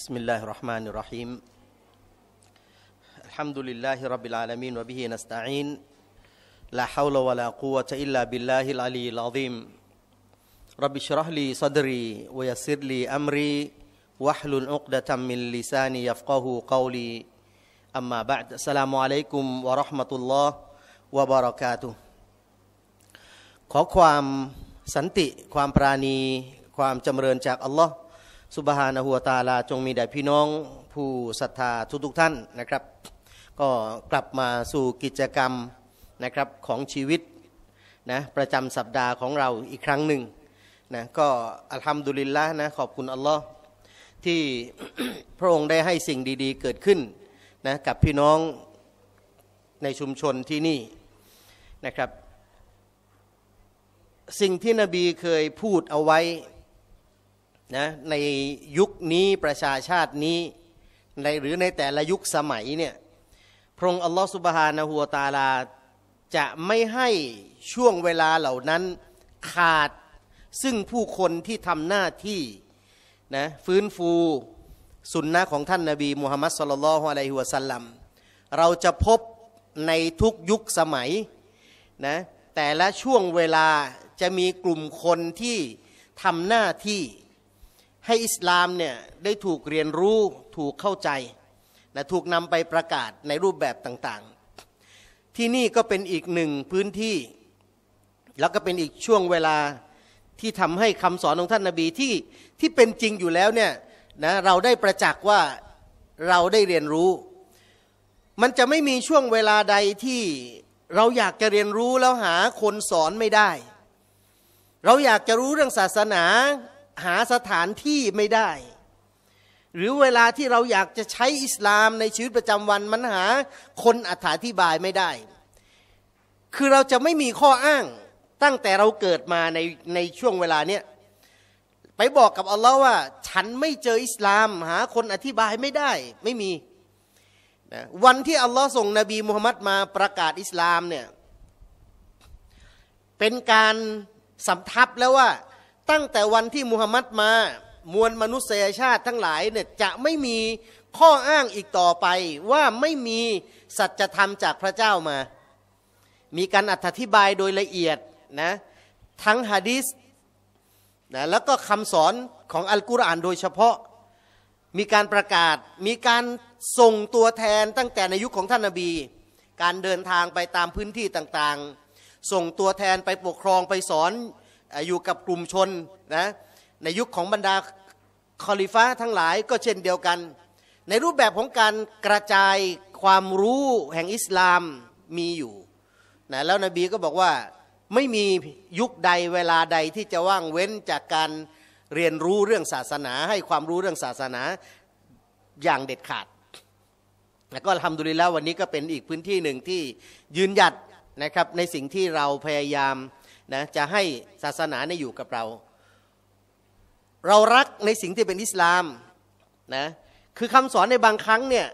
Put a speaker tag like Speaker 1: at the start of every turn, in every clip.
Speaker 1: بسم الله الرحمن الرحيم الحمد لله رب العالمين وبه نستعين لا حول ولا قوة إلا بالله العلي العظيم رب اشرح لي صدري ويسر لي أمري وحل
Speaker 2: عقدة من لساني يفقه قولي أما بعد السلام عليكم ورحمة الله وبركاته ขอความสันติความปราณีความจำเริญจากอัลลอฮ์สุบฮานะหัวตาลาจงมีแด่พี่น้องผู้ศรัทธาทุกๆท่านนะครับ ก็กลับมาสู่กิจกรรมนะครับของชีวิตนะประจำสัปดาห์ของเราอีกครั้งหนึ่งนะก็อัลฮัมดุลิลละนะขอบคุณอัลลอฮ์ที่พระองค์ได้ให้สิ่งดีๆ เกิดขึ้นนะกับพี่น้องในชุมชนที่นี่นะครับสิ่งที่นบีเคยพูดเอาไว้นะในยุคนี้ประชาชาตินี้ในหรือในแต่ละยุคสมัยเนี่ยพระองค์อัลลอฮฺสุบฮานะฮัวตาลาจะไม่ให้ช่วงเวลาเหล่านั้นขาดซึ่งผู้คนที่ทำหน้าที่นะฟื้นฟูสุนนะของท่านนาบี มูฮัมมัดสุลลัลฮุอะลัยฮิวะสัลลัม เราจะพบในทุกยุคสมัยนะแต่ละช่วงเวลาจะมีกลุ่มคนที่ทำหน้าที่ให้อิสลามเนี่ยได้ถูกเรียนรู้ถูกเข้าใจนะถูกนำไปประกาศในรูปแบบต่าง ๆ ที่นี่ก็เป็นอีกหนึ่งพื้นที่ แล้วก็เป็นอีกช่วงเวลาที่ทำให้คำสอนของท่านนาบีที่ที่เป็นจริงอยู่แล้วเนี่ยนะเราได้ประจักษ์ว่าเราได้เรียนรู้ มันจะไม่มีช่วงเวลาใดที่เราอยากจะเรียนรู้แล้วหาคนสอนไม่ได้ เราอยากจะรู้เรื่องศาสนาหาสถานที่ไม่ได้ หรือเวลาที่เราอยากจะใช้อิสลามในชีวิตประจำวันมันหาคนอธิบายไม่ได้ คือเราจะไม่มีข้ออ้างตั้งแต่เราเกิดมาในในช่วงเวลาเนี้ยไปบอกกับอัลลอฮ์ว่า ฉันไม่เจออิสลามหาคนอธิบายไม่ได้ไม่มีนะวันที่อัลลอฮ์ส่งนบีมุฮัมมัดมาประกาศอิสลามเนี่ยเป็นการสำทับแล้วว่าตั้งแต่วันที่มุฮัมมัดมามวลมนุษยชาติทั้งหลายเนี่ยจะไม่มีข้ออ้างอีกต่อไปว่าไม่มีสัจธรรมจากพระเจ้ามา มีการอธิบายโดยละเอียดนะทั้งฮะดีษนะแล้วก็คำสอนของอัลกุรอาน โดยเฉพาะมีการประกาศมีการส่งตัวแทนตั้งแต่ในยุคขของท่านนาบี การเดินทางไปตามพื้นที่ต่างๆ ส่งตัวแทนไปปกครองไปสอนอยู่กับกลุ่มชนนะในยุคของบรรดาคอลิฟ้าทั้งหลายก็เช่นเดียวกัน ในรูปแบบของการกระจายความรู้แห่งอิสลามมีอยู่นะแล้วนบีก็บอกว่าไม่มียุคใดเวลาใดที่จะว่างเว้นจากการเรียนรู้เรื่องศาสนา ให้ความรู้เรื่องศาสนาอย่างเด็ดขาด แล้วก็ทำดุลิแล้ววันนี้ก็เป็นอีกพื้นที่หนึ่งที่ยืนหยัดนะครับในสิ่งที่เราพยายามนะจะให้ศาสนาในอยู่กับเรา เรารักในสิ่งที่เป็นอิสลามนะคือคำสอนในบางครั้งเนี่ย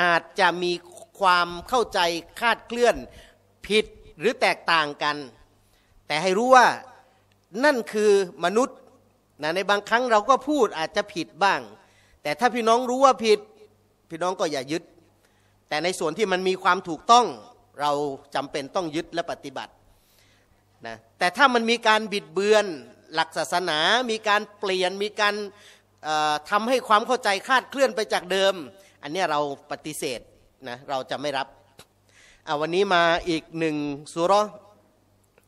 Speaker 2: อาจจะมีความเข้าใจคาดเคลื่อนผิดหรือแตกต่างกัน แต่ให้รู้ว่านั่นคือมนุษย์นะในบางครั้งเราก็พูดอาจจะผิดบ้าง แต่ถ้าพี่น้องรู้ว่าผิดพี่น้องก็อย่ายึด แต่ในส่วนที่มันมีความถูกต้องเราจำเป็นต้องยึดและปฏิบัตินะแต่ถ้ามันมีการบิดเบือนหลักศาสนา มีการเปลี่ยน มีการทำให้ความเข้าใจคาดเคลื่อนไปจากเดิม อันนี้เราปฏิเสธนะ เราจะไม่รับเอาวันนี้มาอีกหนึ่งสุร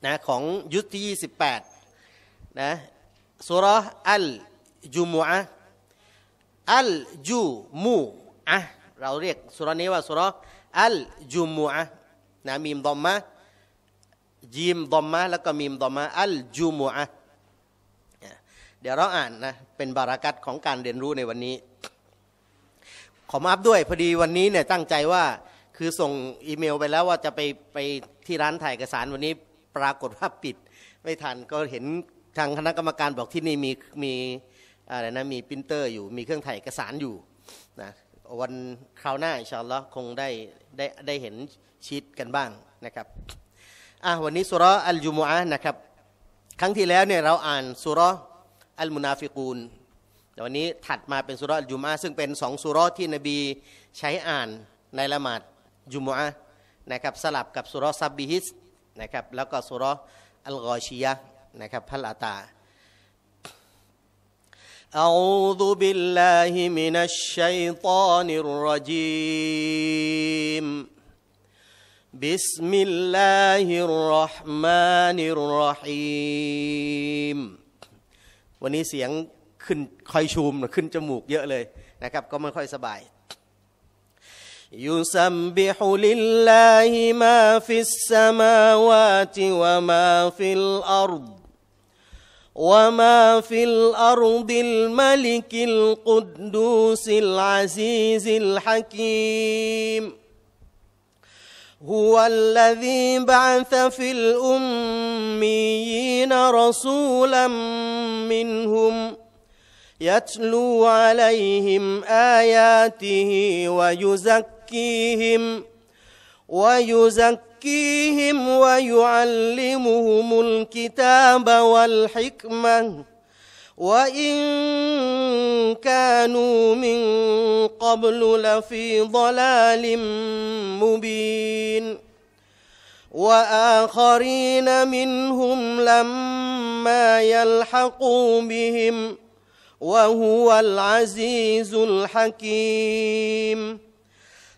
Speaker 2: นะของยุทธที่28นะสุรอัลจุมูอะอัลจุมูอะเราเรียกสุรนี้ว่าสุรอัลจุมูอะนะมีมดอมมะยิมดอมมะแล้วก็มีมดอมมะอัลจูมูอะเดี๋ยวเราอ่านนะเป็นบารากัตของการเรียนรู้ในวันนี้ ขอมาอัพด้วยพอดีวันนี้เนี่ยตั้งใจว่าคือส่งอีเมลไปแล้วว่าจะไปไปที่ร้านถ่ายเอกสารวันนี้ปรากฏว่าปิด ไม่ทันก็เห็นทางคณะกรรมการบอกที่นี่มี มีอะไรนะมีพิมพ์เตอร์อยู่มีเครื่องถ่ายเอกสารอยู่นะวันคราวหน้า อินชาอัลลอฮ์คงได้ได้ได้เห็นชีตกันบ้างนะครับอ่ะวันนี้สุรอัลจุมอานะครับครั้งที่แล้วเนี่ยเราอ่านสุรอัลมุนาฟิกูนแต่วันนี้ถัดมาเป็นสุรอัลจุมอาซึ่งเป็นสองสุรที่นบีใช้อ่านในละหมาดจุมอานะครับสลับกับสุรซับบิฮิสนะครับแล้วก็สุรอัลกอชียะนะครับ
Speaker 1: พระลาตา أعوذ بالله من الشيطان الرجيم بسم الله الرحمن الرحيم วันนี้เสียงขึ้นคอยชูมขึ้นจมูกเยอะเลยนะครับ ก็ไม่ค่อยสบาย يسبح لله ما في السماوات وما في الأرض وما في الأرض الملك القدوس العزيز الحكيم هو الذي بعث في الأميين رسولا منهم يتلو عليهم آياته ويزكيهم ويزكيهم ويعلمهم الكتاب والحكمة وإن كانوا من قبل لفي ضلال مبين وآخرين منهم لما يلحقوا بهم وهو العزيز الحكيم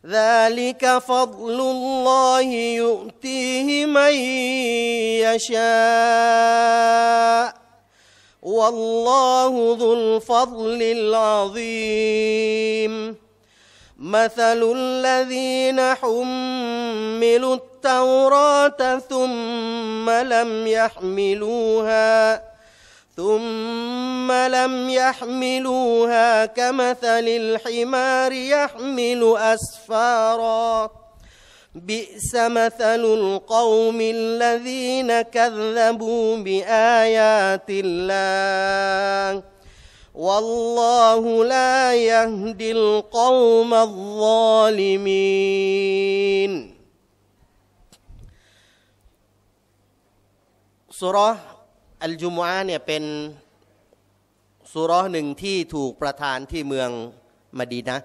Speaker 1: ذلك فضل الله يؤتيه من يشاء والله ذو الفضل العظيم مثل الذين حملوا التوراة ثم لم يحملوها ثم لم يحملوها كمثل الحمار يحمل أسفاراً بئس مثل القوم الذين كذبوا بآيات الله والله لا يهدي القوم الظالمين สุรอัลจ
Speaker 2: ุมอาเนี่ยเป็นสุรหนึ่งที่ถูกประทานที่เมืองมดีนะ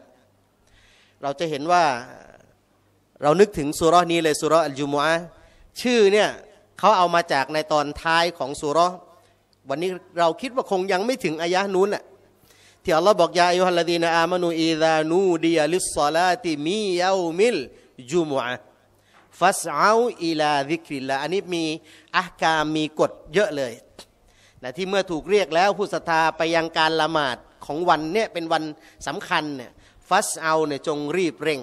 Speaker 2: เราจะเห็นว่าเรานึกถึงสุรนี้เลยสุรอัลจุมอะชื่อเนี่ยเขาเอามาจากในตอนท้ายของสุรวันนี้เราคิดว่าคงยังไม่ถึงอายะนู้นแหะที่อัลลอฮ์บอก ยาอิฮัลลดีนอามานูอีดานูดียลิสซาลาติมียามิลจุมอะฟัสเอาอีลาดิกริลละอันนี้มีอักามมีกฎเยอะเลยนะที่เมื่อถูกเรียกแล้วผู้ศรัทธาไปยังการละหมาดของวันเนี่ยเป็นวันสำคัญเนี่ยฟัสเอาเนี่ยจงรีบเร่ง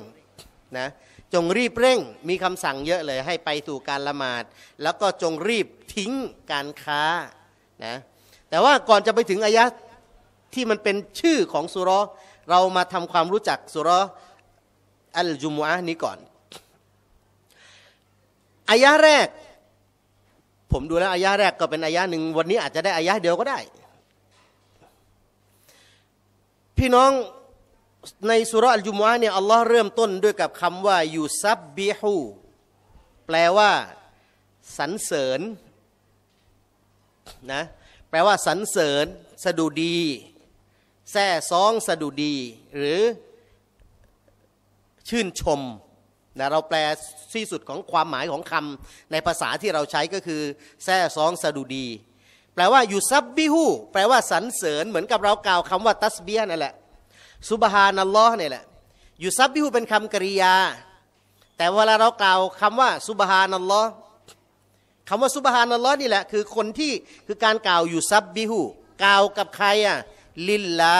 Speaker 2: นะจงรีบเร่ง มีคำสั่งเยอะเลยให้ไปสู่การละหมาด แล้วก็จงรีบทิ้งการค้านะแต่ว่าก่อนจะไปถึงอายะที่มันเป็นชื่อของสุรเรามาทำความรู้จักสุรอัลจุมอะนี้ก่อน อายะแรก ผมดูแล้ว อายะแรกก็เป็นอายะหนึ่งวันนี้อาจจะได้อายะเดียวก็ได้ พี่น้องในสุรอัลจุมวะเนี่ยอัลลอฮ์เริ่มต้นด้วยกับคำว่ายูซับบิฮูแปลว่าสรรเสริญนะแปลว่าสรรเสริญสดุดีแซ่ซองสดุดีหรือ ชื่นชมนะเราแปลที่สุดของความหมายของคำในภาษาที่เราใช้ก็คือแซ่ซองสดุดี แปลว่ายูซับบิฮูแปลว่าสรรเสริญเหมือนกับเรากล่าวคำว่า ตัสเบียนั่นแหละซุบฮานัลลอฮ์เนี่ยแหละอยู่ซับบิฮูเป็นคำกริยา แต่เวลาเรากล่าวคำว่าซุบฮานัลลอฮ์คำว่าซุบฮานัลลอฮ์นี่แหละคือคนที่คือการกล่าวอยู่ซับบิฮูกล่าวกับใครอ่ะลิลละ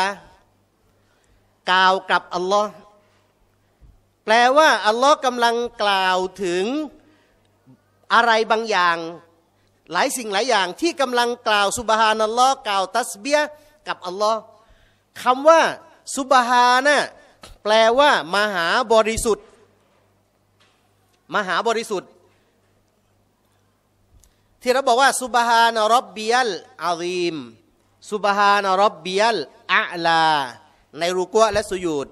Speaker 2: กล่าวกับอัลลอฮ์แปลว่าอัลลอฮ์กำลังกล่าวถึงอะไรบางอย่าง หลายสิ่งหลายอย่างที่กำลังกล่าวซุบฮานัลลอฮ์กล่าวตัสเบียกับอัลลอฮ์คำว่าสุบฮานะแปลว่า มหาบริสุทธิ์ มหาบริสุทธิ์ที่เราบอกว่าสุบฮานารบเบียลอาลีมสุบฮานารบเบียลอาลาในรุกวะและสุยุด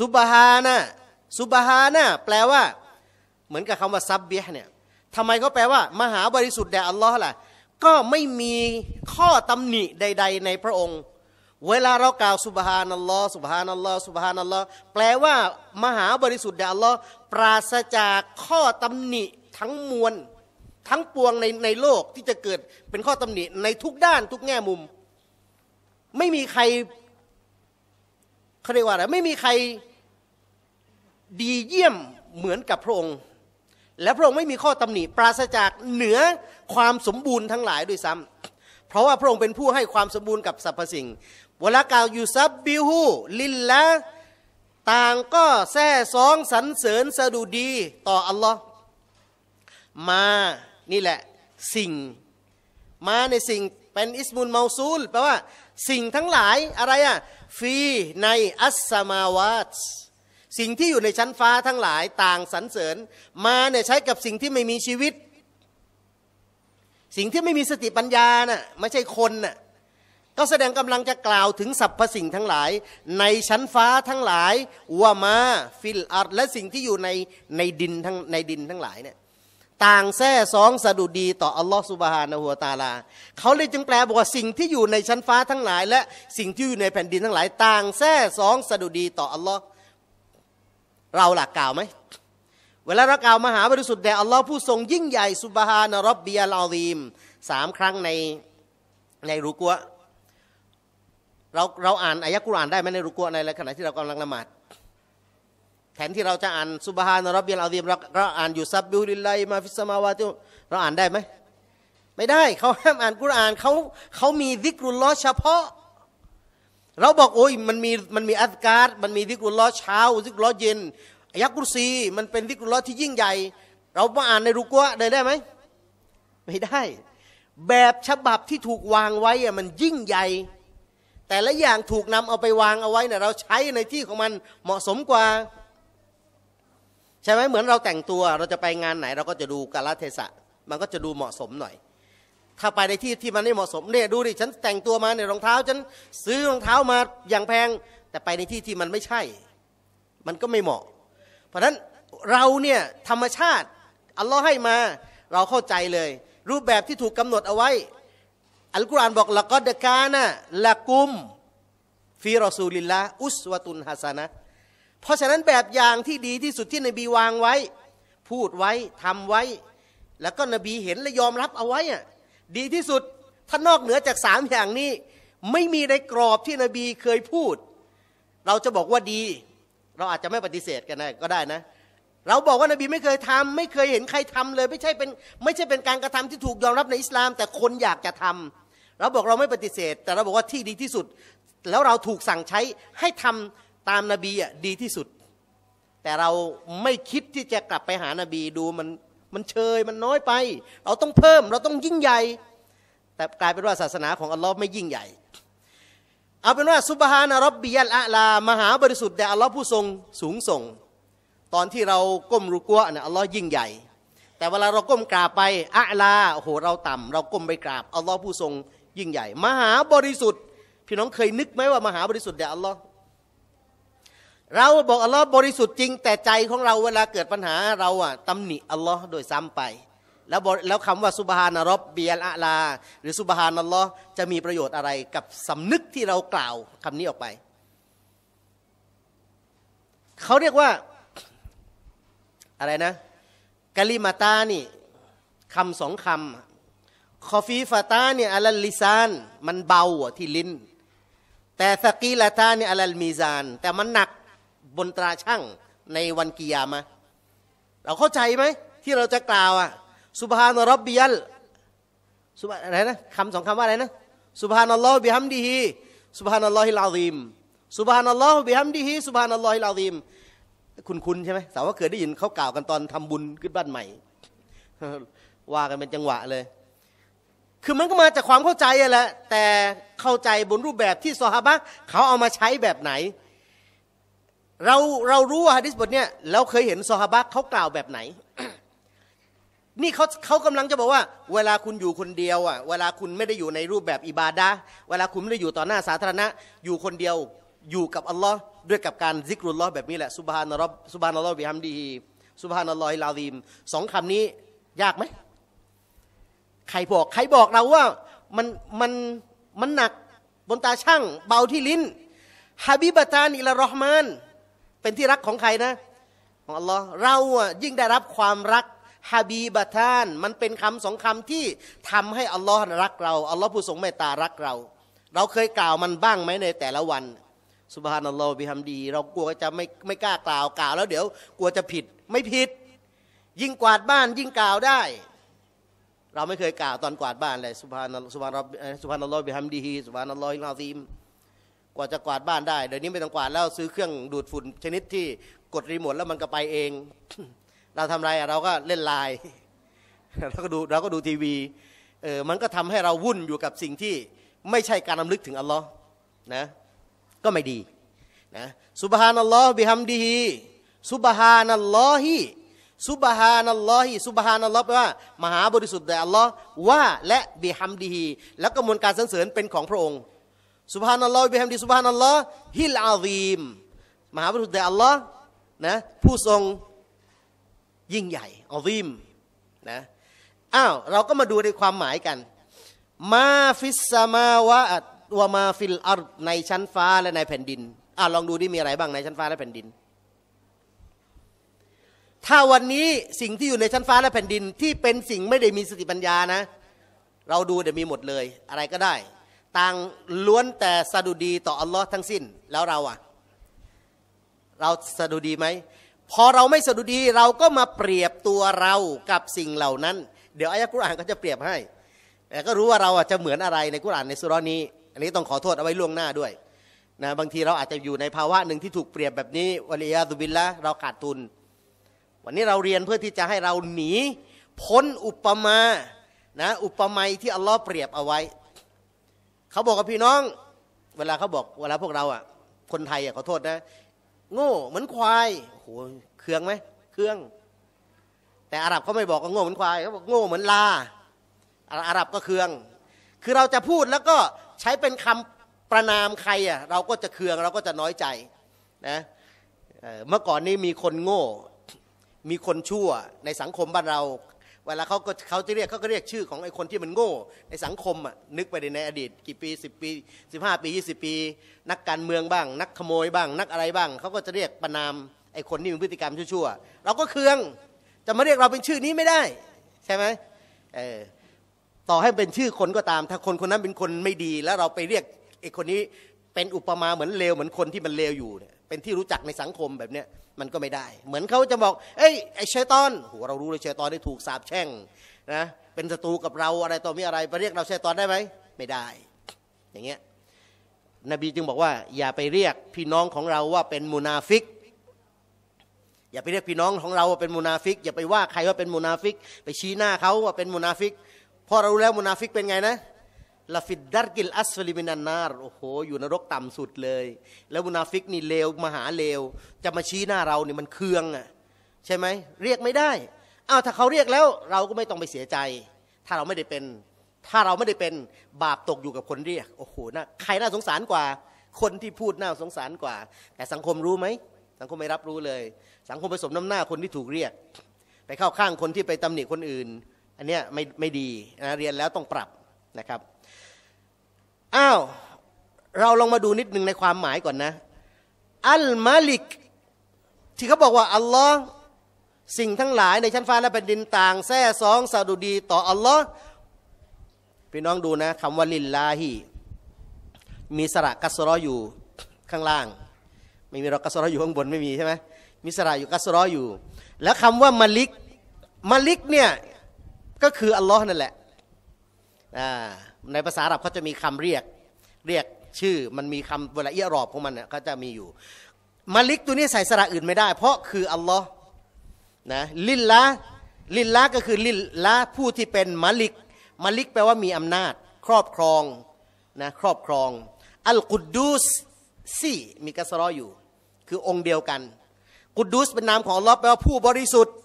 Speaker 2: สุบฮานะสุบฮานะ แปลว่า เหมือนกับคำว่าซับเบียเนี่ยทำไมเขาแปลว่า มหาบริสุทธิ์แด่อัลลอฮ์ล่ะก็ไม่มีข้อตำหนิใด ๆ ในพระองค์เวลาเรากล่าวสุบฮานัลลอฮ์สุบฮานัลลอฮ์สุบฮานัลลอฮ์แปลว่ามหาบริสุทธิ์แด่อัลลอฮ์ปราศจากข้อตำหนิทั้งมวลทั้งปวงในในโลกที่จะเกิดเป็นข้อตำหนิ ในทุกด้านทุกแง่มุม ไม่มีใครเขาเรียกว่าอะไรไม่มีใครดีเยี่ยมเหมือนกับพระองค์และพระองค์ไม่มีข้อตำหนิ ปราศจากเหนือความสมบูรณ์ทั้งหลายด้วยซ้ำ เพราะว่าพระองค์เป็นผู้ให้ความสมบูรณ์กับสรรพสิ่งเวลากล่าวอยู่ซับบิฮูลินละต่างก็แท้สองสรรเสริญสะดุดีต่อ อัลลอฮ์มานี่แหละ สิ่ง มาในสิ่งเป็นอิสมุลเมาซูลแปลว่าสิ่งทั้งหลายอะไรอะฟีในอัสมาวาตสิ่งที่อยู่ในชั้นฟ้าทั้งหลายต่างสรรเสริญ มาเนี่ยใช้กับสิ่งที่ไม่มีชีวิต สิ่งที่ไม่มีสติปัญญาน่ะไม่ใช่คนน่ะก็แสดงกำลังจะกล่าวถึงสรรพสิ่งทั้งหลายในชั้นฟ้าทั้งหลายวามาฟิลอัตและสิ่งที่อยู่ในในดินทั้งในดินทั้งหลายเนี่ยต่างแท้สองสะดุดี ต่ออัลลอฮฺสุบฮานะหัวตาลาเขาเลยจึงแปลบอกว่าสิ่งที่อยู่ในชั้นฟ้าทั้งหลาย และสิ่งที่อยู่ในแผ่นดินทั้งหลาย ต่างแท้สองสะดุดีต่ออัลลอฮ์เราหลักกล่าวไหมเวลาเรากล่าวมหาบริสุทธิ์แด่อัลลอฮ์ผู้ทรงยิ่งใหญ่สุบฮานารบบียาลาลีมสามครั้งในในรูกัวเราเราอ่านอายะกุรอานได้ไหมในรุกัวในขณะที่เรากำลังละหมาดแทนที่เราจะอ่านสุบฮานรับเบียลอาดีมเราอ่านอยู่ซับบิุลิลไลมาฟิสมาวาติเราอ่านได้ไหมไม่ได้เขาห้ามอ่านกุรอานเขาเขามีดิกรุลลอเฉพาะ เราบอกโอ้ยมันมีมันมีอัตการมันมีดิกรุลลอเช้าดิกรุลลอเย็นอายะกุรซีมันเป็นดิกรุลลอที่ยิ่งใหญ่ เรามาอ่านในรุกัวได้ได้ไหมไม่ได้ แบบฉบับที่ถูกวางไว้อะมันยิ่งใหญ่แต่ละอย่างถูกนำเอาไปวางเอาไว้เนี่ยเราใช้ในที่ของมันเหมาะสมกว่า ใช่ไหมเหมือนเราแต่งตัว เราจะไปงานไหน เราก็จะดูกาลเทศะ มันก็จะดูเหมาะสมหน่อย ถ้าไปในที่ที่มันไม่เหมาะสมเนี่ยดูดิฉันแต่งตัวมาเนี่ยรองเท้าฉันซื้อรองเท้ามาอย่างแพง แต่ไปในที่ที่มันไม่ใช่มันก็ไม่เหมาะ เพราะฉะนั้นเราเนี่ยธรรมชาติอัลลอฮ์ให้มา เราเข้าใจเลยรูปแบบที่ถูกกำหนดเอาไว้อัลกุรอานบอกละก็ดกานะละกุมฟีรอซูลิลละอุสวตุนฮัสนะ เพราะฉะนั้นแบบอย่างที่ดีที่สุดที่นบีวางไว้ พูดไว้ทำไว้ แล้วก็นบีเห็นและยอมรับเอาไว้อะดีที่สุดถ้านอกเหนือจากสามอย่างนี้ ไม่มีในกรอบที่นบีเคยพูด เราจะบอกว่าดี เราอาจจะไม่ปฏิเสธกันก็ได้นะ เราบอกว่านบีไม่เคยทำ ไม่เคยเห็นใครทำเลย ไม่ใช่เป็นไม่ใช่เป็นการกระทำที่ถูกยอมรับในอิสลาม แต่คนอยากจะทำเราบอกเราไม่ปฏิเสธ แต่เราบอกว่าที่ดีที่สุดแล้วเราถูกสั่งใช้ให้ทำตามนาบีอ่ะดีที่สุด แต่เราไม่คิดที่จะกลับไปหานาบีดูมันมันเชยมันน้อยไป เราต้องเพิ่มเราต้องยิ่งใหญ่ แต่กลายเป็นว่าศาสนาของอัลลอฮ์ไม่ยิ่งใหญ่ เอาเป็นว่าซุบฮานะรับบียัลอาลามหาบริสุทธิ์แต่อัลลอฮ์ผู้ทรงสูงส่ง ตอนที่เราก้มรุกัวเนี่ยอัลลอฮ์ยิ่งใหญ่ แต่เวลาเราก้มกราบไปอาลาโอ้โหเราต่ำเราก้มไปกราบอัลลอฮ์ผู้ทรงยิ่งใหญ่ มหาบริสุทธิ์ พี่น้องเคยนึกไหมว่ามหาบริสุทธิ์แด่อัลลอฮ์เราบอกอัลลอฮ์บริสุทธิ์จริงแต่ใจของเราเวลาเกิดปัญหาเราอะตำหนิอัลลอฮ์โดยซ้ำไป แล้วแล้วคำว่าสุบฮานารบเบียลอาลาหรือสุบฮานอัลลอฮ์จะมีประโยชน์อะไรกับสำนึกที่เรากล่าวคำนี้ออกไป เขาเรียกว่าอะไรนะกะลิมาตานี่คำสองคำคอฟีฟาตาเนี่ยอัลลิซานมันเบาที่ลิ้น แต่สกีลาตาเนี่ยอัลมีซาน แต่มันหนักบนตราช่างในวันกิยามะเราเข้าใจไหมที่เราจะกล่าวอ่ะสุบฮานรับบิยัลสุบอะไรนะคำสองคำว่าอะไรนะสุบฮานอัลลอฮ์บิฮัมดีฮีสุบฮานอัลลอฮิลาอีมสุบฮานอัลลอฮ์บิฮัมดีฮีสุบฮานอัลลอฮิลาอีมคุณคุณใช่ไหมสาวว่าเคยได้ยินเขากล่าวกันตอนทำบุญขึ้นบ้านใหม่ ว่ากันเป็นจังหวะเลยคือมันก็มาจากความเข้าใจแหละแต่เข้าใจบนรูปแบบที่ซอฮาบะเขาเอามาใช้แบบไหน เราเรารู้ว่าฮะดิษบทเนี้ยเราเคยเห็นซอฮาบะเขากล่าวแบบไหน นี่เขาเขากำลังจะบอกว่า เวลาคุณอยู่คนเดียวอ่ะเวลาคุณไม่ได้อยู่ในรูปแบบอิบาดะเวลาคุณไม่ได้อยู่ต่อหน้าสาธารณะอยู่คนเดียวอยู่กับอัลลอฮ์ด้วยกับการซิกรุลลอฮ์แบบนี้แหละสุบฮานะรอบสุบฮานัลลอฮบิฮัมดีสุบฮานัลลอฮิลาลิมสองคำนี้ ยากไหมใครบอกใครบอกเราว่ามันมันมันหนักบนตาช่างเบาที่ลิ้นฮาบิบตานอิลารอฮมาน เป็นที่รักของใครนะของอัลลอฮ์เราอ่ะยิ่งได้รับความรักฮาบีบะทานมันเป็นคำสองคำที่ทำให้อัลลอฮ์รักเราอัลลอฮ์ผู้ทรงเมตตารักเรา เราเคยกล่าวมันบ้างไหมในแต่ละวันสุบฮานัลลอฮ์บิฮัมดี เรากลัวจะไม่ไม่กล้ากล่าวกล่าวแล้วเดี๋ยวกลัวจะผิดไม่ผิด ยิ่งกวาดบ้านยิ่งกล่าวได้เราไม่เคยกล่าวตอนกวาดบ้าน เลยสุภานสุภานรสุภานลลอย์บิฮัมดีฮีสุภานลลอฮิลาซีมกว่าจะกวาดบ้านได้ เดี๋ยวนี้ไม่ต้องกวาดแล้ว ซื้อเครื่องดูดฝุ่น ชนิดที่ กดรีโมทแล้วมันก็ไปเอง เราทำไรเราก็เล่นไลน์เราก็ดูเราก็ดูทีวีเออมันก็ทำให้เราวุ่นอยู่กับสิ่งที่ไม่ใช่การํำลึกถึงอัลลอฮ์นะก็ไม่ดีนะสุบฮานัลลอฮ์บิฮัมดีฮีสุบฮานัลลอฮีซุบฮานัลลอฮิซุบฮานัลลอฮ์แปลว่ามหาบริสุทธิ์แด่อัลลอฮ์ว่าและบิฮัมดีฮีแล้วก็มวลการสรรเสริญเป็นของพระองค์ซุบฮานัลลอฮ์บิฮัมดีซุบฮานัลลอฮ์ฮิลอาซีมมหาบริสุทธิ์แด่อัลลอฮ์นะผู้ทรงยิ่งใหญ่อาซีมนะอ้าวเราก็มาดูในความหมายกัน มาฟิสซามาวะอัวมาฟิลอาลในชั้นฟ้าและในแผ่นดินอ้าวลองดูดิมีอะไรบ้างในชั้นฟ้าและแผ่นดินถ้าวันนี้สิ่งที่อยู่ในชั้นฟ้าและแผ่นดินที่เป็นสิ่งไม่ได้มีสติปัญญานะ เราดูเดี๋ยวมีหมดเลย อะไรก็ได้ ต่างล้วนแต่สะดุดีต่ออัลลอฮ์ทั้งสิ้นแล้วเราอะเราสะดุดีไหม พอเราไม่สะดุดีเราก็มาเปรียบตัวเรากับสิ่งเหล่านั้น เดี๋ยวอายะกุรอานก็จะเปรียบให้ แต่ก็รู้ว่าเราจะเหมือนอะไรในกุรอานในสุรนี้ อันนี้ต้องขอโทษเอาไว้ล่วงหน้าด้วยนะบางทีเราอาจจะอยู่ในภาวะหนึ่งที่ถูกเปรียบแบบนี้วลียาตุบิลละเราขาดทุนวันนี้เราเรียนเพื่อที่จะให้เราหนี พ้นอุปมา นะ อุปมาที่อัลลอฮ์เปรียบเอาไว้ เขาบอกกับพี่น้อง เวลาเขาบอก เวลาพวกเราอ่ะคนไทยอ่ะขอโทษนะ โง่ เหมือนควาย โอ้โห เครื่องไหม เครื่อง แต่อาหรับเขาไม่บอกว่าโง่เหมือนควายเขาบอกโง่เหมือนลา อาหรับก็เครื่อง คือเราจะพูดแล้วก็ใช้เป็นคำประนามใครอ่ะเราก็จะเครื่อง เราก็จะน้อยใจ นะเมื่อก่อนนี้มีคนโง่มีคนชั่วในสังคมบ้านเรา เวลาเขาก็เขาจะเรียกเขาก็เรียกชื่อของไอ้คนที่มันโง่ในสังคมอ่ะนึกไปในอดีตกี่ปี 10ปี15 ปี 20 ปี นักการเมืองบ้าง นักขโมยบ้าง นักอะไรบ้างเขาก็จะเรียกประนามไอ้คนที่มีพฤติกรรมชั่วๆ เราก็เคืองจะมาเรียกเราเป็นชื่อนี้ไม่ได้ ใช่ไหมเออต่อให้เป็นชื่อคนก็ตาม ถ้าคนคนนั้นเป็นคนไม่ดี แล้วเราไปเรียกไอ้คนนี้เป็นอุปมาเหมือนเลวเหมือนคนที่มันเลวอยู่เนี่ยเป็นที่รู้จักในสังคมแบบเนี้ย มันก็ไม่ได้ เหมือนเขาจะบอกเอ้ยไอ้ชัยตอนโหเรารู้เลยชัยตอนได้ถูกสาปแช่งนะเป็นศัตรูกับเราอะไรต่อมีอะไร ไปเรียกเราชัยตอนได้ไหมไม่ได้ อย่างเงี้ยนบีจึงบอกว่า อย่าไปเรียกพี่น้องของเราว่าเป็นมุนาฟิก อย่าไปเรียกพี่น้องของเราว่าเป็นมุนาฟิกอย่าไปว่าใครว่าเป็นมุนาฟิก ไปชี้หน้าเขาว่าเป็นมุนาฟิกพอเรารู้แล้วมุนาฟิกเป็นไงนะลาฟิดดัรกิลอัสลิมินานารโอ้โห อยู่นรกต่ำสุดเลย แล้วมุนาฟิกนี่เลวมหาเลวจะมาชี้หน้าเราเนี่ยมันเคืองอ่ะใช่ไหมเรียกไม่ได้อ้าวถ้าเขาเรียกแล้วเราก็ไม่ต้องไปเสียใจ ถ้าเราไม่ได้เป็นถ้าเราไม่ได้เป็นบาปตกอยู่กับคนเรียก โอ้โหน่าใครน่าสงสารกว่า คนที่พูดน่าสงสารกว่า แต่สังคมรู้ไหมสังคมไม่รับรู้เลย สังคมผสมน้ำหน้าคนที่ถูกเรียก ไปเข้าข้างคนที่ไปตำหนิคนอื่น อันเนี้ยไม่ไม่ดีนะเรียนแล้วต้องปรับนะครับอ้าวเราลองมาดูนิดหนึ่งในความหมายก่อนนะ อัลมาลิกที่เขาบอกว่า อัลลอฮ์สิ่งทั้งหลายในชั้นฟ้าและแผ่นดินต่างแท้สองสาดุดี ต่ออัลลอฮ์พี่น้องดูนะคำว่าลินลาฮีมีสระกัสรออยู่ข้างล่าง ไม่มีเรากัสรออยู่ข้างบนไม่มีใช่ไหมมีสระอยู่กัสรออยู่ แล้วคำว่ามาลิกมาลิกเนี่ยก็คืออัลลอฮ์นั่นแหละอ่าในภาษาอาหรับเขาจะมีคำเรียก เรียกชื่อมันมีคำเวลาเอียรอบของมันเนี่ยก็จะมีอยู่มาลิกตัวนี้ใส่สระอื่นไม่ได้เพราะคืออัลลอฮ์นะลิลละลิลละก็คือลิลละผู้ที่เป็นมาลิกมาลิกแปลว่ามีอำนาจ ครอบครองนะครอบครอง อัลกุดดูสซี่มีกัสรออยู่ คือองค์เดียวกัน กุดดูสเป็นนามของอัลลอฮ์แปลว่าผู้บริสุทธิ์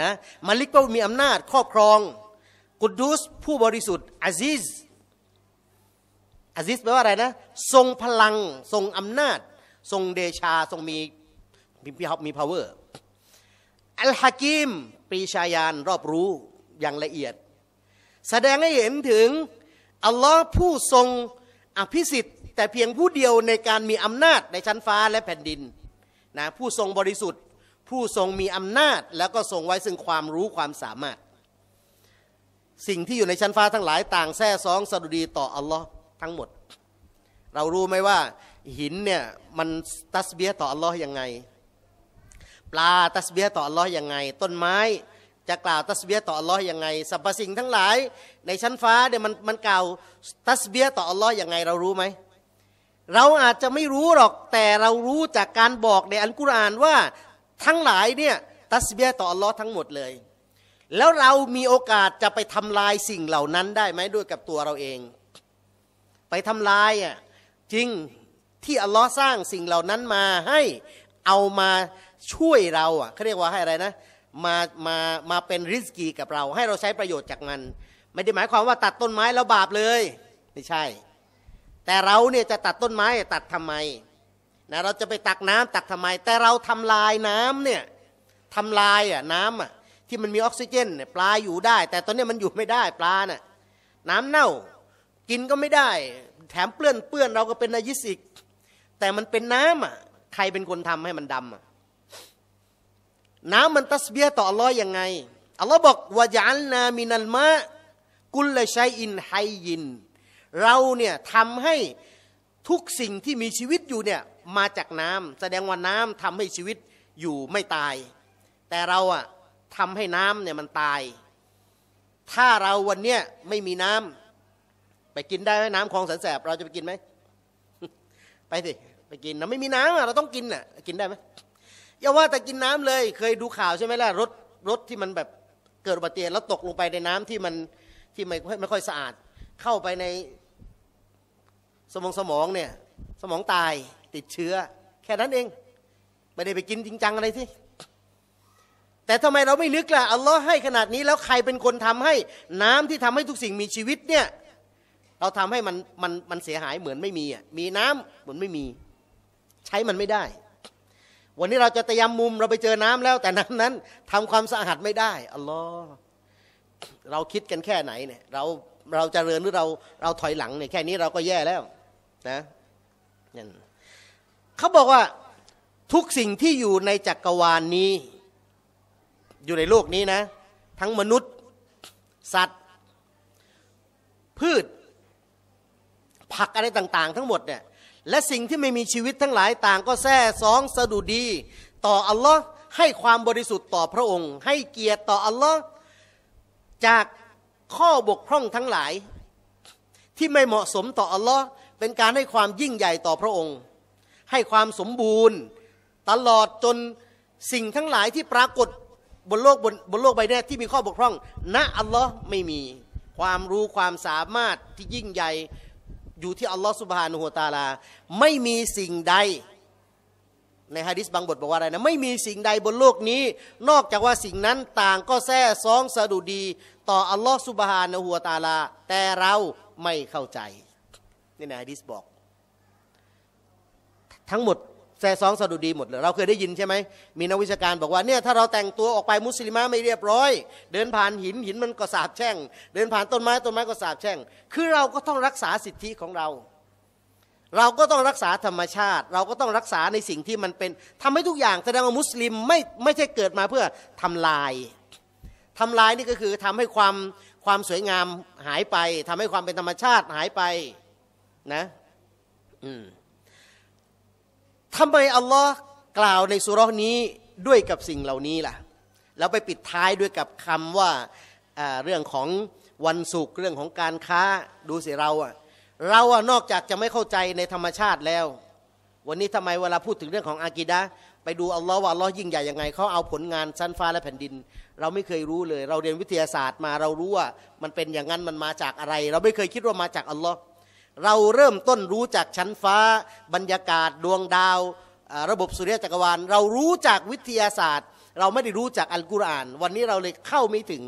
Speaker 2: นะมาลิกแปลว่ามีอำนาจครอบครองกุดดูสผู้บริสุทธิ์อาซิสอาซิสแปลว่าอะไรนะทรงพลังทรงอำนาจ ทรงเดชาทรงมีมีมี power อัลฮะกิมปรีชายานรอบรู้อย่างละเอียด แสดงให้เห็นถึงอัลลอฮ์ผู้ทรงอภิสิทธิ์แต่เพียงผู้เดียวในการมีอำนาจในชั้นฟ้าและแผ่นดินนะผู้ทรงบริสุทธิ์ผู้ทรงมีอำนาจ แล้วก็ทรงไว้ซึ่งความรู้ความสามารถสิ่งที่อยู่ในชั้นฟ้าทั้งหลายต่างแท้ซองสะดุดีต่ออัลลอฮ์ทั้งหมด เรารู้ไหมว่าหินเนี่ยมันตัสเบียต่ออัลลอฮ์ยังไง ปลาตัสเบียต่ออัลลอฮ์ยังไง ต้นไม้จะกล่าวตัสเบียต่ออัลลอฮ์ยังไงสรรพสิ่งทั้งหลายในชั้นฟ้าเนี่ยมันมันกล่าวตัสเบียต่ออัลลอฮ์ยังไงเรารู้ไหมเราอาจจะไม่รู้หรอกแต่เรารู้จากการบอกในอัลกุรอานว่าทั้งหลายเนี่ยตัสเบียต่ออัลลอฮ์ทั้งหมดเลยแล้วเรามีโอกาสจะไปทำลายสิ่งเหล่านั้นได้ไหมด้วยกับตัวเราเอง ไปทำลายอ่ะจริงที่อัลลอฮ์สร้างสิ่งเหล่านั้นมาให้เอามาช่วยเราอ่ะเขาเรียกว่าให้อะไรนะ มามามาเป็นริสกีกับเราให้เราใช้ประโยชน์จากมัน ไม่ได้หมายความว่าตัดต้นไม้แล้วบาปเลย ไม่ใช่ แต่เราเนี่ยจะตัดต้นไม้ตัดทำไมนะเราจะไปตักน้ำตักทำไม แต่เราทำลายน้ำเนี่ยทำลายอ่ะน้ำอ่ะที่มันมีออกซิเจนเนี่ยปลาอยู่ได้ แต่ตอนนี้มันอยู่ไม่ได้ปลาน่ะน้ำเน่ากินก็ไม่ได้ แถมเปื้อนเปื้อนเราก็เป็นนายิสิกแต่มันเป็นน้ำอ่ะใครเป็นคนทำให้มันดำอ่ะน้ำมันตัสเบียต่ออัลลอฮ์ยังไงอัลลอฮ์บอกวาจันนามินันมะกุลเลชัยอินไฮยิน เราเนี่ยทำให้ทุกสิ่งที่มีชีวิตอยู่เนี่ยมาจากน้ำ แสดงว่าน้ำทำให้ชีวิตอยู่ไม่ตาย แต่เราอ่ะทำให้น้ำเนี่ยมันตาย ถ้าเราวันเนี้ยไม่มีน้ำ ไปกินได้ไหมน้ำคลองแสนแสบ เราจะไปกินไหม ไปสิไปกินนะไม่มีน้ำาเราต้องกินอ่ะกินได้ไหมอย่าว่าแต่กินน้ำเลยเคยดูข่าวใช่ไหมล่ะรถรถที่มันแบบเกิดอุบัติเหตุแล้วตกลงไปในน้ำที่มันที่ไม่ไม่ค่อยสะอาดเข้าไปในสมองสมองเนี่ย สมองตายติดเชื้อ แค่นั้นเองไม่ได้ไปกินจริงจังอะไรที่แต่ทำไมเราไม่ลึกล่ะอัลลอฮ์ให้ขนาดนี้แล้วใครเป็นคนทำให้น้ำที่ทำให้ทุกสิ่งมีชีวิตเนี่ยเราทำให้มันมันมันเสียหายเหมือนไม่มีอ่ะมีน้ำเหมือนไม่มี ใช้มันไม่ได้ วันนี้เราจะตะยำมุมเราไปเจอน้ำแล้ว แต่น้ำนั้นทำความสะอาดไม่ได้ อัลลอฮ์เราคิดกันแค่ไหนเนี่ย เราเราจะเรือนหรือเราเราถอยหลังเนี่ยแค่นี้เราก็แย่แล้วนะนั่นเขาบอกว่าทุกสิ่งที่อยู่ในจักรวาลนนี้อยู่ในโลกนี้นะ ทั้งมนุษย์สัตว์พืชผักอะไรต่าง ๆ ทั้งหมดเนี่ยและสิ่งที่ไม่มีชีวิตทั้งหลายต่างก็แท้สองสะดุดี ต่ออัลลอฮ์ให้ความบริสุทธิ์ต่อพระองค์ ให้เกียรติต่ออัลลอฮ์จากข้อบกพร่องทั้งหลายที่ไม่เหมาะสมต่ออัลลอฮ์เป็นการให้ความยิ่งใหญ่ต่อพระองค์ ให้ความสมบูรณ์ตลอดจนสิ่งทั้งหลายที่ปรากฏบนโลกบนบนโลกใบนี้ที่มีข้อบกพร่อง ณ อัลลอฮ์ไม่มีความรู้ความสามารถที่ยิ่งใหญ่ อยู่ที่อัลลอฮ์สุบฮานุฮตาลาไม่มีสิ่งใด ในฮะดิษบางบทบอกว่าอะไรนะไม่มีสิ่งใดบนโลกนี้ นอกจากว่าสิ่งนั้นต่างก็แท้ซองสะดุดี ต่ออัลลอฮ์สุบฮานุฮตาลาแต่เราไม่เข้าใจนี่ในฮะดิษบอกทั้งหมดแซซองสะดุดีหมดเลยเราเคยได้ยินใช่ไหมมีนักวิชาการ บอกว่าเนี่ยถ้าเราแต่งตัวออกไปมุสลิมาไม่เรียบร้อย เดินผ่านหินหินมันก็สาบแช่งเดินผ่านต้นไม้ต้นไม้ก็สาบแช่งคือเราก็ต้องรักษาสิทธิของเรา เราก็ต้องรักษาธรรมชาติ เราก็ต้องรักษาในสิ่งที่มันเป็นทำให้ทุกอย่าง แสดงว่ามุสลิมไม่ไม่ใช่เกิดมาเพื่อทำลาย ทำลายนี่ก็คือทำให้ความความสวยงามหายไป ทำให้ความเป็นธรรมชาติหายไปนะ อืมทำไมอัลลอฮ์กล่าวในสุรษนี้ด้วยกับสิ่งเหล่านี้ล่ะ แล้วไปปิดท้ายด้วยกับคำว่าเรื่องของวันศุกร์เรื่องของการค้าดูสิเราอะเราอะนอกจากจะไม่เข้าใจในธรรมชาติแล้ว วันนี้ทำไมเวลาพูดถึงเรื่องของอากิดะไปดูอัลลอฮ์ว่าอัลลอฮ์ยิ่งใหญ่ยังไงเขาเอาผลงานชั้นฟ้าและแผ่นดิน เราไม่เคยรู้เลย เราเรียนวิทยาศาสตร์มาเรารู้ว่า มันเป็นอย่างนั้นมันมาจากอะไร เราไม่เคยคิดว่ามาจากอัลลอฮ์เราเริ่มต้นรู้จากชั้นฟ้า บรรยากาศ ดวงดาว ระบบสุริยะจักรวาลเรารู้จากวิทยาศาสตร์ เราไม่ได้รู้จากอัลกุรอาน วันนี้เราเลยเข้าไม่ถึง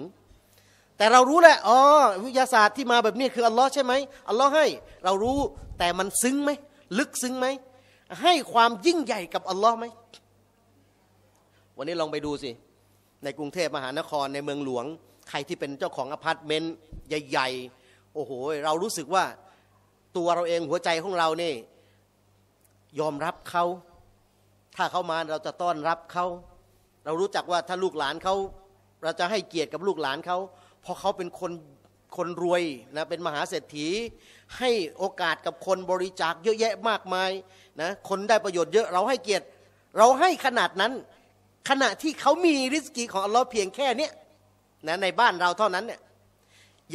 Speaker 2: แต่เรารู้แหละอ๋อวิทยาศาสตร์ที่มาแบบนี้คืออัลลอฮ์ใช่ไหมอัลลอฮ์ให้ เรารู้แต่มันซึ้งไหมลึกซึ้งไหมให้ความยิ่งใหญ่กับอัลลอฮ์ไหมวันนี้ลองไปดูสิในกรุงเทพมหานครในเมืองหลวงใครที่เป็นเจ้าของอพาร์ตเมนต์ใหญ่ ๆ โอ้โห เรารู้สึกว่าตัวเราเองหัวใจของเรานี่ ยอมรับเขา ถ้าเขามาเราจะต้อนรับเขา เรารู้จักว่าถ้าลูกหลานเขา เราจะให้เกียรติกับลูกหลานเขาเพราะเขาเป็นคนคนรวยนะเป็นมหาเศรษฐี ให้โอกาสกับคนบริจาค เยอะแยะมากมายนะคนได้ประโยชน์เยอะ เราให้เกียรติเราให้ขนาดนั้น ขณะที่เขามีริสกีของอัลลอฮ์เพียงแค่เนี้ยนะในบ้านเราเท่านั้นเนี่ย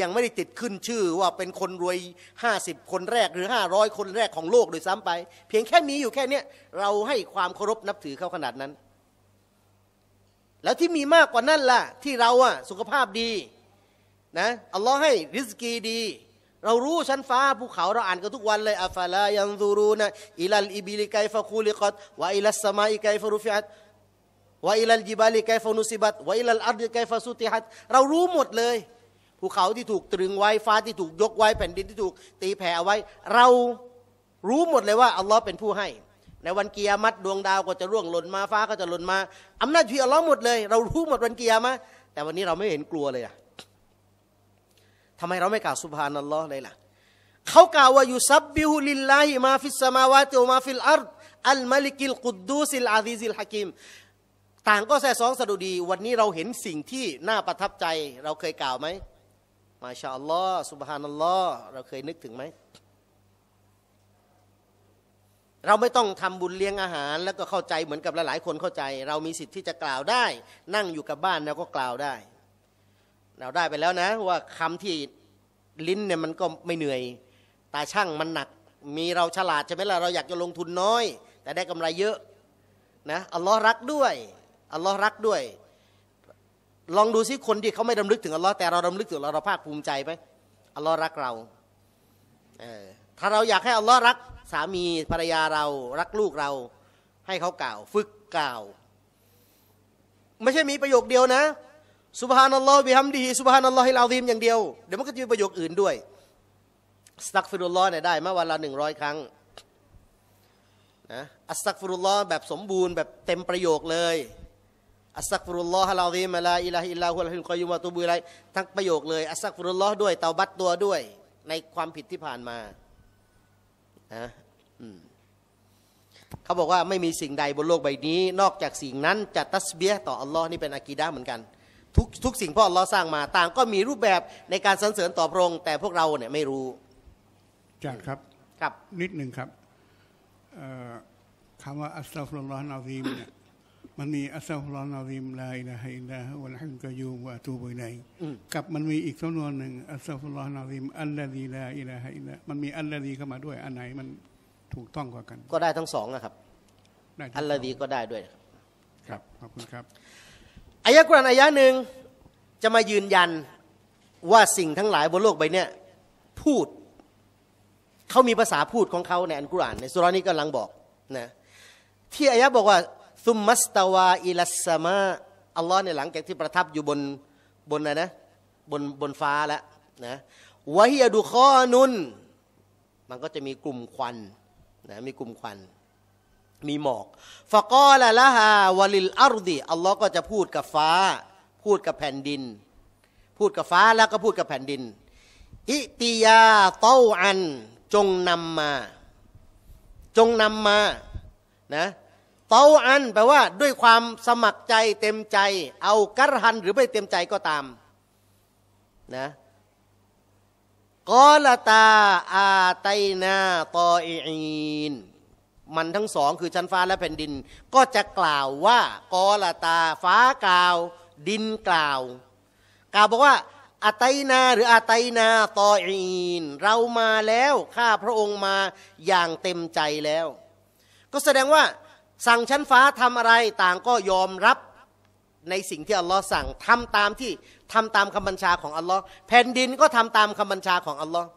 Speaker 2: ยังไม่ได้ติดขึ้นชื่อว่าเป็นคนรวย 50 คนแรกหรือ 500 คนแรกของโลกโดยซ้ำไป เพียงแค่มีอยู่แค่เนี้ยเราให้ความเคารพนับถือเขาขนาดนั้น แล้วที่มีมากกว่านั้นล่ะ ที่เราอะสุขภาพดีนะอัลลอฮ์ให้ริสกีดี เรารู้ชั้นฟ้าภูเขาเราอ่านกันทุกวันเลยอัฟลา ยังซูรูนะอิลัลอิบิลิกัยฟะคูลิกตวะอิลัสสมาอิัยฟะรุฟิอัตวะอิลัลจิบาลิกัยฟะนุสิบัตวะอิลัลอัรดิกัยฟะสุติฮัตเรารู้หมดเลยภูเขาที่ถูกตรึงไว้ฟ้าที่ถูกยกไว้แผ่นดินที่ถูกตีแผ่เอาไว้ เรารู้หมดเลยว่าอัลลอฮ์เป็นผู้ให้ในวันกิยามัดดวงดาวก็จะ ร่วง หล่นมาฟ้าก็จะหล่นมาอำนาจที่อัลลอฮ์หมดเลยเรารู้หมดวันกิยามะแต่วันนี้เราไม่เห็นกลัวเลยอะทำไมเราไม่กล่าวสุภานัลลอฮ์เลยล่ะเขากล่าวว่ายูซับบิฮุลิลลาฮิมาฟิสสมาวาติมาฟิลอาร์อัลมาลิกิลกุดดูซิลอาซิซิลฮะกิมต่างก็แส่สองสะดุดีวันนี้เราเห็นสิ่งที่น่าประทับใจ เราเคยกล่าวไหมมาชาอัลลอฮ์สุบฮานัลลอฮ์เราเคยนึกถึงไหมเราไม่ต้องทำบุญเลี้ยงอาหาร แล้วก็เข้าใจเหมือนกับหลาย ๆ คนเข้าใจ เรามีสิทธิ์ที่จะกล่าวได้ นั่งอยู่กับบ้านเราก็กล่าวได้ เราได้ไปแล้วนะ ว่าคำที่ลิ้นเนี่ยมันก็ไม่เหนื่อย ตาช่างมันหนัก มีเราฉลาดใช่ไหมล่ะเราอยากจะลงทุนน้อย แต่ได้กำไรเยอะ นะ อัลลอฮ์รักด้วยอัลลอฮ์รักด้วยลองดูซิคนที่เขาไม่ดำลึกถึงอัลลอฮ์แต่เราดำลึกถึงเราเราภาคภูมิใจไหมอัลลอฮ์รักเราเออถ้าเราอยากให้อัลลอฮ์รักสามีภรรยาเรารักลูกเรา ให้เขากล่าว ฝึกกล่าว ไม่ใช่มีประโยคเดียวนะสุบฮานัลลอฮ์บิฮัมดีสุบฮานัลลอฮ์ให้เราดีมอย่างเดียวเดี๋ยวมันก็จะมีประโยคอื่นด้วยสตักฟิรุลลอฮ์เนี่ยได้มาวันละหนึ่งร้อยครั้งนะอัสตักฟิรุลลอฮ์แบบสมบูรณ์ แบบเต็มประโยคเลยอัสักฟุรุลลอฮะลาวีมาลาอิลาฮิลาฮุลฮิลกอยุมะตุบุไลทั้งประโยคเลยอัสักฟุรุลลอฮ์ด้วยเตาบัตตัวด้วยในความผิดที่ผ่านมานะเขาบอกว่า ไม่มีสิ่งใดบนโลกใบนี้ นอกจากสิ่งนั้น จะตัสเบียต่ออัลลอฮ์นี่เป็นอากีดะเหมือนกัน ทุกทุกสิ่งพ่ออัลลอฮ์สร้างมา ต่างก็มีรูปแบบในการสรรเสริญต่อพระองค์แต่พวกเราเนี่ย ไม่รู้
Speaker 3: จากครับครับนิดหนึ่งครับคำว่าอัสลาฟุลลอฮ์นาซีมเนี่ยมันมีอัสซาฮุลนาริมลาอิลาฮิลาฮะลฮิมกะยูวะตูบุไนกับมันมีอีกจำนวนหนึ่งอัสซาฮุลนาริมอัลลาดีลาอิลาฮิลาม
Speaker 2: ันมีอัลลาดีเข้ามาด้วยอันไหนมันถูกต้องกว่ากัน ก็ได้ทั้งสองนะครับอัลลาดีก็ได้ด้วยครับ ขอบคุณครับอายะกรานอายะหนึ่งจะมายืนยันว่าสิ่งทั้งหลายบนโลกใบนี้พูดเขามีภาษาพูดของเขาในอันกุรานในสุรานี้กำลังบอกนะที่อายะบอกว่าซุมมัสตาวาอิลัสมาอัลลอฮ์ในหลังจากที่ประทับอยู่บนบนอะไรนะบนบนฟ้าแล้วนะวะฮิยดูข้อนุนมันก็จะมีกลุ่มควันนะมีกลุ่มควันมีหมอกฟะกอละละฮาวลิลอารดีอัลลอฮ์ก็จะ พูดกับฟ้า พูดกับแผ่นดิน พูดกับฟ้าแล้วก็พูดกับแผ่นดิน อิติยาเต้าอัน จงนำมา จงนำมา นะเตาอันแปลว่าด้วยความสมัครใจเต็มใจ เอากัรหันหรือไม่เต็มใจก็ตามนะ กอลตา อาไตนาตออีนมันทั้งสองคือชั้นฟ้าและแผ่นดิน ก็จะกล่าวว่ากอลตาฟ้ากล่าว ดินกล่าว กล่าวบอกว่าอาไตนา หรืออาไตนาตออีน เรามาแล้วข้าพระองค์มาอย่างเต็มใจแล้ว ก็แสดงว่าสั่งชั้นฟ้าทำอะไรต่างก็ยอมรับในสิ่งที่อัลลอฮ์สั่งทำตามที่ทำตามคำบัญชาของอัลลอฮ์แผ่นดินก็ทำตามคำบัญชาของอัลลอฮ์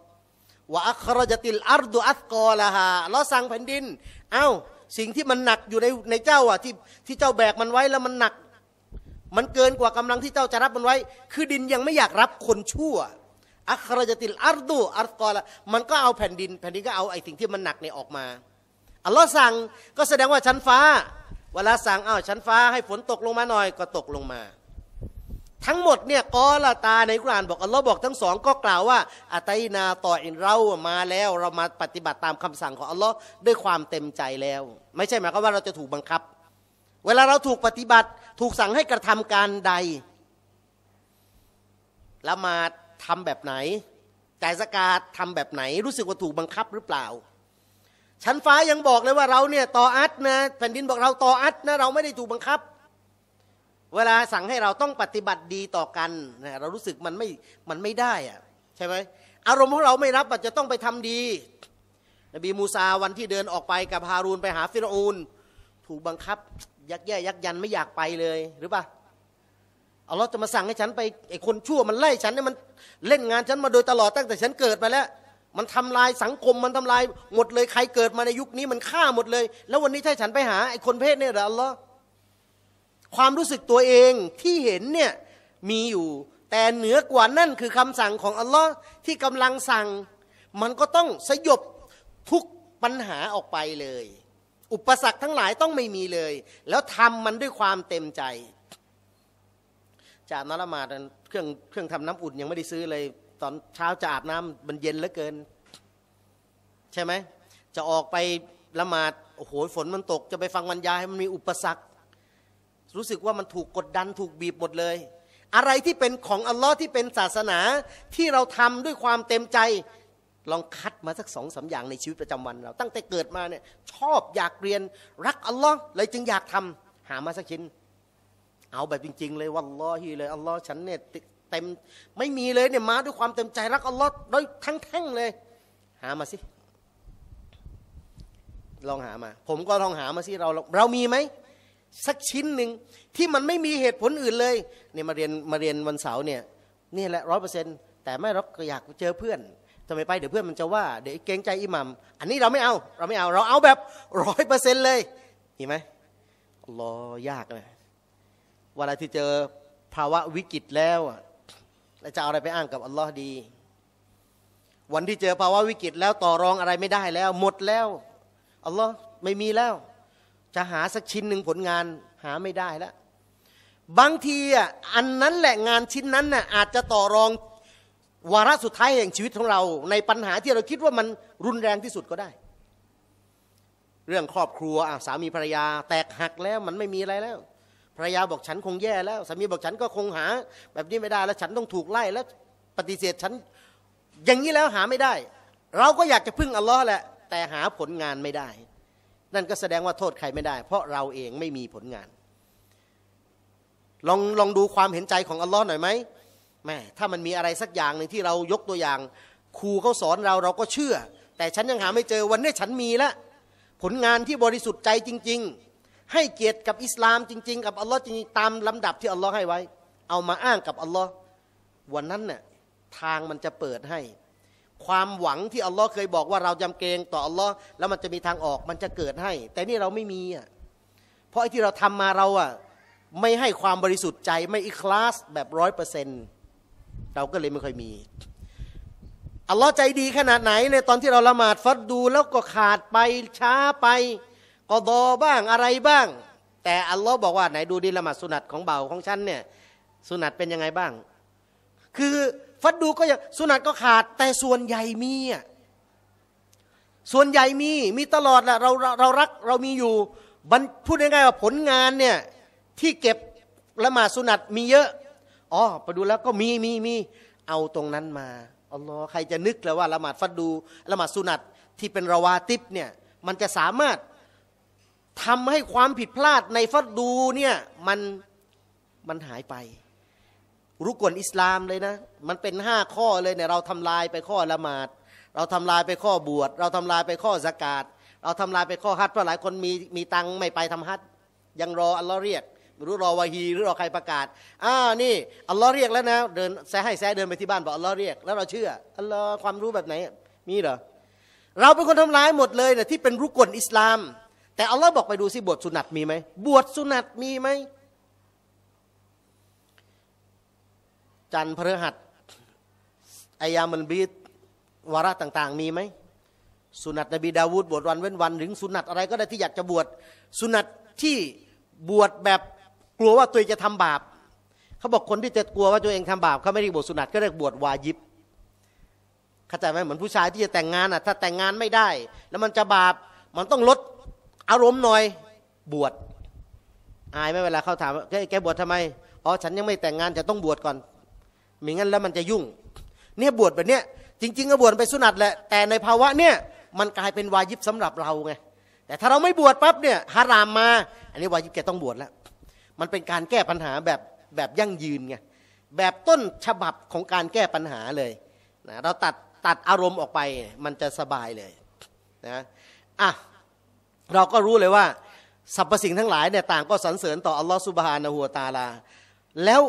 Speaker 2: วะอัครจติลอัรดุอัตกอละฮะอัลลอฮ์สั่งแผ่นดิน เอา้า สิ่งที่มันหนักอยู่ในในเจ้าอ่ะที่ที่เจ้าแบกมันไว้แล้วมันหนัก มันเกินกว่ากำลังที่เจ้าจะรับมันไว้ คือดินยังไม่อยากรับคนชั่วอัครจติลอัรดูอัตกอละมันก็เอาแผ่นดิน แผ่นดินก็เอาไอ้สิ่งที่มันหนักเนี่ยออกมาอัลลอฮ์สั่งก็แสดงว่าชั้นฟ้าเวลาสั่งอ้าวชั้นฟ้าให้ฝนตกลงมาหน่อยก็ตกลงมา ทั้งหมดเนี่ยกอละตาในกุรานบอกอัลลอฮ์บอกทั้งสองก็กล่าวว่าอัตยนาต่ออินเรามาแล้วเรามาปฏิบัติตามคำสั่งของอัลลอฮ์ด้วยความเต็มใจแล้ว ไม่ใช่หมายความว่าเราจะถูกบังคับ เวลาเราถูกปฏิบัติ ถูกสั่งให้กระทำการใดละหมาดทำแบบไหนจ่ายสกาดทำแบบไหน รู้สึกว่าถูกบังคับหรือเปล่าชั้นฟ้ายังบอกเลยว่าเราเนี่ยต่ออัดนะแผ่นดินบอกเราต่ออัดนะเราไม่ได้ถูกบังคับ เวลาสั่งให้เราต้องปฏิบัติดีต่อกันนะเรารู้สึกมันไม่ มันไม่ได้อะใช่ไหมอารมณ์ของเราไม่รับาจะต้องไปทำดีนบีมูซาวันที่เดินออกไปกับฮารูนไปหาฟิรูนถูกบังคับ ยักแย่ยักยันไม่อยากไปเลยหรือปะเอาเราจะมาสั่งให้ฉันไปไอคนชั่วมันไล่ฉันเนี่ยมันเล่นงานฉันมาโดยตลอดตั้งแต่ฉันเกิดมาแล้วมันทำลายสังคมมันทำลายหมดเลย ใครเกิดมาในยุคนี้มันฆ่าหมดเลย แล้ววันนี้ถ้าฉันไปหาไอ้คนเพศเนี่ยหรออัลลอฮ์ความรู้สึกตัวเองที่เห็นเนี่ยมีอยู่ แต่เหนือกว่านั่นคือคำสั่งของอัลลอฮ์ที่กำลังสั่ง มันก็ต้องสยบทุกปัญหาออกไปเลย อุปสรรคทั้งหลายต้องไม่มีเลย แล้วทำมันด้วยความเต็มใจ จากนาะมาเครื่องเครื่องทำน้ำอุ่นยังไม่ได้ซื้อเลยตอนเช้าจะอาบน้ำมันเย็นเหลือเกิน ใช่ไหม จะออกไปละหมาดโอ้โหฝนมันตกจะไปฟังบรรยายมันมีอุปสรรค รู้สึกว่ามันถูกกดดันถูกบีบหมดเลย อะไรที่เป็นของอัลลอฮ์ที่เป็นศาสนาที่เราทำด้วยความเต็มใจ ลองคัดมาสักสองสาอย่างในชีวิตประจำวันเรา ตั้งแต่เกิดมาเนี่ยชอบอยากเรียนรักอัลลอฮ์เลยจึงอยากทำหามาสักชิ้น เอาแบบจริงๆเลยวัลลอฮีเลยอัลลอฮ์ฉันเนี่ยเต็มไม่มีเลยเนี่ยมาด้วยความเต็มใจรักอัลลอฮ์ด้วยทั้งแท่งเลย หามาสิ ลองหามา ผมก็ลองหามาสิเราเรามีไหมสักชิ้นหนึ่งที่มันไม่มีเหตุผลอื่นเลยเนี่ยมาเรียนมาเรียนวันเสาร์เนี่ยนี่แหละร้อยเปอร์เซ็นต์แต่ไม่เราอยากเจอเพื่อนทำไมไปเดี๋ยวเพื่อนมันจะว่าเดี๋ยวเกรงใจอิหมัมอันนี้เราไม่เอา เราไม่เอา เราเอาแบบร้อยเปอร์เซ็นต์เลยเห็นไหมรอยากเลยเวลาที่เจอภาวะวิกฤตแล้วแล้วจะเอาอะไรไปอ้างกับอัลลอฮ์ดี วันที่เจอภาวะวิกฤตแล้วต่อรองอะไรไม่ได้แล้ว หมดแล้วอัลลอฮ์ไม่มีแล้ว จะหาสักชิ้นหนึ่งผลงานหาไม่ได้แล้ว บางทีอ่ะอันนั้นแหละงานชิ้นนั้นน่ะอาจจะต่อรองวาระสุดท้ายแห่งชีวิตของเรา ในปัญหาที่เราคิดว่ามันรุนแรงที่สุดก็ได้ เรื่องครอบครัวสามีภรรยาแตกหักแล้วมันไม่มีอะไรแล้วภรรยาบอกฉันคงแย่แล้วสามีบอกฉันก็คงหา แบบนี้ไม่ได้แล้วฉันต้องถูกไล่แล้ว ปฏิเสธฉัน อย่างนี้แล้วหาไม่ได้ เราก็อยากจะพึ่งอัลลอฮ์แหละแต่หาผลงานไม่ได้ นั่นก็แสดงว่าโทษใครไม่ได้ เพราะเราเองไม่มีผลงาน ลองลองดูความเห็นใจของอัลลอฮ์หน่อยไหมแม่ถ้ามันมีอะไรสักอย่างหนึ่งที่เรายกตัวอย่างครูเขาสอนเราเราก็เชื่อ แต่ฉันยังหาไม่เจอวันนี้ฉันมีแล้วผลงานที่บริสุทธิ์ใจจริง ๆให้เกียรติกับอิสลามจริงๆกับอัลลอฮ์จริงๆตามลำดับที่อัลลอฮ์ให้ไว้ เอามาอ้างกับอัลลอฮ์วันนั้นน่ยทางมันจะเปิดให้ ความหวังที่อัลลอฮ์เคยบอกว่าเราจำเกรงต่ออัลลอฮ์แล้วมันจะมีทางออกมันจะเกิดให้ แต่นี่เราไม่มีอ่ะเพราะไอ้ที่เราทำมาเราอ่ะไม่ให้ความบริสุทธิ์ใจไม่อิคลาสแบบร้อยเปอร์เซ็นต์เราก็เลยไม่ค่อยมี อัลลอฮ์ใจดีขนาดไหนในตอนที่เราละหมาดฟัดดูแล้วก็ขาดไปช้าไปกอดอบ้างอะไรบ้าง แต่อัลลอฮ์บอกว่าไหนดูดีละหมาดสุนัตของเบาของฉันเนี่ยสุนัตเป็นยังไงบ้าง คือฟัดดูก็ยังสุนัตก็ขาดแต่ส่วนใหญ่มีอ่ะส่วนใหญ่มีมีตลอดแหละเราเรารักเรามีอยู่พูดง่ายๆว่าผลงานเนี่ยที่เก็บละหมาดสุนัตมีเยอะอ๋อไปดูแล้วก็มีมีมีเอาตรงนั้นมาอัลลอฮ์ใครจะนึกเลยว่าละหมาดฟัดดูละหมาดสุนัตที่เป็นราวาติบเนี่ยมันจะสามารถทำให้ความผิดพลาดในฟัดดูเนี่ยมันมันหายไป รุกวนอิสลามเลยนะ มันเป็นห้าข้อเลยเนี่ยเราทำลายไปข้อละหมาดเราทำลายไปข้อบวชเราทำลายไปข้อสกาดเราทำลายไปข้อฮัตเพราะหลายคนมีมีตังไม่ไปทำฮัตยังรออัลลอฮ์เรียกไม่รู้รอวาฮีหรือรอใครประกาศอ้าวนี่อัลลอฮ์เรียกแล้วนะ เดินแซให้แซเดินไปที่บ้านบอกอัลลอฮ์เรียกแล้วเราเชื่ออัลลอฮ์ความรู้แบบไหน มีเหรอเราเป็นคนทำลายหมดเลยเนะที่เป็นรุกวนอิสลามแต่อัลลอฮ์บอกไปดูสิบวชสุนัตมีไหมบวชสุนัตมีไหมจันทร์พฤหัสอายามันบีดวาระต่าง ๆ มีไหมสุนัตนบีดาวูดบวชวันเว้นวันถึงสุนัตอะไรก็ได้ที่อยากจะบวชสุนัตที่บวชแบบกลัวว่าตัวเองจะทำบาปเขาบอกคนที่จะกลัวว่าตัวเองทำบาปเขาไม่ได้บวชสุนัตก็เรียกบวชวายิบเข้าใจไหมเหมือนผู้ชายที่จะแต่งงานอ่ะถ้าแต่งงานไม่ได้ แล้วมันจะบาปมันต้องลดอารมณ์หน่อยบวชอายไม่เวลาเขาถามแกแกบวชทำไมอ๋อฉันยังไม่แต่งงานจะต้องบวชก่อนมิงั้นแล้วมันจะยุ่ง เนี่ยบวชแบบเนี้ย จริง ๆก็บวชไปสุนัตแหละแต่ในภาวะเนี่ยมันกลายเป็นวายิบสำหรับเราไงแต่ถ้าเราไม่บวชปั๊บเนี่ยฮารามมา อันนี้วายิบแกต้องบวชแล้วมันเป็นการแก้ปัญหาแบบ แบบยั่งยืนไงแบบต้นฉบับของการแก้ปัญหาเลยนะเราตัดตัดอารมณ์ออกไปมันจะสบายเลยนะอ่ะเราก็รู้เลยว่า สรรพสิ่งทั้งหลายเนี่ยต่างก็สรรเสริญต่ออัลลอฮฺสุบฮานะหัวตาลาแล้ว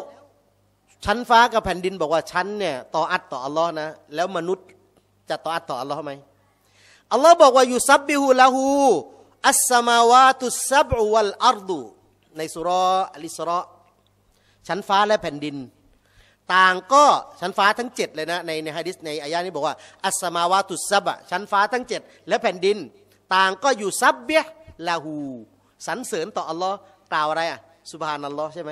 Speaker 2: ชั้นฟ้ากับแผ่นดิน บอกว่าชั้นเนี่ยต่ออัดต่ออัลลอฮ์นะแล้วมนุษย์จะต่ออัดต่ออัลลอฮ์ไหมอัลลอฮ์บอกว่ายูซับบิฮูละหูอัสมาวาตุซับวัลอัรดูในสุรอลิสรอชั้นฟ้าและแผ่นดิน ต่างก็ชั้นฟ้าทั้งเจ็ดเลยนะในในฮะดิษในอายะนี้ บอกว่าอัสมาวาตุซับะชั้นฟ้าทั้งเจ็ดและแผ่นดินต่างก็อยู่ซับเบียลาหูสรรเสริญต่ออัลลอฮ์กล่าวอะไรอ่ะสุบฮานัลลอฮ์ใช่ไหม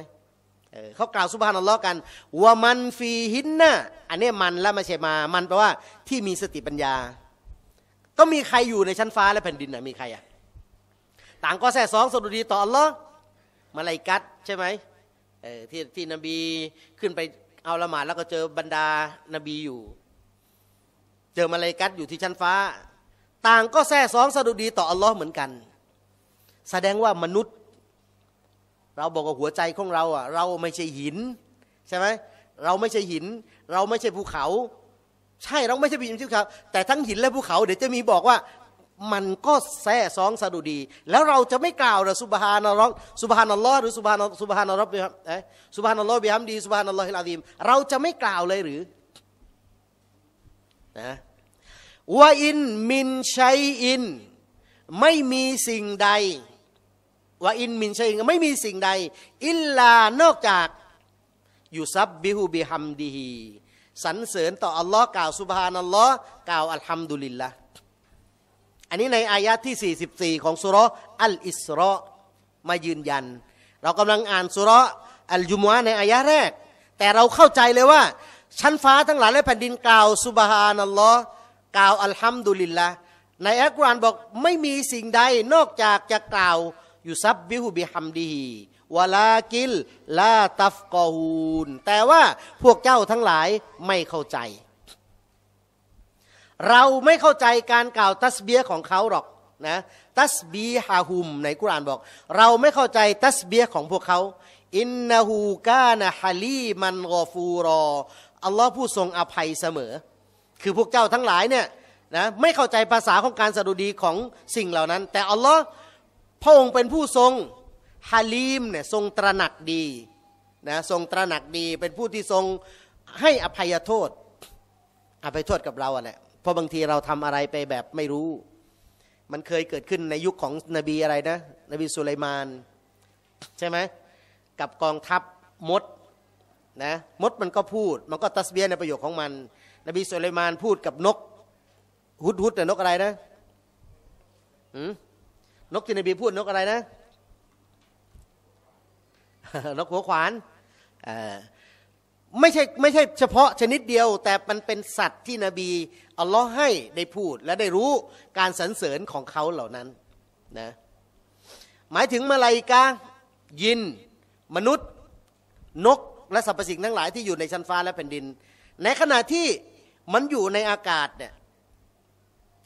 Speaker 2: เขากล่าวสุบฮานัลลอฮ์กันวามันฟีฮินนะ อันนี้มันแล้วไม่ใช่มามันแปลว่าที่มีสติปัญญา ก็มีใครอยู่ในชั้นฟ้าและแผ่นดินนะมีใครอ่ะต่างก็แส่สองสดุดีต่ออัลลอฮ์มาลายกัดใช่ไหมที่ที่นบีขึ้นไปเอาละหมาดแล้วก็เจอบรรดานบีอยู่ เจอมาลายกัดอยู่ที่ชั้นฟ้าต่างก็แท้สองสะดุดี ต่ออัลลอฮ์เหมือนกัน แสดงว่ามนุษย์ เราบอกว่า หัวใจของเราอ่ะ เราไม่ใช่หิน ใช่ไหม เราไม่ใช่หิน เราไม่ใช่ภูเขา ใช่เราไม่ใช่หินภูเขาแต่ทั้งหินและภูเขา เดี๋ยวจะมีบอกว่า มันก็แท้สองสะดุดี แล้วเราจะไม่กล่าวหรือสุบฮานัลลอฮ์สุบฮานัลลอฮ์หรือสุบฮานสุบฮานัลลอฮ์บิฮัมเอ๊สุบฮานัลลอฮ์บิฮัมดีสุบฮานอัลลอฮิลาดีมเราจะไม่กล่าวเลยหรือนะว่าอินมินชัยอินไม่มีสิ่งใดว่าอินมินชัยอินไม่มีสิ่งใด อิลลานอกจากอยู่ซับบิฮูบิฮัมดีฮีสรรเสริญต่ออัลลอฮ์กล่าวสุบฮานัลลอฮ์กล่าวอัลฮัมดุลิลละอันนี้ในอายะที่ 44 ของสุรอัลอิสรอมายืนยัน เรากำลังอ่านสุรอัลยุมวะในอายะแรก แต่เราเข้าใจเลยว่า ชั้นฟ้าทั้งหลายและแผ่นดินกล่าวสุบฮานัลลอฮ์กล่าวอัลฮัมดุลิลละ ในอัลกุรอานบอกไม่มีสิ่งใดนอกจากจะกล่าวอยู่ซับบิฮุบิฮัมดีฮีวลากิลลาตัฟกอฮูนแต่ว่าพวกเจ้าทั้งหลายไม่เข้าใจ เราไม่เข้าใจการกล่าวตัสเบียของเขาหรอกนะตัสบีฮาฮุม ในกุรานบอก เราไม่เข้าใจตัสเบียของพวกเขา อินนาหูกานะฮาลีมันกอฟูรออัลลอฮ์ผู้ทรงอภัยเสมอคือพวกเจ้าทั้งหลายเนี่ยนะไม่เข้าใจภาษาของการสดุดีของสิ่งเหล่านั้น แต่อัลลอฮ์พระองค์เป็นผู้ทรงฮาลีมเนี่ยทรงตระหนักดีนะทรงตระหนักดี เป็นผู้ที่ทรงให้อภัยโทษ อภัยโทษกับเราแหละเพราะบางทีเราทำอะไรไปแบบไม่รู้ มันเคยเกิดขึ้นในยุคของนบีอะไรนะนบีสุไลมาน ใช่ไหม กับกองทัพมดนะมดมันก็พูด มันก็ตัสเบียในประโยคของมันนบีสุลัยมานพูดกับนกฮุดฮุดแต่นกอะไรนะนกที่นบีพูดนกอะไรนะ นกหัวขวานไม่ใช่ไม่ใช่ เฉพาะชนิดเดียว แต่มันเป็นสัตว์ที่นบี อัลลอฮ์ให้ได้พูดและได้รู้การสรรเสริญของเขาเหล่านั้นนะหมายถึงมาลายกายิน มนุษย์นกและสรรพสิ่งทั้งหลาย ที่อยู่ในชั้นฟ้าและแผ่นดิน ในขณะที่มันอยู่ในอากาศเนี่ย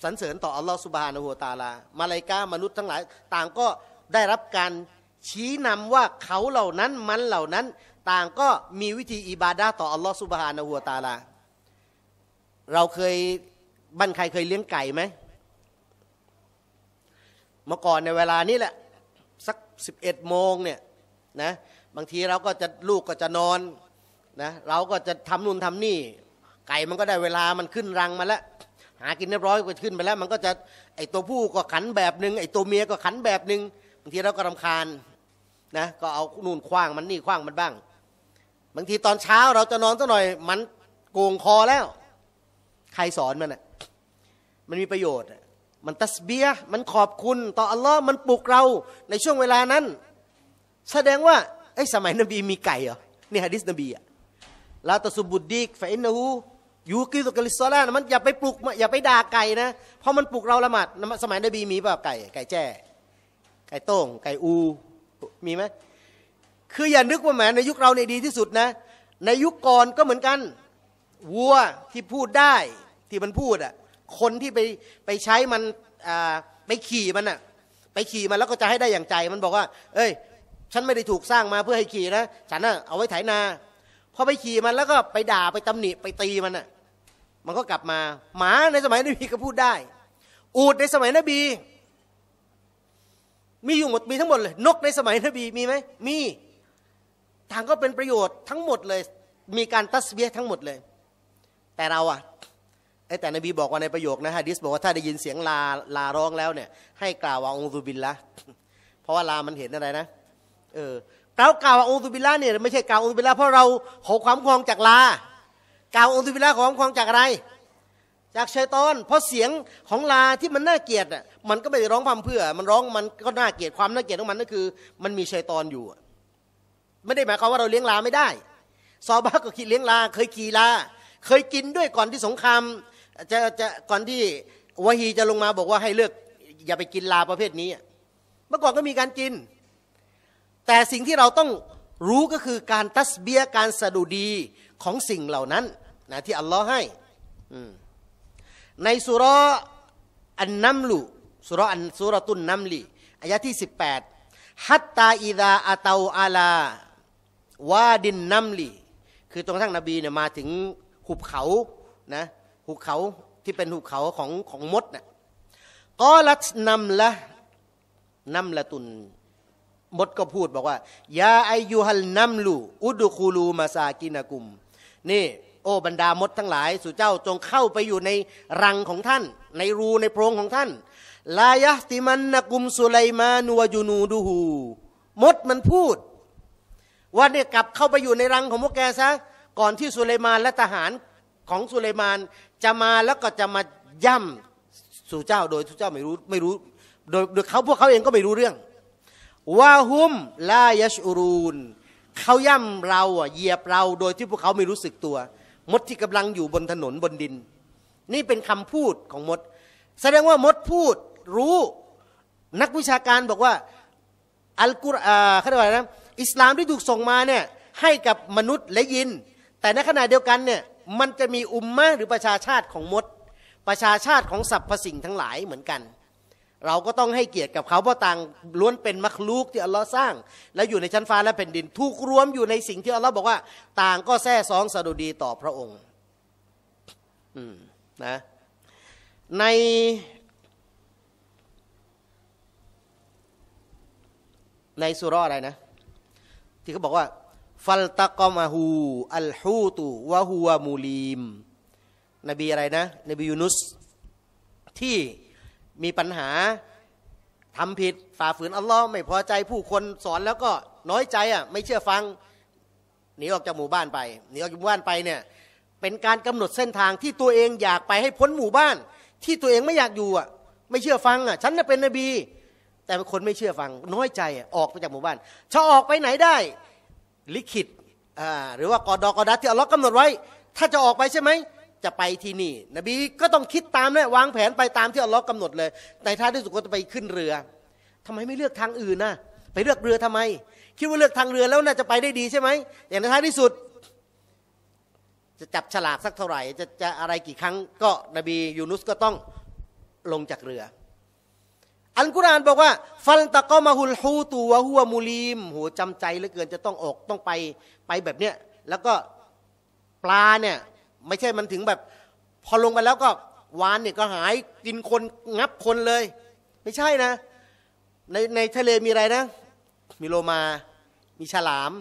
Speaker 2: สรรเสริญต่ออัลลอฮฺสุบฮานาหัวตาลามาลายกามนุษย์ทั้งหลายต่างก็ได้รับการชี้นำว่าเขาเหล่านั้นมันเหล่านั้น ต่างก็มีวิธีอิบาดาต่ออัลลอฮฺสุบฮานาหัวตาลาเราเคยบ้านใครเคยเลี้ยงไก่ไหม เมื่อก่อนในเวลานี้แหละ สักสิบเอ็ดโมงเนี่ยนะบางทีเราก็จะลูกก็จะนอนนะเราก็จะทำนู่นทำนี่ไก่มันก็ได้เวลามันขึ้นรังมาแล้ว หากินเรียบร้อยก็ขึ้นไปแล้ว มันก็จะไอตัวผู้ก็ขันแบบหนึ่งไอตัวเมียก็ขันแบบหนึ่งบางทีเราก็รำคาญนะก็เอานู่นคว้างมันนี่คว้างมันบ้าง บางทีตอนเช้าเราจะนอนสักหน่อยมันโกงคอแล้วใครสอนมันอ่ะมันมีประโยชน์มันตัสเบียมันขอบคุณ ต่ออัลลอฮ์มันปลุกเราในช่วงเวลานั้น แสดงว่าไอ้สมัยนบีมีไก่เหรอนี่ฮะดิษนบีอ่ะลาตสุบุดดีกฟะอินนูยูกิสุกลิซอล่ามันอย่าไปปลุกอย่าไปด่าไก่นะเพราะมันปลุกเราละหมาดสมัยนบีมีแบบไก่ ไก่แจ้ไก่โต้ง ไก่อูมีไหมคืออย่านึกว่าแหมในยุคเราในดีที่สุดนะ ในยุคก่อนก็เหมือนกันวัวที่พูดได้ที่มันพูดอ่ะคนที่ไปไปใช้มันไปขี่มันอ่ะไปขี่มันแล้วก็จะให้ได้อย่างใจมันบอกว่า เอ้ยฉันไม่ได้ถูกสร้างมาเพื่อให้ขี่นะฉันน่ะเอาไว้ไถนาพอไปขี่มันแล้วก็ไปด่าไปตำหนิไปตีมันอ่ะมันก็กลับมา หมาในสมัยนบีก็พูดได้ อูดในสมัยนบี มีอยู่หมดมีทั้งหมดเลย นกในสมัยนบีมีไหมมี ทางก็เป็นประโยชน์ทั้งหมดเลย มีการตัสเบียทั้งหมดเลย แต่เราอะไอแต่นบีบอกว่าในประโยคนะฮะดิสบอกว่าถ้าได้ยินเสียงลาลาร้องแล้วเนี่ย ให้กล่าวว่าองซูบินละเพราะว่าลามันเห็นอะไรนะเออเรากล่าวว่าองซูบินละเนี่ยไม่ใช่กล่าวองซูบินละเพราะเราขอความคองจากลากล่าวองุทิละขอความคลองจากอะไรจากชัยตอน เพราะเสียงของลาที่มันน่าเกลียดอ่ะมันก็ไม่ได้ร้องพามเพื่อ มันร้องมันก็น่าเกลียดความน่าเกลียดของมันก็คือ มันมีชัยตอนอยู่ ไม่ได้หมายความว่าเราเลี้ยงลาไม่ได้ซอบ้าก็ขี่เลี้ยงลาเคยขี่ลา เคยกินด้วยก่อนที่สงคราม จะจะก่อนที่วะฮีจะลงมาบอกว่าให้เลิกอย่าไปกินลาประเภทนี้ เมื่อก่อนก็มีการกิน แต่สิ่งที่เราต้องรู้ก็คือการตัสเบียการสะดุดีของสิ่งเหล่านั้นนะที่อัลลอฮ์ให้ในสุรอันนัมลูสุรอันสุรตุนนัมลีอายะที่ 18ฮัตตาอิดาอาตาอาลา วาดินนัมลีคือตรงทั้งนบีเนี่ยมาถึงหุบเขานะหุบเขาที่เป็นหุบเขาของของมดนะ่ะกอลัตนัมละนัมละตุน มดก็พูดบอกว่า ยาอายุฮัลนัมลู อุดคูลูมาซากินากุม นี่โอ้บรรดามดทั้งหลายสู่เจ้าจงเข้าไปอยู่ในรังของท่าน ในรูในโพรงของท่านลายะติมันนกุมสุไลมานัวยูนูดูหูมดมันพูด ว่าเนี่ยกลับเข้าไปอยู่ในรังของพวกแกซะ ก่อนที่สุไลมานและทหารของสุไลมานจะมาแล้วก็จะมาย่ำสู่เจ้า โดยสู่เจ้าไม่รู้ไม่รู้ โดยโดยเขาพวกเขาเองก็ไม่รู้เรื่องวาหุมลายชอูรูนเขาย่ำเราอ่ะเหยียบเราโดยที่พวกเขาไม่รู้สึกตัวมดที่กำลังอยู่บนถนนบนดิน นี่เป็นคำพูดของมด แสดงว่ามดพูดรู้นักวิชาการบอกว่าอัลกุรอานเขาเรียกว่าอิสลามที่ถูกส่งมาเนี่ยให้กับมนุษย์และยิน แต่ในขณะเดียวกันเนี่ยมันจะมีอุมมะหรือประชาชาติของมด ประชาชาติของสรรพสิ่งทั้งหลายเหมือนกันเราก็ต้องให้เกียรติกับเขาเพราะต่างล้วนเป็นมรคลูกที่อัลลอฮ์สร้าง และอยู่ในชั้นฟ้าและแผ่นดินถูกรวมอยู่ในสิ่งที่อัลลอฮ์บอกว่า ต่างก็แท้สอง สะดุดีต่อพระองค์นะใน ในสุรอะไรนะ ที่เขาบอกว่า ฟัลตะกอมาฮูอัลฮูตูวะฮูวมูลีม นบีอะไรนะนบียูนุสที่มีปัญหาทำผิดฝ่าฝืนอัลลอฮ์ไม่พอใจผู้คนสอนแล้วก็น้อยใจอ่ะไม่เชื่อฟังหนีออกจากหมู่บ้านไปหนีออกจากหมู่บ้านไป เนี่ยเป็นการกำหนดเส้นทางที่ตัวเองอยากไปให้พ้นหมู่บ้าน ที่ตัวเองไม่อยากอยู่อ่ะไม่เชื่อฟังอ่ะฉันน่ะเป็นนบี แต่คนไม่เชื่อฟัง น้อยใจออกไปจากหมู่บ้านจะออกไปไหนได้ ลิขิตหรือว่ากอดอกอดัตที่อัลลอฮ์กำหนดไว้ ถ้าจะออกไปใช่ไหมจะไปที่นี่ นบีก็ต้องคิดตามเนยวางแผนไปตามที่อัลลอฮ์กำหนดเลยในท้ายที่สุดก็จะไปขึ้นเรือ ทำไมไม่เลือกทางอื่นนะไปเลือกเรือทำไม คิดว่าเลือกทางเรือแล้วน่าจะไปได้ดีใช่ไหมอย่างในท้ายที่สุด จะจับฉลากสักเท่าไหร่จะจะอะไรกี่ครั้งก็ นบี ยูนุสก็ต้องลงจากเรือ อันกุรานบอกว่า ฟันตะกอมาหุลฮูตัวหัวมูลีม หัวจำใจเหลือเกินจะต้องออกต้องไปไปแบบเนี้ยแล้วก็ปลาเนี่ยไม่ใช่มันถึงแบบพอลงไปแล้วก็วานเนี่ยก็หายกินคนงับคนเลย ไม่ใช่นะ ในในทะเลมีอะไรนะ มีโลมา มีฉลาม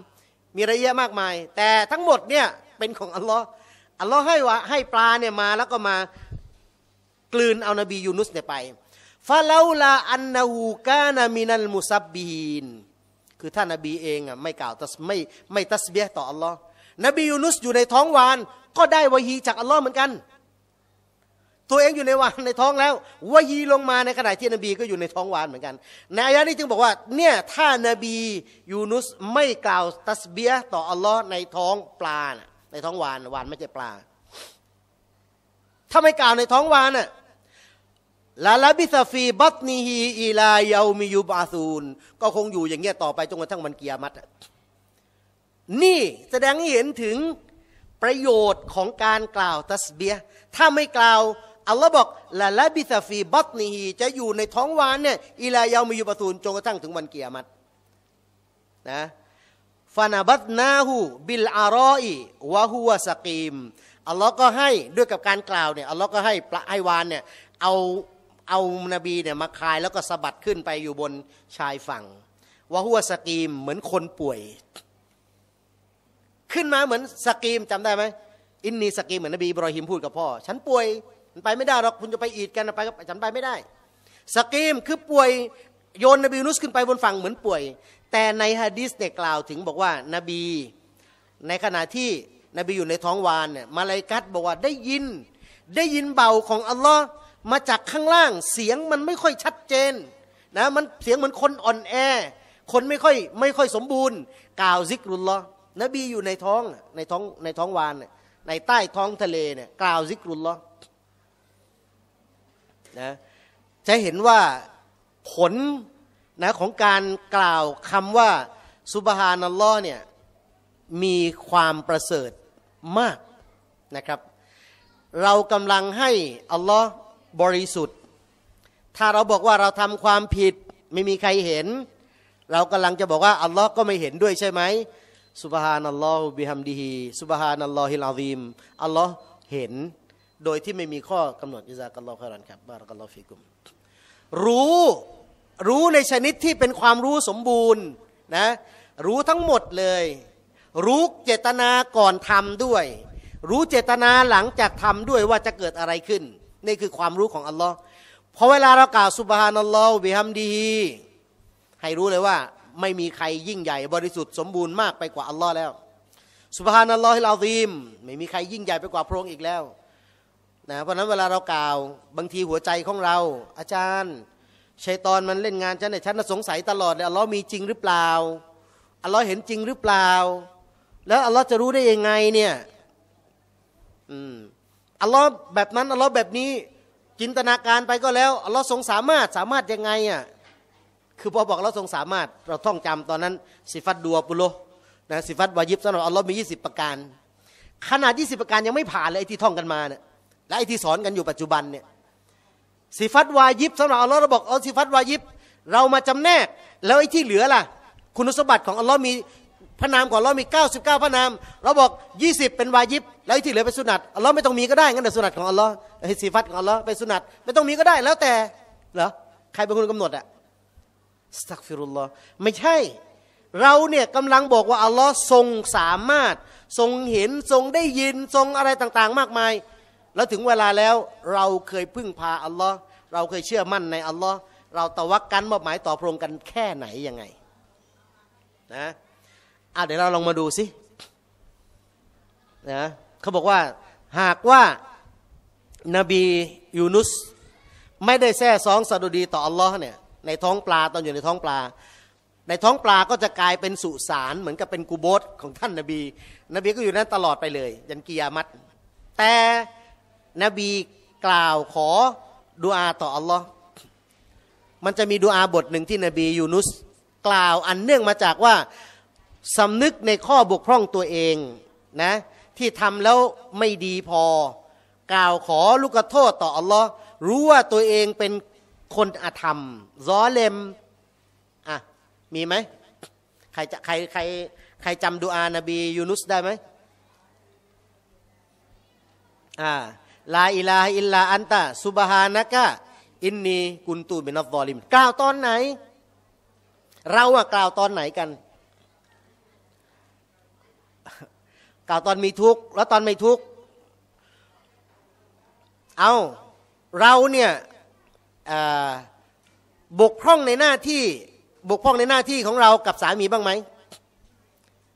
Speaker 2: มีอะไรเยอะมากมาย แต่ทั้งหมดเนี่ยเป็นของอัลลอฮ์อัลลอฮ์ให้ว่าให้ปลาเนี่ยมาแล้วก็มากลืนเอานบียูนุสเนี่ยไปฟาเลาลาอันนาหูกานามินัล มุซับบีน คือท่านนบีเองอ่ะไม่กล่าวไม่ไม่ตัสเบียต่ออัลลอฮ์นบียูนุสอยู่ในท้องวานก็ได้วะฮีจากอัลลอฮ์เหมือนกัน ตัวเองอยู่ในวานในท้องแล้ววะฮีลงมาในขณะที่นบี ก็อยู่ในท้องวานเหมือนกัน ในอายะนี้จึงบอกว่า เนี่ย ถ้านบียูนุสไม่กล่าวตัสเบียต่ออัลลอฮ์ในท้องปลา ในท้องวานวานไม่ใช่ปลา ถ้าไม่กล่าวในท้องวานน่ะลาลาบิซฟีบัตนีฮีอีลา ยามิยูบาซูนก็คงอยู่อย่างเงี้ยต่อไปจนกระทั่งวันเกียรตินี่แสดงให้เห็นถึงประโยชน์ของการกล่าวตัสเบีย ถ้าไม่กล่าว อัลลอฮ์บอกละละบิซาฟี บัตนีฮีจะอยู่ในท้องวานเนี่ยอิลายามีอยู่ประตูนจนกระทั่งถึงวันเกียรตินะฟานาบัตนาหูบิลอารออีวะฮัวสกีมอัลลอฮ์ก็ให้ด้วยกับการกล่าวเนี่ยอัลลอฮ์ก็ให้ปลาไอวานเนี่ยเอาเอานบีเนี่ยมาคายแล้วก็สะบัดขึ้นไปอยู่บนชายฝั่งวะฮัวสกีมเหมือนคนป่วยขึ้นมาเหมือนสกีมจำได้ไหมอินนีสกีมเหมือนนบีบรอฮิมพูดกับพ่อ ฉันป่วยมันไปไม่ได้หรอก คุณจะไปอีดกันไปกฉันไปไม่ได้สกีมคือป่วยโยนนบีนุสขึ้นไปบนฝั่งเหมือนป่วย แต่ในฮะดีสเนี่ยกล่าวถึงบอกว่านาบี ในขณะที่นบีอยู่ในท้องวานเนี่ยมาลายกัดบอกว่าได้ยิน ได้ยินเบาของอัลลอฮ์มาจากข้างล่างเสียงมันไม่ค่อยชัดเจนนะมันเสียงเหมือนคนอ่อนแอ คนไม่ค่อยไม่ค่อยสมบูรณ์กล่าวซิกรุลลอฮนบีอยู่ในท้องในท้องในท้องวานในใต้ท้องทะเลเนี่ยกล่าว ซิกรุลลอนะจะเห็นว่าผลนะของการกล่าวคำว่าสุบฮานัลลอฮ์เนี่ยมีความประเสริฐมากนะครับ เรากำลังให้อัลลอฮ์บริสุทธิ์ ถ้าเราบอกว่าเราทำความผิดไม่มีใครเห็น เรากำลังจะบอกว่าอัลลอฮ์ก็ไม่เห็นด้วยใช่ไหมสุบฮานัลลอฮฺบิฮัมดีฮีสุบฮานัลลอฮิลอาซีมอัลลอฮ์เห็น โดยที่ไม่มีข้อกำหนดอิซากัลลอฮฺขรันครับบารักัลลอฮฺฟิกุม รู้ รู้ในชนิดที่เป็นความรู้สมบูรณ์นะ รู้ทั้งหมดเลย รู้เจตนาก่อนทำด้วย รู้เจตนาหลังจากทำด้วยว่าจะเกิดอะไรขึ้น นี่คือความรู้ของอัลลอฮ์พอเวลาเรากล่าวสุบฮานัลลอฮฺบิฮัมดีให้รู้เลยว่าไม่มีใครยิ่งใหญ่บริสุทธิ์สมบูรณ์มากไปกว่าอัลลอฮ์แล้วสุบฮานัลลอฮิลาซีมไม่มีใครยิ่งใหญ่ไปกว่าพระองค์อีกแล้วนะเพราะนั้นเวลาเรากล่าวบางทีหัวใจของเรา อาจารย์ชัยตอนมันเล่นงานฉันเนี่ยฉันสงสัยตลอดเลยอัลลอฮ์มีจริงหรือเปล่าอัลลอฮ์เห็นจริงหรือเปล่า แล้วอัลลอฮ์จะรู้ได้ยังไงเนี่ยอืมอัลลอฮ์แบบนั้นอัลลอฮ์แบบนี้จินตนาการไปก็แล้วอัลลอฮ์ทรงสามารถสามารถยังไงอ่ะคือพอบอกเราทรงสามารถ เราท่องจำตอนนั้นสิฟัตดัวปุโรนะสิฟัตวายิบสำหรับอัลลอฮ์มี 20 ประการ ขนาด 20 ประการยังไม่ผ่านเลยไอ้ที่ท่องกันมาเนี่ยและไอ้ที่สอนกันอยู่ปัจจุบันเนี่ยสิฟัตวายิบสำหรับอัลลอฮ์เราบอกเอาสิฟัตวายิบ เรามาจำแนกแล้วไอ้ที่เหลือล่ะคุณสมบัติของอัลลอฮ์มีพระนามของอัลลอฮ์มี 99พระนามเราบอก 20 เป็นวายิบแล้วไอที่เหลือเป็นสุนัตอัลลอฮ์ไม่ต้องมีก็ได้งั้นแต่สุนัตของอัลลอฮ์ไอสิฟัตของอัลลอฮ์เป็นสุนัตไม่ต้องมีก็ได้แล้วแต่เหรอใครเป็นคนกำหนดอะสตักฟิรุลลอฮ์ไม่ใช่เราเนี่ยกำลังบอกว่าอัลลอฮ์ทรงสามารถทรงเห็นทรงได้ยินทรงอะไรต่าง ๆ มากมาย แล้วถึงเวลาแล้วเราเคยพึ่งพาอัลลอฮ์เราเคยเชื่อมั่นในอัลลอฮ์เราตะวักกันมอบหมายต่อพระองค์กันแค่ไหนยังไงนะอ่ะเดี๋ยวเราลองมาดูสินะเขาบอกว่าหากว่านบียูนุส ไม่ได้แท้สองสะดุดีต่ออัลลอฮ์เนี่ยในท้องปลาตอนอยู่ในท้องปลา ในท้องปลาก็จะกลายเป็นสุสานเหมือนกับเป็นกูโบสของท่านนาบี นบีก็อยู่นั้นตลอดไปเลยยันกิยามัดแต่นบีกล่าวขอดุอาต่ออัลลอฮ์มันจะมีดุอาบทหนึ่งที่นบี ยูนุสกล่าวอันเนื่องมาจากว่าสำนึกในข้อบกพร่องตัวเองนะที่ทำแล้วไม่ดีพอ กล่าวขอลูกโทษต่ออัลลอฮ์รู้ว่าตัวเองเป็นคนอธรรมย้อเลม อ่ะ มีไหมใครจะใครใครใครจำดูอานาบี ยูนุสได้ไหม อ่า ลาอิลาอิลลาอันตะสุบฮานะกะ อินนี กุนตูบินอฟวอลิมกล่าวตอนไหน เราอะกล่าวตอนไหนกัน กล่าวตอนมีทุกข์ แล้วตอนไม่ทุกข์ เอา เราเนี่ยบกพร่องในหน้าที่ บกพร่องในหน้าที่ของเรากับสามีบ้างไหม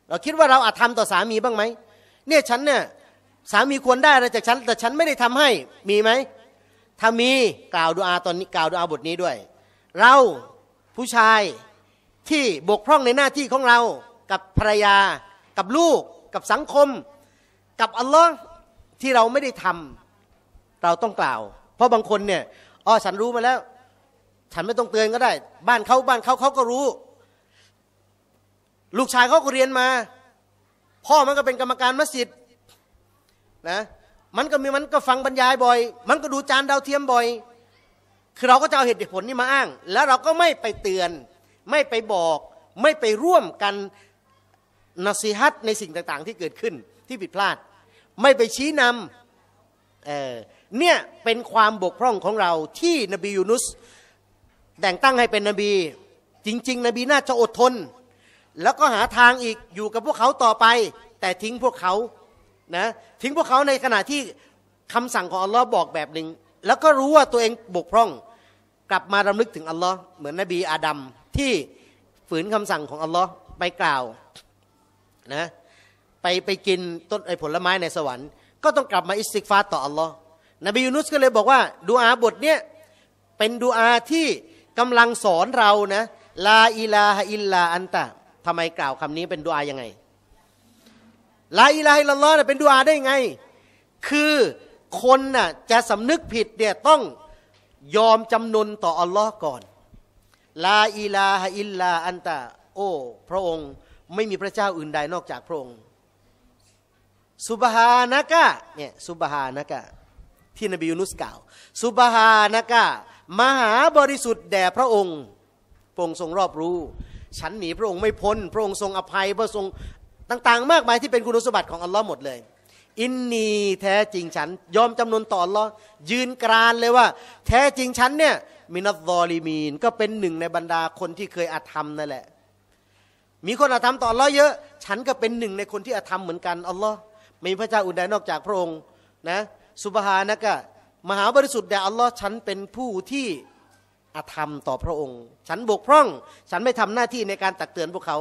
Speaker 2: เราคิดว่าเราอาจทำต่อสามีบ้างไหม เนี่ยฉันเนี่ยสามีควรได้อะไรจากฉันแต่ฉันไม่ได้ทำให้มีไหมถ้ามีกล่าวดูอาตอนนี้กล่าวดูอาบทนี้ด้วย เราผู้ชายที่บกพร่องในหน้าที่ของเรากับภรรยา กับลูกกับสังคม กับอัลลอฮ์ที่เราไม่ได้ทำเราต้องกล่าว เพราะบางคนเนี่ยอ๋อฉันรู้มาแล้ว ฉันไม่ต้องเตือนก็ได้ บ้านเขาบ้านเขาเขาก็รู้ ลูกชายเขาก็เรียนมา พ่อมันก็เป็นกรรมการมัสยิดนะมันก็มี มันก็ฟังบรรยายบ่อย มันก็ดูจานดาวเทียมบ่อย คือเราก็จะเอาเหตุผลนี้มาอ้าง แล้วเราก็ไม่ไปเตือน ไม่ไปบอก ไม่ไปร่วมกันนสีฮัตในสิ่งต่าง ๆ ที่เกิดขึ้นที่ผิดพลาด ไม่ไปชี้นำเออเนี่ยเป็นความบกพร่องของเราที่นบียูนุส แต่งตั้งให้เป็นนบี จริงๆ นบีน่าจะอดทน แล้วก็หาทางอีกอยู่กับพวกเขาต่อไป แต่ทิ้งพวกเขานะทิ้งพวกเขาในขณะที่คำสั่งของอัลลอฮ์บอกแบบหนึ่ง แล้วก็รู้ว่าตัวเองบกพร่องกลับมาดำลึกถึงอัลลอฮ์เหมือนนบีอาดัมที่ฝืนคำสั่งของอัลลอฮ์ไปกล่าวนะไปไปกินต้นไอผลไม้ในสวรรค์ ก็ต้องกลับมาอิสติกฟาต่ออัลลอฮ์นบียูนุสก็เลยบอกว่าดูอาบทเนี้ย เป็นดูอาที่กำลังสอนเรานะลาอิลาฮอิลลาอันตะ ทำไมกล่าวคำนี้เป็นดูอายังไงลาอิลาฮิลลอฮ์เป็นดูอาได้ไง คือคนน่ะจะสำนึกผิดเนี่ยต้องยอมจำนนต่ออัลลอฮ์ก่อนลาอิลาฮอิลลาอันตะ โอ้ พระองค์ไม่มีพระเจ้าอื่นใดนอกจากพระองค์ สุบฮานะกะ เนี่ยสุบฮานะกะที่นบียูนุสกล่าวสุบฮานะกะมหาบริสุทธิ์แด่พระองค์ พระองค์ทรงรอบรู้ ฉันหนีพระองค์ไม่พ้น พระองค์ทรงอภัย พระทรงต่าง ๆ มากมายที่เป็นคุณสมบัติของอัลลอฮ์หมดเลย อินนีแท้จริงฉันยอมจำนนต่ออัลลอฮ์ยืนกรานเลยว่า แท้จริงฉันเนี่ยมินัซอลีมีนก็เป็นหนึ่งในบรรดาคนที่เคยอาธรรมนั่นแหละ มีคนอาธรรมต่ออัลลอฮ์เยอะ ฉันก็เป็นหนึ่งในคนที่อาธรรมเหมือนกันอัลลอฮ์ไม่มีพระเจ้าอื่นใดนอกจากพระองค์นะสุบฮานะกะมหาบริสุทธิ์แด่อัลลอฮ์ฉันเป็นผู้ที่อธรรมต่อพระองค์ ฉันบกพร่องฉันไม่ทำหน้าที่ในการตักเตือนพวกเขา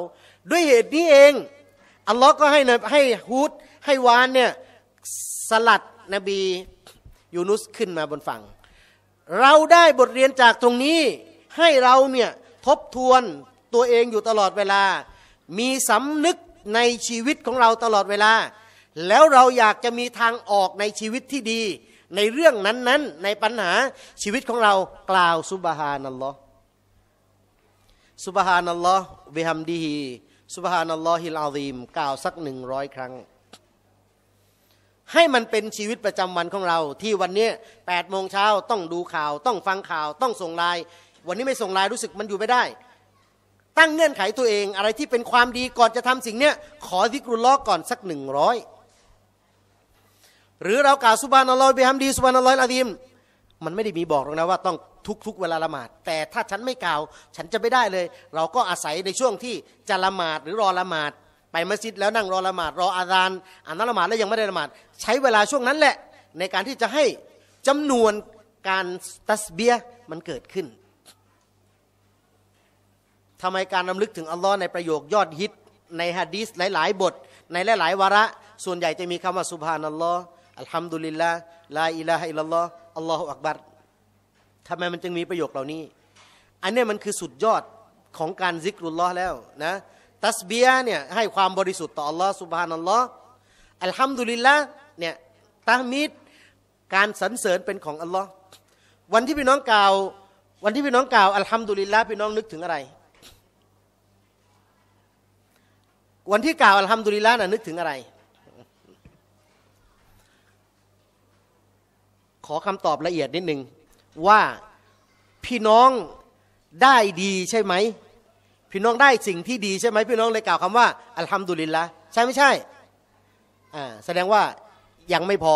Speaker 2: ด้วยเหตุนี้เอง อัลลอฮ์ก็ให้ให้ฮุดให้วานเนี่ย สลัดนบียูนุสขึ้นมาบนฝั่ง เราได้บทเรียนจากตรงนี้ให้เราเนี่ย ทบทวนตัวเองอยู่ตลอดเวลา มีสำนึกในชีวิตของเราตลอดเวลาแล้วเราอยากจะมีทางออกในชีวิตที่ดี ในเรื่องนั้นๆ ในปัญหาชีวิตของเรากล่าวสุบฮานัลลอฮ์สุบฮานัลลอฮ์เวฮัมดีฮีสุบฮานัลลอฮิลอาลีมกล่าวสักหนึ่งร้อยครั้ง ให้มันเป็นชีวิตประจำวันของเราที่วันนี้แปดโมงเช้าต้องดูข่าวต้องฟังข่าวต้องส่งไลน์วันนี้ไม่ส่งไลน์รู้สึกมันอยู่ไม่ได้ ตั้งเงื่อนไขตัวเองอะไรที่เป็นความดีก่อนจะทำสิ่งเนี้ย ขอซิกรุลลอก่อนสักหนึ่งร้อยหรือเรากล่าวสุบานอัลลอฮ์บิฮัมดีสุบานอัลลอฮฺอาดีมมันไม่ได้มีบอกหรอกนะว่าต้องทุก ๆ เวลาละหมาด แต่ถ้าฉันไม่กล่าว ฉันจะไม่ได้เลย เราก็อาศัยในช่วงที่จะละหมาดหรือรอละหมาดไปมัสยิดแล้วนั่งรอละหมาด รออาซานอ่านละหมาดแล้วยังไม่ได้ละหมาด ใช้เวลาช่วงนั้นแหละ ในการที่จะให้จำนวนการตัสเบียมันเกิดขึ้น ทำไมการนํำลึกถึงอัลลอฮ์ในประโยคยอดฮิตในฮะดีสหลายๆบท ในหลายๆวาระส่วนใหญ่จะมีคำว่าสุบฮานอัลลอฮ์อัลฮัมดุลิลลาลาอิลาฮอิลลอฮ์ อัลลอฮฺอักบัรทำไมมันจึงมีประโยคเหล่านี้ อันนี้มันคือสุดยอดของการซิกรุลลอฮ์แล้วนะตัสเบียเนี่ยให้ความบริสุทธิ์ต่ออัลลอฮ์สุบฮานัลลอฮ์อัลฮัมดุลิลลาเนี่ยตามิดการสรรเสริญเป็นของอัลลอฮ์ วันที่พี่น้องกล่าว วันที่พี่น้องกล่าว อัลฮัมดุลิลลาพี่น้องนึกถึงอะไร วันที่กล่าวอัลฮัมดุลิลลาน่ะนึกถึงอะไรขอคำตอบละเอียดนิดหนึ่งว่าพี่น้องได้ดีใช่ไหมพี่น้องได้สิ่งที่ดีใช่ไหมพี่น้องเลยกล่าวคำว่าอัลฮัมดุลิลละใช่ไม่ใช่อ่าแสดงว่ายังไม่พอ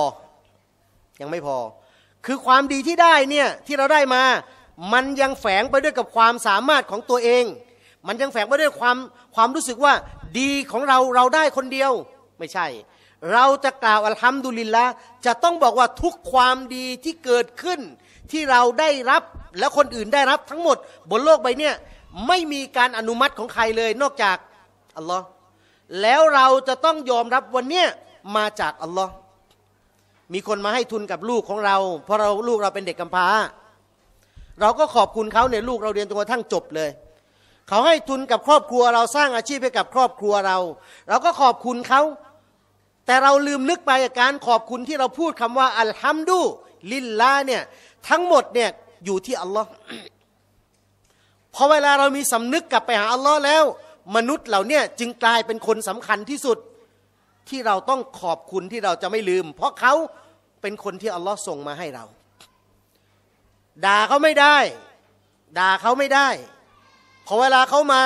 Speaker 2: ยังไม่พอ คือความดีที่ได้เนี่ยที่เราได้มา มันยังแฝงไปด้วยกับความสามารถของตัวเอง มันยังแฝงไปด้วยความความรู้สึกว่า ดีของเราเราได้คนเดียวไม่ใช่เราจะกล่าวอัลฮัมดุลิลละจะต้องบอกว่าทุกความดีที่เกิดขึ้นที่เราได้รับและคนอื่นได้รับทั้งหมด บนโลกใบนี้ไม่มีการอนุมัติของใครเลย นอกจากอัลลอฮ์แล้วเราจะต้องยอมรับวันเนี้ยมาจากอัลลอฮ์มีคนมาให้ทุนกับลูกของเราเพราะเราลูกเราเป็นเด็กกำพร้า เราก็ขอบคุณเขาเนี่ยลูกเราเรียนจนกระทั่งจบเลยเขาให้ทุนกับครอบครัวเราสร้างอาชีพให้กับครอบครัวเรา เราก็ขอบคุณเขาแต่เราลืมนึกไปการขอบคุณที่เราพูดคำว่าอัลฮัมดุลิลลาเนี่ยทั้งหมดเนี่ยอยู่ที่อัลลอฮ์พอเวลาเรามีสำนึกกลับไปหาอัลลอฮ์แล้ว มนุษย์เหล่านี้จึงกลายเป็นคนสำคัญที่สุด ที่เราต้องขอบคุณที่เราจะไม่ลืม เพราะเขาเป็นคนที่อัลลอฮ์ส่งมาให้เรา ด่าเขาไม่ได้ ด่าเขาไม่ได้ พอเวลาเขามา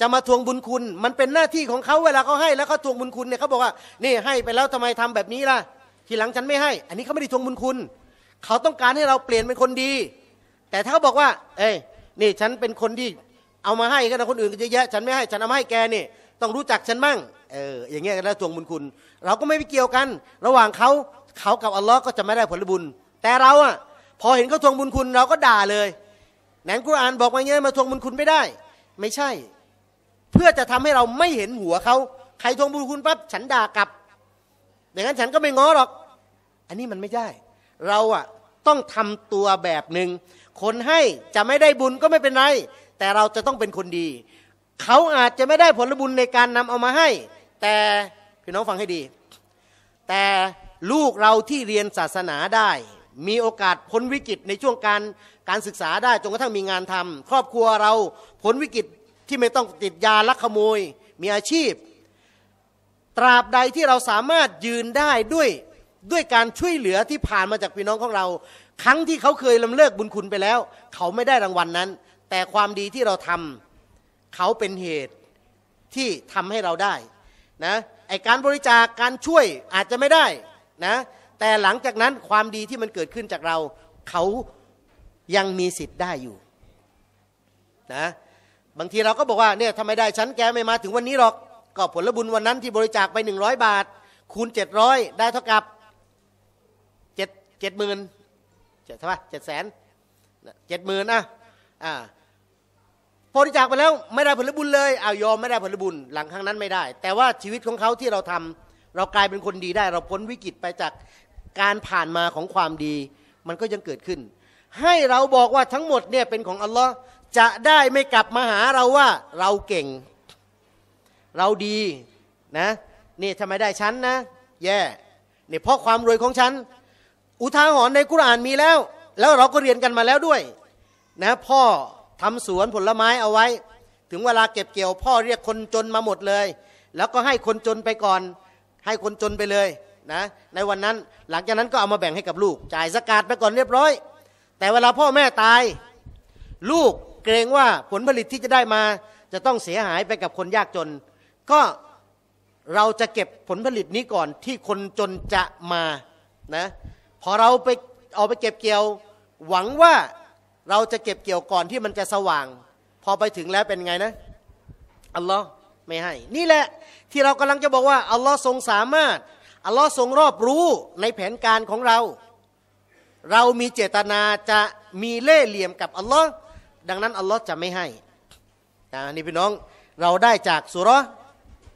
Speaker 2: จะมาทวงบุญคุณ มันเป็นหน้าที่ของเขาเวลาเขาให้แล้วเขาทวงบุญคุณเนี่ยเขาบอกว่า นี่ให้ไปแล้วทำไมทำแบบนี้ล่ะทีหลังฉันไม่ให้ อันนี้เขาไม่ได้ทวงบุญคุณเขาต้องการให้เราเปลี่ยนเป็นคนดี แต่ถ้าเขาบอกว่า เอ้ยนี่ฉันเป็นคนที่เอามาให้ก็นะคนอื่นก็เยอะแยะฉันไม่ให้ ฉันเอามาให้แกนี่ ต้องรู้จักฉันม้่งเอออย่างเงี้ยก็ได้ทวงบุญคุณ เราก็ไม่ไปเกี่ยวกัน ระหว่างเขาเขากับอัลลอฮ์ก็จะไม่ได้ผลบุญ แต่เราอ่ะพอเห็นเขาทวงบุญคุณ เราก็ด่าเลยหนังกุรอานบอกว่าเงี้ยมาทวงบุญคุณไม่ได้ ไม่ใช่เพื่อจะทำให้เราไม่เห็นหัวเขา ใครทวงบุญคุณปั๊บฉันด่ากลับอย่างนั้นฉันก็ไม่ง้อหรอก อันนี้มันไม่ได้ เราอ่ะต้องทำตัวแบบหนึ่งคนให้จะไม่ได้บุญก็ไม่เป็นไรแต่เราจะต้องเป็นคนดี เขาอาจจะไม่ได้ผลบุญในการนำเอามาให้ แต่พี่น้องฟังให้ดี แต่ลูกเราที่เรียนศาสนาได้ มีโอกาสพ้นวิกฤตในช่วงการการศึกษาได้ จนกระทั่งมีงานทำ ครอบครัวเราพ้นวิกฤตที่ไม่ต้องติดยาลักขโมยมีอาชีพตราบใดที่เราสามารถยืนได้ ด้วยด้วยการช่วยเหลือที่ผ่านมาจากพี่น้องของเรา ครั้งที่เขาเคยลำเลิกบุญคุณไปแล้ว เขาไม่ได้รางวัลนนั้น แต่ความดีที่เราทำเขาเป็นเหตุที่ทำให้เราได้นะไอการบริจาคการช่วยอาจจะไม่ได้นะแต่หลังจากนั้นความดีที่มันเกิดขึ้นจากเรา เขายังมีสิทธิ์ได้อยู่ นะบางที เราก็บอกว่า เนี่ยทำไมได้ชั้นแกไม่มาถึงวันนี้หรอก ก็ผลบุญวันนั้น ที่บริจาคไป100บาท คูณ700ได้เท่ากับ7 7 0 0 0 0เจ็ดใช่ไร่เจ็ดแสนเจ็ดหมื่นอ่ะอ่าบริจาคไปแล้วไม่ได้ผลบุญเลยเอายอมไม่ได้ผลบุญหลังครั้งนั้นไม่ได้ แต่ว่าชีวิตของเขาที่เราทำ เรากลายเป็นคนดีได้เราพ้นวิกฤตไปจากการผ่านมาของความดี มันก็ยังเกิดขึ้น ให้เราบอกว่าทั้งหมดเนี่ยเป็นของอัลลอฮ์จะได้ไม่กลับมาหาเราว่าเราเก่ง เราดีนะ นี่ทำไมได้ฉันนะ แย่เนี่ยเพราะความรวยของฉันอุทาหรณ์ในกุรานมีแล้ว แล้วเราก็เรียนกันมาแล้วด้วยนะพ่อทำสวนผลไม้เอาไว้ ถึงเวลาเก็บเกี่ยว พ่อเรียกคนจนมาหมดเลย แล้วก็ให้คนจนไปก่อน ให้คนจนไปเลยนะในวันนั้นหลังจากนั้นก็เอามาแบ่งให้กับลูก จ่ายสกาดไปก่อนเรียบร้อย แต่เวลาพ่อแม่ตายลูกเกรงว่าผลผลิตที่จะได้มา จะต้องเสียหายไปกับคนยากจน ก็เราจะเก็บผลผลิตนี้ก่อนที่คนจนจะมานะ พอเราไปเอาไปเก็บเกี่ยว หวังว่าเราจะเก็บเกี่ยวก่อนที่มันจะสว่าง พอไปถึงแล้วเป็นไงนะอัลลอฮ์ไม่ให้ นี่แหละที่เรากำลังจะบอกว่าอัลลอฮ์ทรงสามารถอัลลอฮ์ทรงรอบรู้ในแผนการของเรา เรามีเจตนาจะมีเล่ห์เหลี่ยมกับอัลลอฮ์ดังนั้นอัลลอฮ์จะไม่ให้นะนี่พี่น้องเราได้จากสุร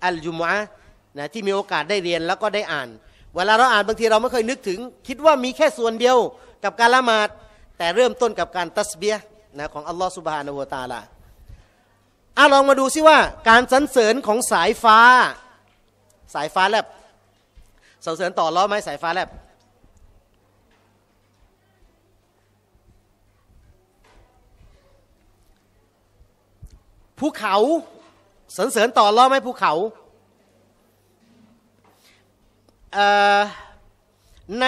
Speaker 2: อัลยุมะนะที่มีโอกาสได้เรียนแล้วก็ได้อ่าน เวลาเราอ่านบางทีเราไม่เคยนึกถึง คิดว่ามีแค่ส่วนเดียวกับการละหมาดแต่เริ่มต้นกับการตัสเบียนะของอัลลอฮ์สุบฮานาวตาลาอาลองมาดูซิว่า การสรรเสริญของสายฟ้าสายฟ้าแลบสรรเสริญต่อล้อไหมสายฟ้าแลบภูเขาสรรเสริญต่อรออไหมภูเขาใน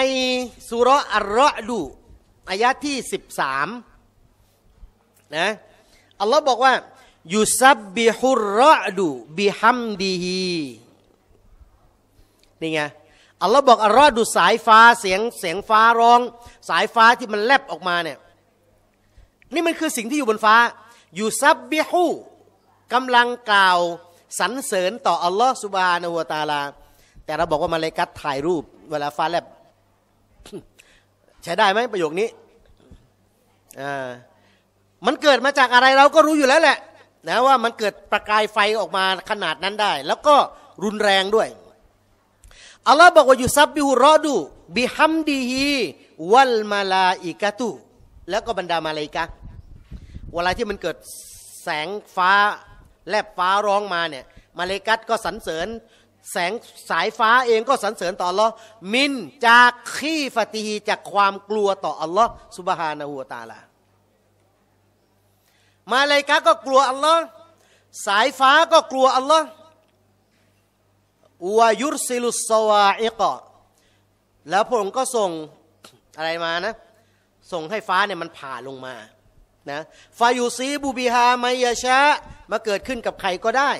Speaker 2: สุรอัลระดูอายะที่สิบสามนะอัลลอฮ์บอกว่า ยุซับบิฮุรระดูบิฮัมดีฮีนี่ไงอัลลอฮ์บอกอัลรอดูสายฟ้าเสียงเสียงฟ้าร้อง สายฟ้าที่มันแลบออกมาเนี่ยนี่มันคือสิ่งที่อยู่บนฟ้ายูซับบิฮูกำลังกล่าวสรรเสริญต่ออัลลอฮฺสุบานอหวตาลา แต่เราบอกว่ามาเลกัตถ่ายรูป เวลาฟ้าแลบใช้ได้ไหมประโยคนี้ มันเกิดมาจากอะไรเราก็รู้อยู่แล้วแหละนะว่ามันเกิดประกายไฟออกมาขนาดนั้นได้ แล้วก็รุนแรงด้วยอัลลอฮ์บอกว่าอยู่ซับบิฮุรอดูบิฮัมดีฮี วัลมาลาอิกาตุแล้วก็บรรดามาเลกัิกะเวลาที่มันเกิดแสงฟ้าแลบฟ้าร้องมาเนี่ยมาเลกัตก็สรรเสริญแสงสายฟ้าเองก็สรรเสริญต่ออัลลอฮ์มินจากขี้ฟติฮีจากความกลัวต่ออัลลอฮ์สุบฮานาหัวตาลามาเลกัตก็กลัวอัลลอฮ์สายฟ้าก็กลัวอัลลอฮ์อวยุรซิลุสวาอิกอแล้วพระองค์ก็ส่งอะไรมานะ ส่งให้ฟ้าเนี่ยมันผ่าลงมานะฟายูซีบูบิฮามายาชะมาเกิดขึ้นกับใครก็ได้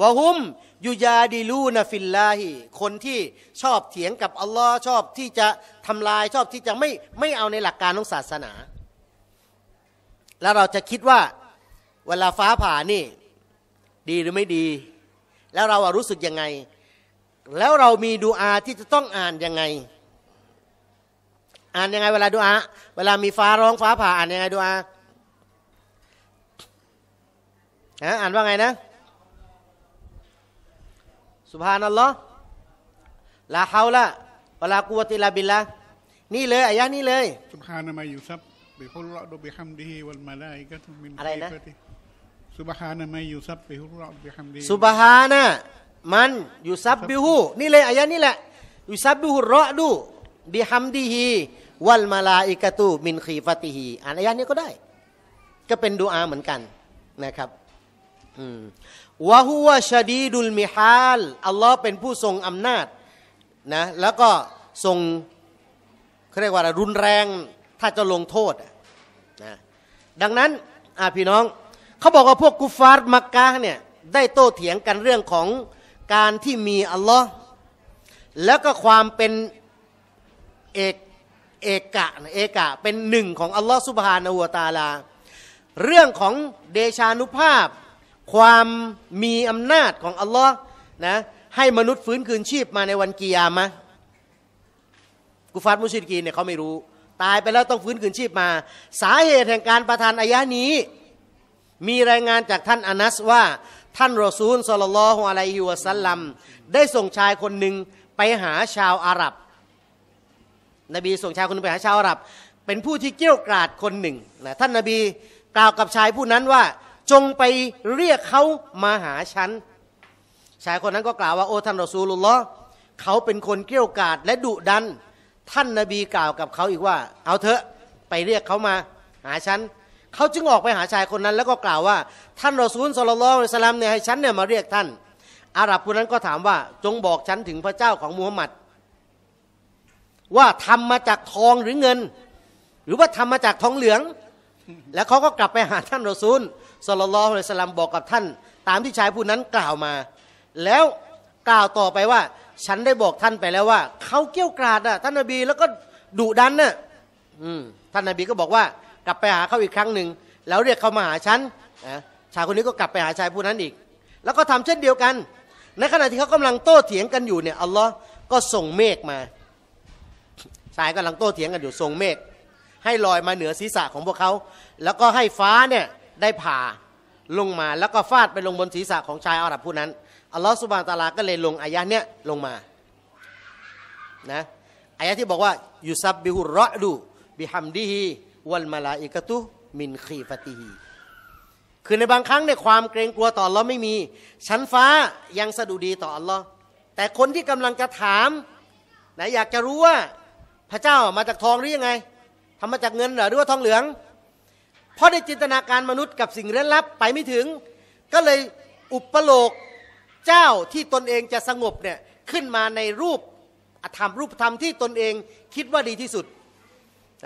Speaker 2: วะฮุมยูยาดิลูนฟิลลาฮีคนที่ชอบเถียงกับอัลลอฮ์ชอบที่จะทำลายชอบที่จะไม่ไม่เอาในหลักการของศาสนา แล้วเราจะคิดว่า เวลาฟ้าผ่านี่ ดีหรือไม่ดี แล้วเรารู้สึกยังไง แล้วเรามีดูอาที่จะต้องอ่านยังไง อ่านยังไงเวลาดูอา เวลามีฟ้าร้องฟ้าผ่าอ่านยังไงดูอานะอ่านว่าไงนะสุภานัลลอฮ์ลาฮาวละวลากูวติลาบิลละนี่เลยอายะนี้เลยสุภานามาอยู่ซับบิฮุลลอดบิฮัมดีฮ
Speaker 3: วัลมาลาอิกะตุมินอะไรนะสุบฮานะมาอยู่ซับบิฮุลลอดบิฮัมดีสุบฮ
Speaker 2: านะมันอยู่ซับบิฮุนี่เลยอายะนี้แหละอยู่ซับบิฮุรอดูบิฮัมดีฮีวัลมาลาอิกะตุมินขีฟติฮีอ่านอายะนี้ก็ได้ ก็เป็นดูอาเหมือนกันนะครับวะฮุวชาดีดุลมิฮาล อัลลอฮ์เป็นผู้ทรงอำนาจนะ แล้วก็ทรงเขาเรียกว่ารุนแรงถ้าจะลงโทษนะ ดังนั้นพี่น้องเขาบอกว่าพวกกุฟาร์มักกะเนี่ยได้โต้เถียงกันเรื่องของการที่มีอัลลอฮ์แล้วก็ความเป็นเอกเอกะเอกะเป็นหนึ่งของอัลลอฮ์สุบฮานอหัวตาลา เรื่องของเดชานุภาพความมีอำนาจของอัลลอฮ์นะให้มนุษย์ฟื้นคืนชีพมาในวันกิยามะกุฟาตมุชิดกีเนี่ยเขาไม่รู้ ตายไปแล้วต้องฟื้นคืนชีพมา สาเหตุแห่งการประทานอายะนี้ มีรายงานจากท่านอานัสว่า ท่านรอซูลสลลลฮุอะลัยฮิวะสัลลัมได้ส่งชายคนหนึ่งไปหาชาวอาหรับ นบีส่งชายคนนึงไปหาชาวอาหรับ เป็นผู้ที่เกี่ยวกราดคนหนึ่งนะท่านนบีกล่าวกับชายผู้นั้นว่าจงไปเรียกเขามาหาฉัน ชายคนนั้นก็กล่าวว่าโอ้ท่านรอซูลุลลอฮ์เขาเป็นคนเกลี้ยกาดและดุดัน ท่านนาบีกล่าวกับเขาอีกว่า เอาเถอะไปเรียกเขามาหาฉันเขาจึงออกไปหาชายคนนั้น แล้วก็กล่าวว่า ท่านรอซูลสลลฮ์านสลามเนี่ยให้ฉันเนี่ยมาเรียกท่าน อาหรับคนนั้นก็ถามว่าจงบอกฉันถึงพระเจ้าของมูฮัมหมัด ว่าทำมาจากทองหรือเงิน หรือว่าทำมาจากทองเหลือง แล้วเขาก็กลับไปหาท่านรอซูลสุลลัลฮุลัสลามบอกกับท่าน ตามที่ชายผู้นั้นกล่าวมา แล้วกล่าวต่อไปว่า ฉันได้บอกท่านไปแล้วว่าเขาเกี้ยวกราดอ่ะท่านนบีแล้วก็ดุดันน่ะท่านนบีก็บอกว่ากลับไปหาเขาอีกครั้งหนึ่ง แล้วเรียกเขามาหาฉันชายคนนี้ก็กลับไปหาชายผู้นั้นอีก แล้วก็ทำเช่นเดียวกัน ในขณะที่เขากำลังโต้เถียงกันอยู่เนี่ยอัลลอฮ์ก็ส่งเมฆมาชายกำลังโต้เถียงกันอยู่ส่งเมฆให้ลอยมาเหนือศีรษะของพวกเขาแล้วก็ให้ฟ้าเนี่ยได้ผ่าลงมาแล้วก็ฟาดไปลงบนศีรษะของชายอาหรับผู้นั้น อัลลอฮฺสุบานตาลา ก็เลยลงอายะเนี้ยลงมา นะอายะที่บอกว่า ยุซับบิฮุรอดูบิฮัมดีฮีวัลมาลาอิกะตุมินคีฟติฮี คือในบางครั้งในความเกรงกลัวต่ออัลลอฮ์ไม่มี ชั้นฟ้ายังสะดุดีต่ออัลลอฮ์แต่คนที่กำลังจะถามนะอยากจะรู้ว่าพระเจ้ามาจากทองหรือยังไงทำมาจากเงินหรือว่าทองเหลืองเพราะในจินตนาการมนุษย์กับสิ่งเร้นลับไปไม่ถึง ก็เลยอุปโลกเจ้าที่ตนเองจะสงบเนี่ยขึ้นมาในรูปอธรรมรูปธรรมที่ตนเองคิดว่าดีที่สุด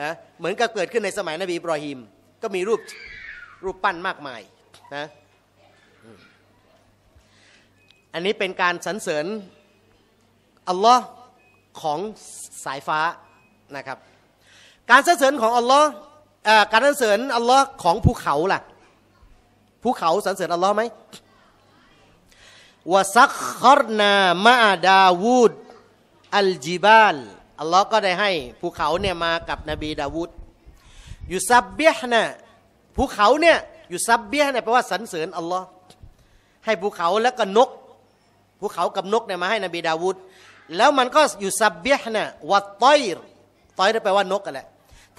Speaker 2: นะเหมือนกับเกิดขึ้นในสมัยนบีบรอฮิมก็มีรูปรูปปั้นมากมายนะอันนี้เป็นการสรรเสริญอัลลอฮ์ของสายฟ้านะครับการสรรเสริญของอัลลอฮ์การสรรเสริญอัลลอฮ์ของภูเขาล่ะภูเขาสรรเสริญอัลลอฮ์ไหมวาซักคอร์นามาดาวูดอัลจิบาลอัลลอฮ์ก็ได้ให้ภูเขาเนี่ยมากับนบีดาวูดอยู่ซับเบียนะภูเขาเนี่ยอยู่ซับเบียนะแปลว่าสรรเสริญอัลลอฮ์ให้ภูเขาแล้วก็นกภูเขากับนกเนี่ยมาให้นบีดาวูดแล้วมันก็อยู่ซับเบียนะวัดต้อยต้อยแปลว่านกกันแหละ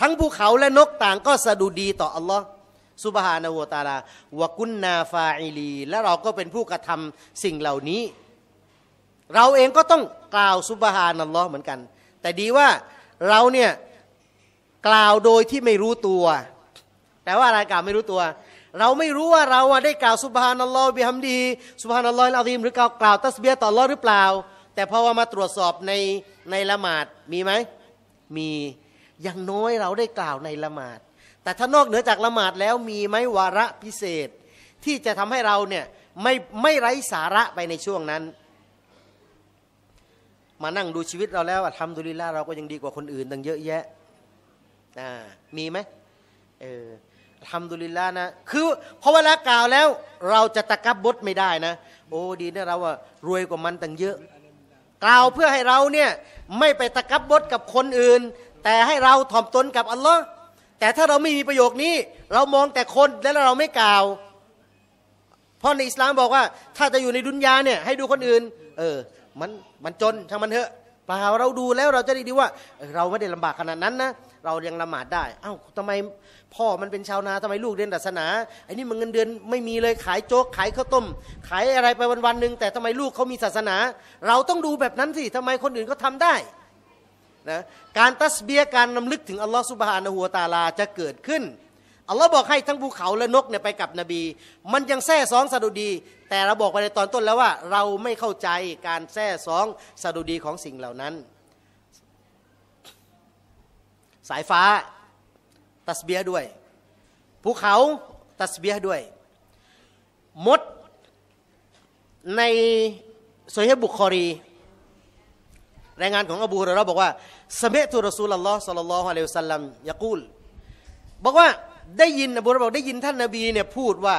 Speaker 2: ทั้งภูเขาและนกต่างก็สะดุดีต่ออัลลอฮ์สุบฮานาวตาลาวกุนนาฟาอิลี และเราก็เป็นผู้กระทำสิ่งเหล่านี้ เราเองก็ต้องกล่าวสุบฮานัลลอฮ์เหมือนกัน แต่ดีว่าเราเนี่ยกล่าวโดยที่ไม่รู้ตัว แต่ว่าอะไรกล่าวไม่รู้ตัว เราไม่รู้ว่าเราได้กล่าวสุบฮานัลลอฮ์บิฮัมดีสุบฮานัลลอฮ์อัลฮิมหรือ กล่าวกล่าวตัสเบียต่อลอหรือเปล่า แต่พอว่ามาตรวจสอบในในละหมาดมีไหมมีอย่างน้อยเราได้กล่าวในละหมาด แต่ถ้านอกเหนือจาก ละหมาดแล้วมีไหมวาระพิเศษ ที่จะทำให้เราเนี่ยไม่ไม่ไร้สาระไปในช่วงนั้น มานั่งดูชีวิตเราแล้วทำดุลิล่าเราก็ยังดีกว่าคนอื่นตั้งเยอะแยะมีไหมเออทำดุลิล่านะคือเพระเวลากล่าวแล้วเราจะตะกับบดไม่ได้นะโอ้ดีนะ เราอะรวยกว่ามันตั้งเยอะ กล่าวเพื่อให้เราเนี่ยไม่ไปตะกับบดกับคนอื่นแต่ให้เราถ่อมตนกับอัลลอฮ์แต่ถ้าเราไม่มีประโยคนี้ เรามองแต่คนและเราไม่กล่าว เพราะในอิสลามบอกว่าถ้าจะอยู่ในดุนยาเนี่ยให้ดูคนอื่น เออมันมันจนทางมันเถอะปล่าเราดูแล้วเราจะได้ดีว่า เราไม่ได้ลำบากขนาดนั้นนะเรายังละหมาดได้เอ้าทำไมพ่อมันเป็นชาวนาทำไมลูกเรียนศาสนาไอ้นี่มันเงินเดือนไม่มีเลยขายโจ๊กขายข้าวต้มขายอะไรไปวันวันหนึ่งแต่ทำไมลูกเขามีศาสนา เราต้องดูแบบนั้นสิทำไมคนอื่นเขาทาได้นะการตัสเบียการนำลึก ถึงอัลลอฮ์สุบฮานะหัวตาลาจะเกิดขึ้นอัลลอฮ์บอกให้ทั้งภูเขาและนกเนี่ยไปกับนบี มันยังแท้สองสะดุดี แต่เราบอกไปในตอนต้นแล้วว่า เราไม่เข้าใจการแท้สองสะดุดีของสิ่งเหล่านั้น สายฟ้าตัสเบียด้วยภูเขาตัสเบียด้วยมดในโซเฮบุคอรีรายงานของอบูฮุรเราบอกว่าสเมตุรสูลลอฮ์สัลลัลลอฮุอะลัยฮิสัลลัมยะกูลบอกว่าได้ยินอบูฮุรบอกได้ยินท่านนบีเนี่ยพูดว่า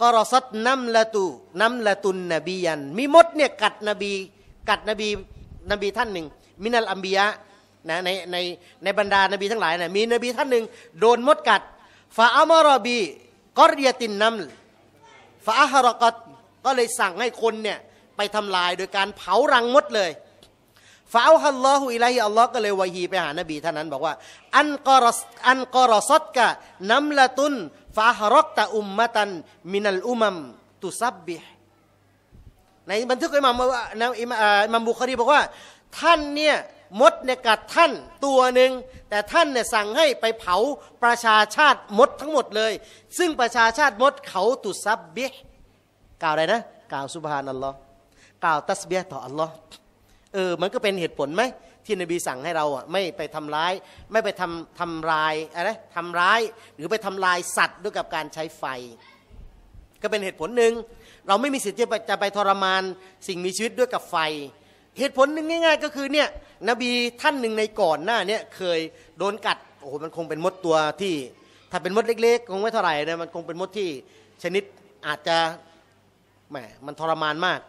Speaker 2: กอรซัตน้ำละตุน้ำละตุนนบียันมีมดเนี่ยกัดนบี กัดนบีนบีท่านหนึ่งมินัลอัมบียะนะในในในบรรดานบีทั้งหลายเนี่ยมีนบีท่านหนึ่งโดนมดกัดฟาอัมรบีกอริยตินน้ำฟาอัฮรกัตก็เลยสั่งให้คนเนี่ยไปทำลายโดยการเผารังมดเลยฟาอัลลอฮุอิลัยอัลลอฮ์ก็เลยวะฮีไปหานบีท่านนั้น บอกว่าอันกอรสอันกอรส์กะน้ำละตุนฟาฮรอกตะอุมมะตันมินัลอุมัมตุซับบิในบันทึกอิมามอิมามบุคารีบอกว่า ท่านเนี่ยมดในกัดท่านตัวหนึ่งแต่ท่านเนี่ยสั่งให้ไปเผาประชาชาติมดทั้งหมดเลย ซึ่งประชาชาติมดเขาตุซับบิกล่าวอะไรนะกล่าวสุบฮานัลลอฮ์กล่าวตัสเบียต่ออัลลอฮ์เออ มันก็เป็นเหตุผลไหมที่นบีสั่งให้เราอ่ะไม่ไปทำร้ายไม่ไปทำทำลายอะไรทำร้ายหรือไปทำลายสัตว์ด้วยกับการใช้ไฟ ก็เป็นเหตุผลหนึ่ง เราไม่มีสิทธิ์จะไปจะไปทรมาน สิ่งมีชีวิตด้วยกับไฟ เหตุผลหนึ่งง่ายๆก็คือเนี่ยนบีท่านหนึ่งในก่อนหน้าเนี่ยเคยโดนกัดโอ้โหมันคงเป็นมดตัวที่ ถ้าเป็นมดเล็กๆ คงไม่เท่าไหร่นะมันคงเป็นมดที่ชนิดอาจจะแหมมันทรมานมาก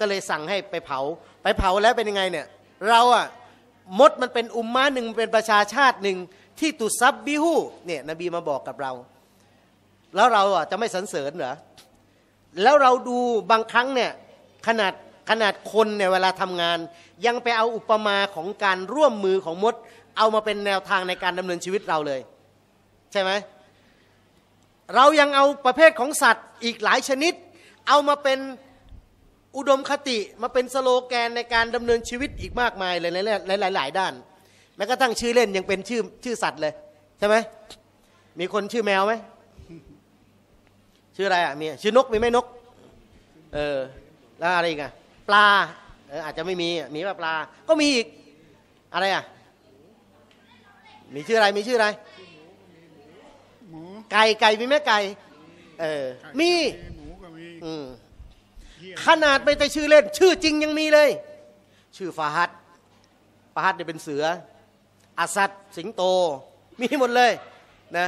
Speaker 2: ก็เลยสั่งให้ไปเผาไปเผาแล้วเป็นยังไงเนี่ยเราอ่ะมดมันเป็นอุมมาหนึ่งเป็นประชาชาติหนึ่ง ที่ตุซับบิฮูเนี่ยนบีมาบอกกับเรา แล้วเราอ่ะจะไม่สรรเสริญเหรอแล้วเราดูบางครั้งเนี่ยขนาดขนาดคนเนี่ยเวลาทำงาน ยังไปเอาอุปมาของการร่วมมือของมด เอามาเป็นแนวทางในการดำเนินชีวิตเราเลย ใช่ไหมเรายังเอาประเภทของสัตว์อีกหลายชนิดเอามาเป็นอุดมคติมาเป็นสโลแกนในการดำเนินชีวิตอีกมากมายเลยในหลายหลายด้านแม้กระทั่งชื่อเล่นยังเป็นชื่อชื่อสัตว์เลย ใช่ไหม มีคนชื่อแมวไหม ชื่ออะไรอ่ะมีชื่อนกมีไหมนก เออแล้วอะไรอีกอ่ะปลาเอออาจจะไม่มี มีแบบปลา ก็มีอีกอะไรอ่ะ มีชื่ออะไรมีชื่ออะไรไก่ไก่มีไหมไก่เออมีอืมขนาดไม่แต่ชื่อเล่น ชื่อจริงยังมีเลยชื่อ ฟาฮัดฟาฮัดเนี่ยเป็นเสืออาสัตสิงโต มีหมดเลยนะ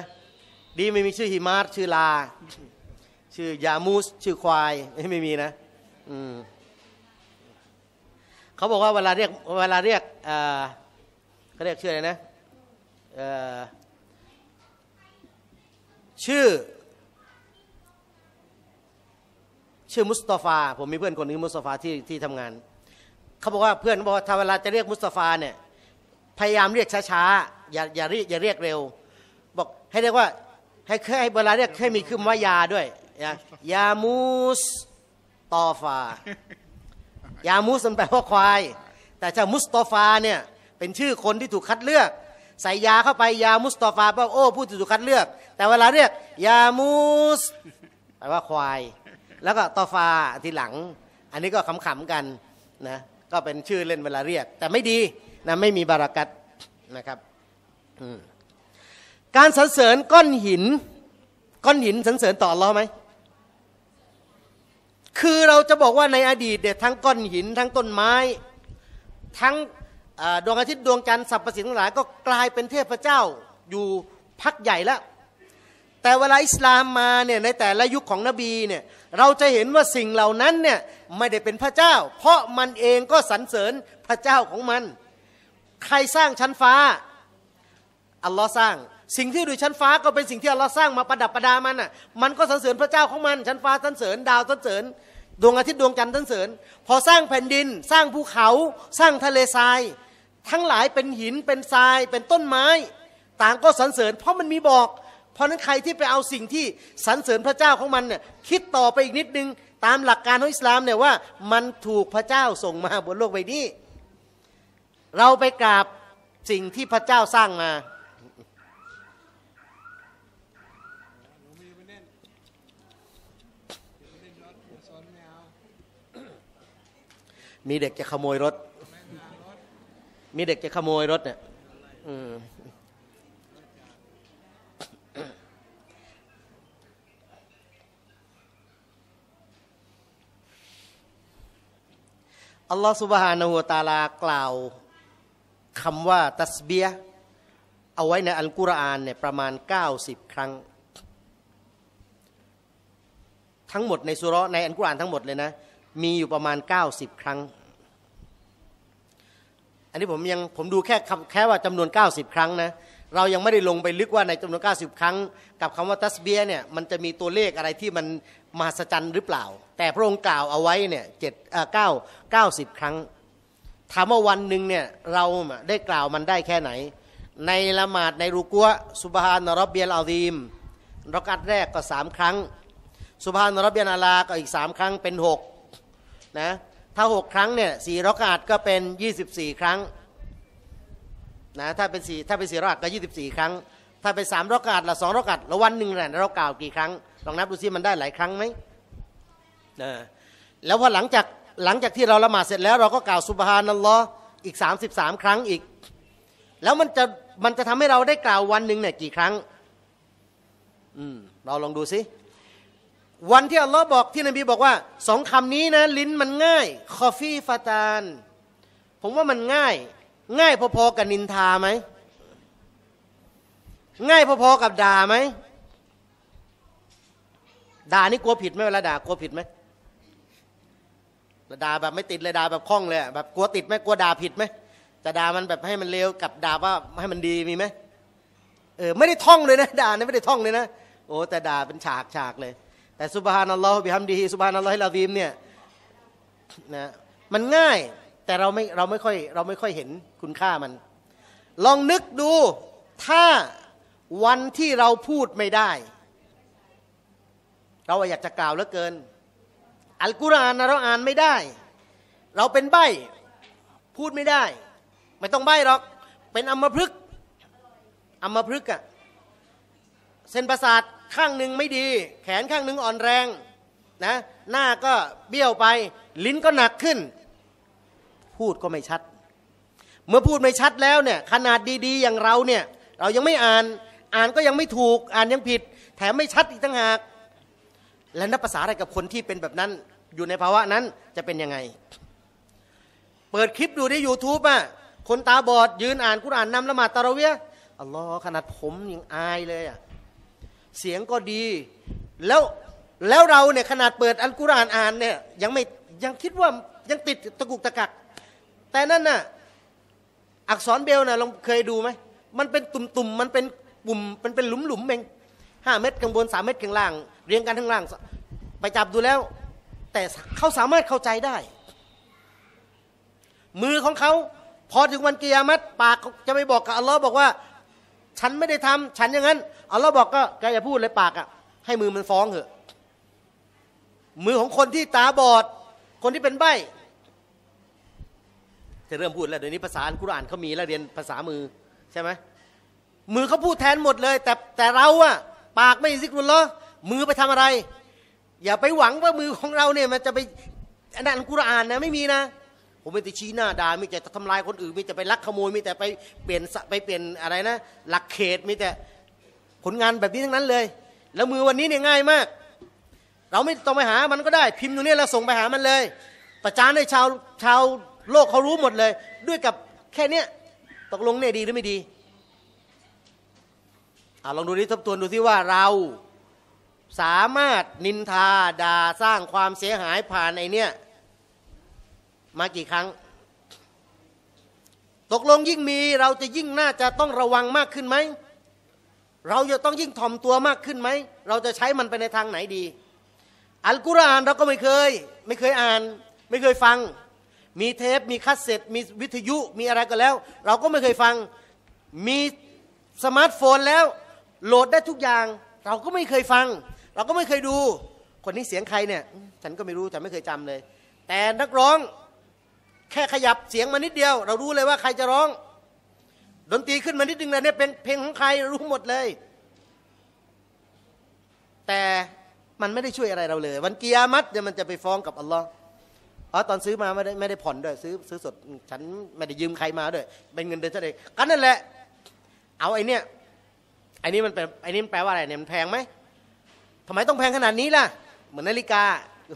Speaker 2: ดีไม่มีชื่อฮิมาร์ชื่อลา ชื่อ ยามูส ชื่อควายไม่มีนะอืมเขาบอกว่าเวลาเรียกเวลาเรียกเขาเรียกชื่ออะไรนะชื่อชื่อมุสตาฟา ผมมีเพื่อนคนนึงมุสตาฟาที่ที่ทำงาน เขาบอกว่าเพื่อนบอกว่าถ้าเวลาจะเรียกมุสตาฟาเนี่ยพยายามเรียกช้าๆอย่าอย่าเรียกอย่าเรียกเร็ว บอกให้เรียกว่าให้ให้เวลาเรียกให้มีคือว่ายาด้วย ยามูสตอฟา ยามูสมันแปลว่าควาย แต่ชามุสตอฟาเนี่ยเป็นชื่อคนที่ถูกคัดเลือก ใส่ยาเข้าไปยามุสตอฟาบอกโอ้ผู้ถูกคัดเลือก แต่เวลาเรียกยามูสแปลว่าควายแล้วก็ตอฟาทีหลัง อันนี้ก็ขำๆกันนะก็เป็นชื่อเล่นเวลาเรียก แต่ไม่ดีนะไม่มีบารากัตนะครับการสรรเสริญก้อนหินก้อนหินสรรเสริญต่อรอไหมคือเราจะบอกว่าในอดีตเนี่ยทั้งก้อนหินทั้งต้นไม้ ทั้งดวงอาทิตย์ดวงจันทร์สรรพสิ่งทั้งหลาย ก็กลายเป็นเทพเจ้าอยู่พักใหญ่แล้วแต่เวลาอิสลามมาเนี่ยในแต่ละยุคของนบีเนี่ยเราจะเห็นว่าสิ่งเหล่านั้นเนี่ยไม่ได้เป็นพระเจ้า เพราะมันเองก็สรรเสริญพระเจ้าของมัน ใครสร้างชั้นฟ้าอัลลอฮ์สร้างสิ่งที่อยู่ชั้นฟ้าก็เป็นสิ่งที่อัลลอฮ์สร้างมาประดับประดามันอ่ะมันก็สรรเสริญพระเจ้าของมัน ชั้นฟ้าสรรเสริญ ดาวสรรเสริญ ดวงอาทิตย์ดวงจันทร์สรรเสริญ พอสร้างแผ่นดินสร้างภูเขาสร้างทะเลทราย ทั้งหลายเป็นหินเป็นทรายเป็นต้นไม้ต่างก็สรรเสริญ เพราะมันมีบอกเพราะนั้นใครที่ไปเอาสิ่งที่สรรเสริญพระเจ้าของมันเนี่ยคิดต่อไปอีกนิดนึง ตามหลักการของอิสลามเนี่ยว่ามันถูกพระเจ้าส่งมาบนโลกใบนี้ เราไปกราบสิ่งที่พระเจ้าสร้างมา มีเด็กจะขโมยรถ มีเด็กจะขโมยรถเนี่ยอัลลอฮฺสุบฮานาหัวตาลากล่าว คำว่าตัสเบียเอาไว้ในอัลกุรอานเนี่ยประมาณ 90 ครั้ง ทั้งหมดในสุรในอัลกุรอานทั้งหมดเลยนะมีอยู่ประมาณ 90 ครั้ง อันนี้ผมยังผมดูแค่แค่ว่าจำนวน 90 ครั้งนะเรายังไม่ได้ลงไปลึกว่าในจำนวน 90 ครั้ง กับคำว่าตัสเบียเนี่ยมันจะมีตัวเลขอะไรที่มันมหัศจรรย์หรือเปล่า แต่พระองค์กล่าวเอาไว้เนี่ยเจ็ดเก้าเก้าสิบครั้งถามว่าวันหนึ่งเนี่ยเราได้กล่าวมันได้แค่ไหน ในละหมาดในรูกัวสุบฮานรบเบียลอาดีมรักัดแรกก็สามครั้งสุบฮานรบเบียนาลาก็อีกสามครั้งเป็นหกนะถ้าหกครั้งเนี่ยสี่รักัดก็เป็นยี่สิบสี่ครั้งนะถ้าเป็นสี่ถ้าเป็นสี่รักัดก็ยี่สิบสี่ครั้ง ถ้าเป็นสามรักัดละสองรักัดละวันหนึ่งเหละเรากล่าวกี่ครั้งลองนับดูซิมันได้หลายครั้งไหมนะแล้วพอหลังจากหลังจากที่เราละหมาดเสร็จแล้ว เราก็กล่าวสุบฮานัลลอฮ์อีก 33 ครั้งอีก แล้วมันจะมันจะทำให้เราได้กล่าววันหนึ่งเนี่ยกี่ ครั้ง อืมเราลองดูซิ วันที่อัลลอฮ์บอกที่นบีบอกว่าสองคำนี้นะ ลิ้นมันง่าย คอฟี่ฟาตาน ผมว่ามันง่าย ง่ายพอๆกับนินทาไหม ง่ายพอๆกับด่าไหมด่านี่กลัวผิดไหมเวลาด่ากลัวผิดไหมด่าแบบไม่ติดเลยด่าแบบคล่องเลยแบบกลัวติดไหมกลัวด่าผิดไหมจะด่ามันแบบให้มันเลวกับด่าว่าให้มันดีมีไหมเออไม่ได้ท่องเลยนะด่าเนี่ยไม่ได้ท่องเลยนะ โอ้แต่ด่าเป็นฉากฉากเลยแต่สุบฮานัลลอฮฺบิฮัมดีสุบฮานัลลอฮใหเลาดีมเนี่ยนะมันง่ายแต่เราไม่เราไม่ค่อยเราไม่ค่อยเห็นคุณค่ามัน ลองนึกดูถ้าวันที่เราพูดไม่ได้เราอยากจะกล่าวเหลือเกิน อัลกุรอานนะเราอ่านไม่ได้ เราเป็นใบพูดไม่ได้ ไม่ต้องใบหรอก เป็นอัมพฤกษ์อัมพฤกษ์อะเส้นประสาทข้างหนึ่งไม่ดี แขนข้างหนึ่งอ่อนแรง นะ หน้าก็เบี้ยวไป ลิ้นก็หนักขึ้น พูดก็ไม่ชัด เมื่อพูดไม่ชัดแล้วเนี่ย ขนาดดีๆ อย่างเราเนี่ย เรายังไม่อ่าน อ่านก็ยังไม่ถูก อ่านยังผิด แถมไม่ชัดอีกตั้งหากและนับภาษาอะไรกับคนที่เป็นแบบนั้นอยู่ในภาวะนั้นจะเป็นยังไง เปิดคลิปดูใน YouTube อ่ะคนตาบอดยืนอ่านกุรานนำละหมาดตะระเวียอัลลอฮ์ขนาดผมยังอายเลยอ่ะเสียงก็ดีแล้วแล้วเราเนี่ยขนาดเปิดอัลกุรานอ่านเนี่ยยังไม่ยังคิดว่ายังติดตะกุกตะกัก แต่นั่นน่ะ อักษรเบลน่ะลองเคยดูไหม มันเป็นตุ่มๆมมันเป็นปุ่มมันเป็นหลุมๆเองห้าเม็ดข้างบนสามเม็ดข้างล่างเรียงกันข้างล่างไปจับดูแล้ว แต่เขาสามารถเข้าใจได้ มือของเขาพอถึงวันกิยามัตปากจะไปบอกกับอัลลอฮ์บอกว่า ฉันไม่ได้ทำ ฉันอย่างนั้นอัลลอฮ์บอกก็แกอย่าพูดเลยปากอะ่ะให้มือมันฟ้องเถอะมือของคนที่ตาบอดคนที่เป็นใบจะเริ่มพูดแล้วเดี๋ยวนี้ภาษาอังกฤษอ่านเขามีแล้วเรียนภาษามือใช่ไหมมือเขาพูดแทนหมดเลย แต่แต่เราอะปากไม่ซิกรุลเหรอมือไปทำอะไร อย่าไปหวังว่ามือของเราเนี่ยมันจะไปอนันกุรอานนะไม่มีนะ ผมไม่แติชี้หน้าด่ามีแต่ทำลายคนอื่นมีแต่ไปลักขโมย มีแต่ไปเปลี่ยนไปเปลี่ยนอะไรนะ หลักเขตมีแต่ผลงานแบบนี้ทั้งนั้นเลย แล้วมือวันนี้เนี่ยง่ายมาก เราไม่ต้องไปหามันก็ได้พิมพ์ตรงนี้แล้วส่งไปหามันเลย ประจานให้ชาวชาวโลกเขารู้หมดเลย ด้วยกับแค่เนี้ยตกลงเนี่ยดีหรือไม่ดีอ่าลองดูนี้ทบทวนดูซิว่าเราสามารถนินทาด่าสร้างความเสียหายผ่านไอเนี่ยมากี่ครั้ง ตกลงยิ่งมีเราจะยิ่งน่าจะต้องระวังมากขึ้นไหมเราจะต้องยิ่งถ่อมตัวมากขึ้นไหมเราจะใช้มันไปในทางไหนดี อัลกุรอานเราก็ไม่เคย ไม่เคยอ่าน ไม่เคยฟัง มีเทป มีคัสเซ็ตมีวิทยุมีอะไรก็แล้ว เราก็ไม่เคยฟัง มีสมาร์ทโฟนแล้ว โหลดได้ทุกอย่าง เราก็ไม่เคยฟังเราก็ไม่เคยดู คนนี้เสียงใครเนี่ย ฉันก็ไม่รู้ฉันไม่เคยจำเลย แต่นักร้อง แค่ขยับเสียงมานิดเดียว เรารู้เลยว่าใครจะร้อง ดนตรีขึ้นมานิดนึงแล้วเนี่ยเป็นเพลงของใครรู้หมดเลย แต่มันไม่ได้ช่วยอะไรเราเลย วันกิยามัตเนี่ยมันจะไปฟ้องกับอัลลอฮ์อ๋อตอนซื้อมาไม่ได้ไม่ได้ผ่อนด้วยซื้อซื้อสดฉันไม่ได้ยืมใครมาด้วยเป็นเงินเดือนฉันเองกันั่นแหละ เอาไอ้นี่ไอ้นี่มันแปลไอ้นี่มันแปลว่าอะไร เนี่ยมันแพงไหมทำไมต้องแพงขนาดนี้ล่ะ เหมือนนาฬิกา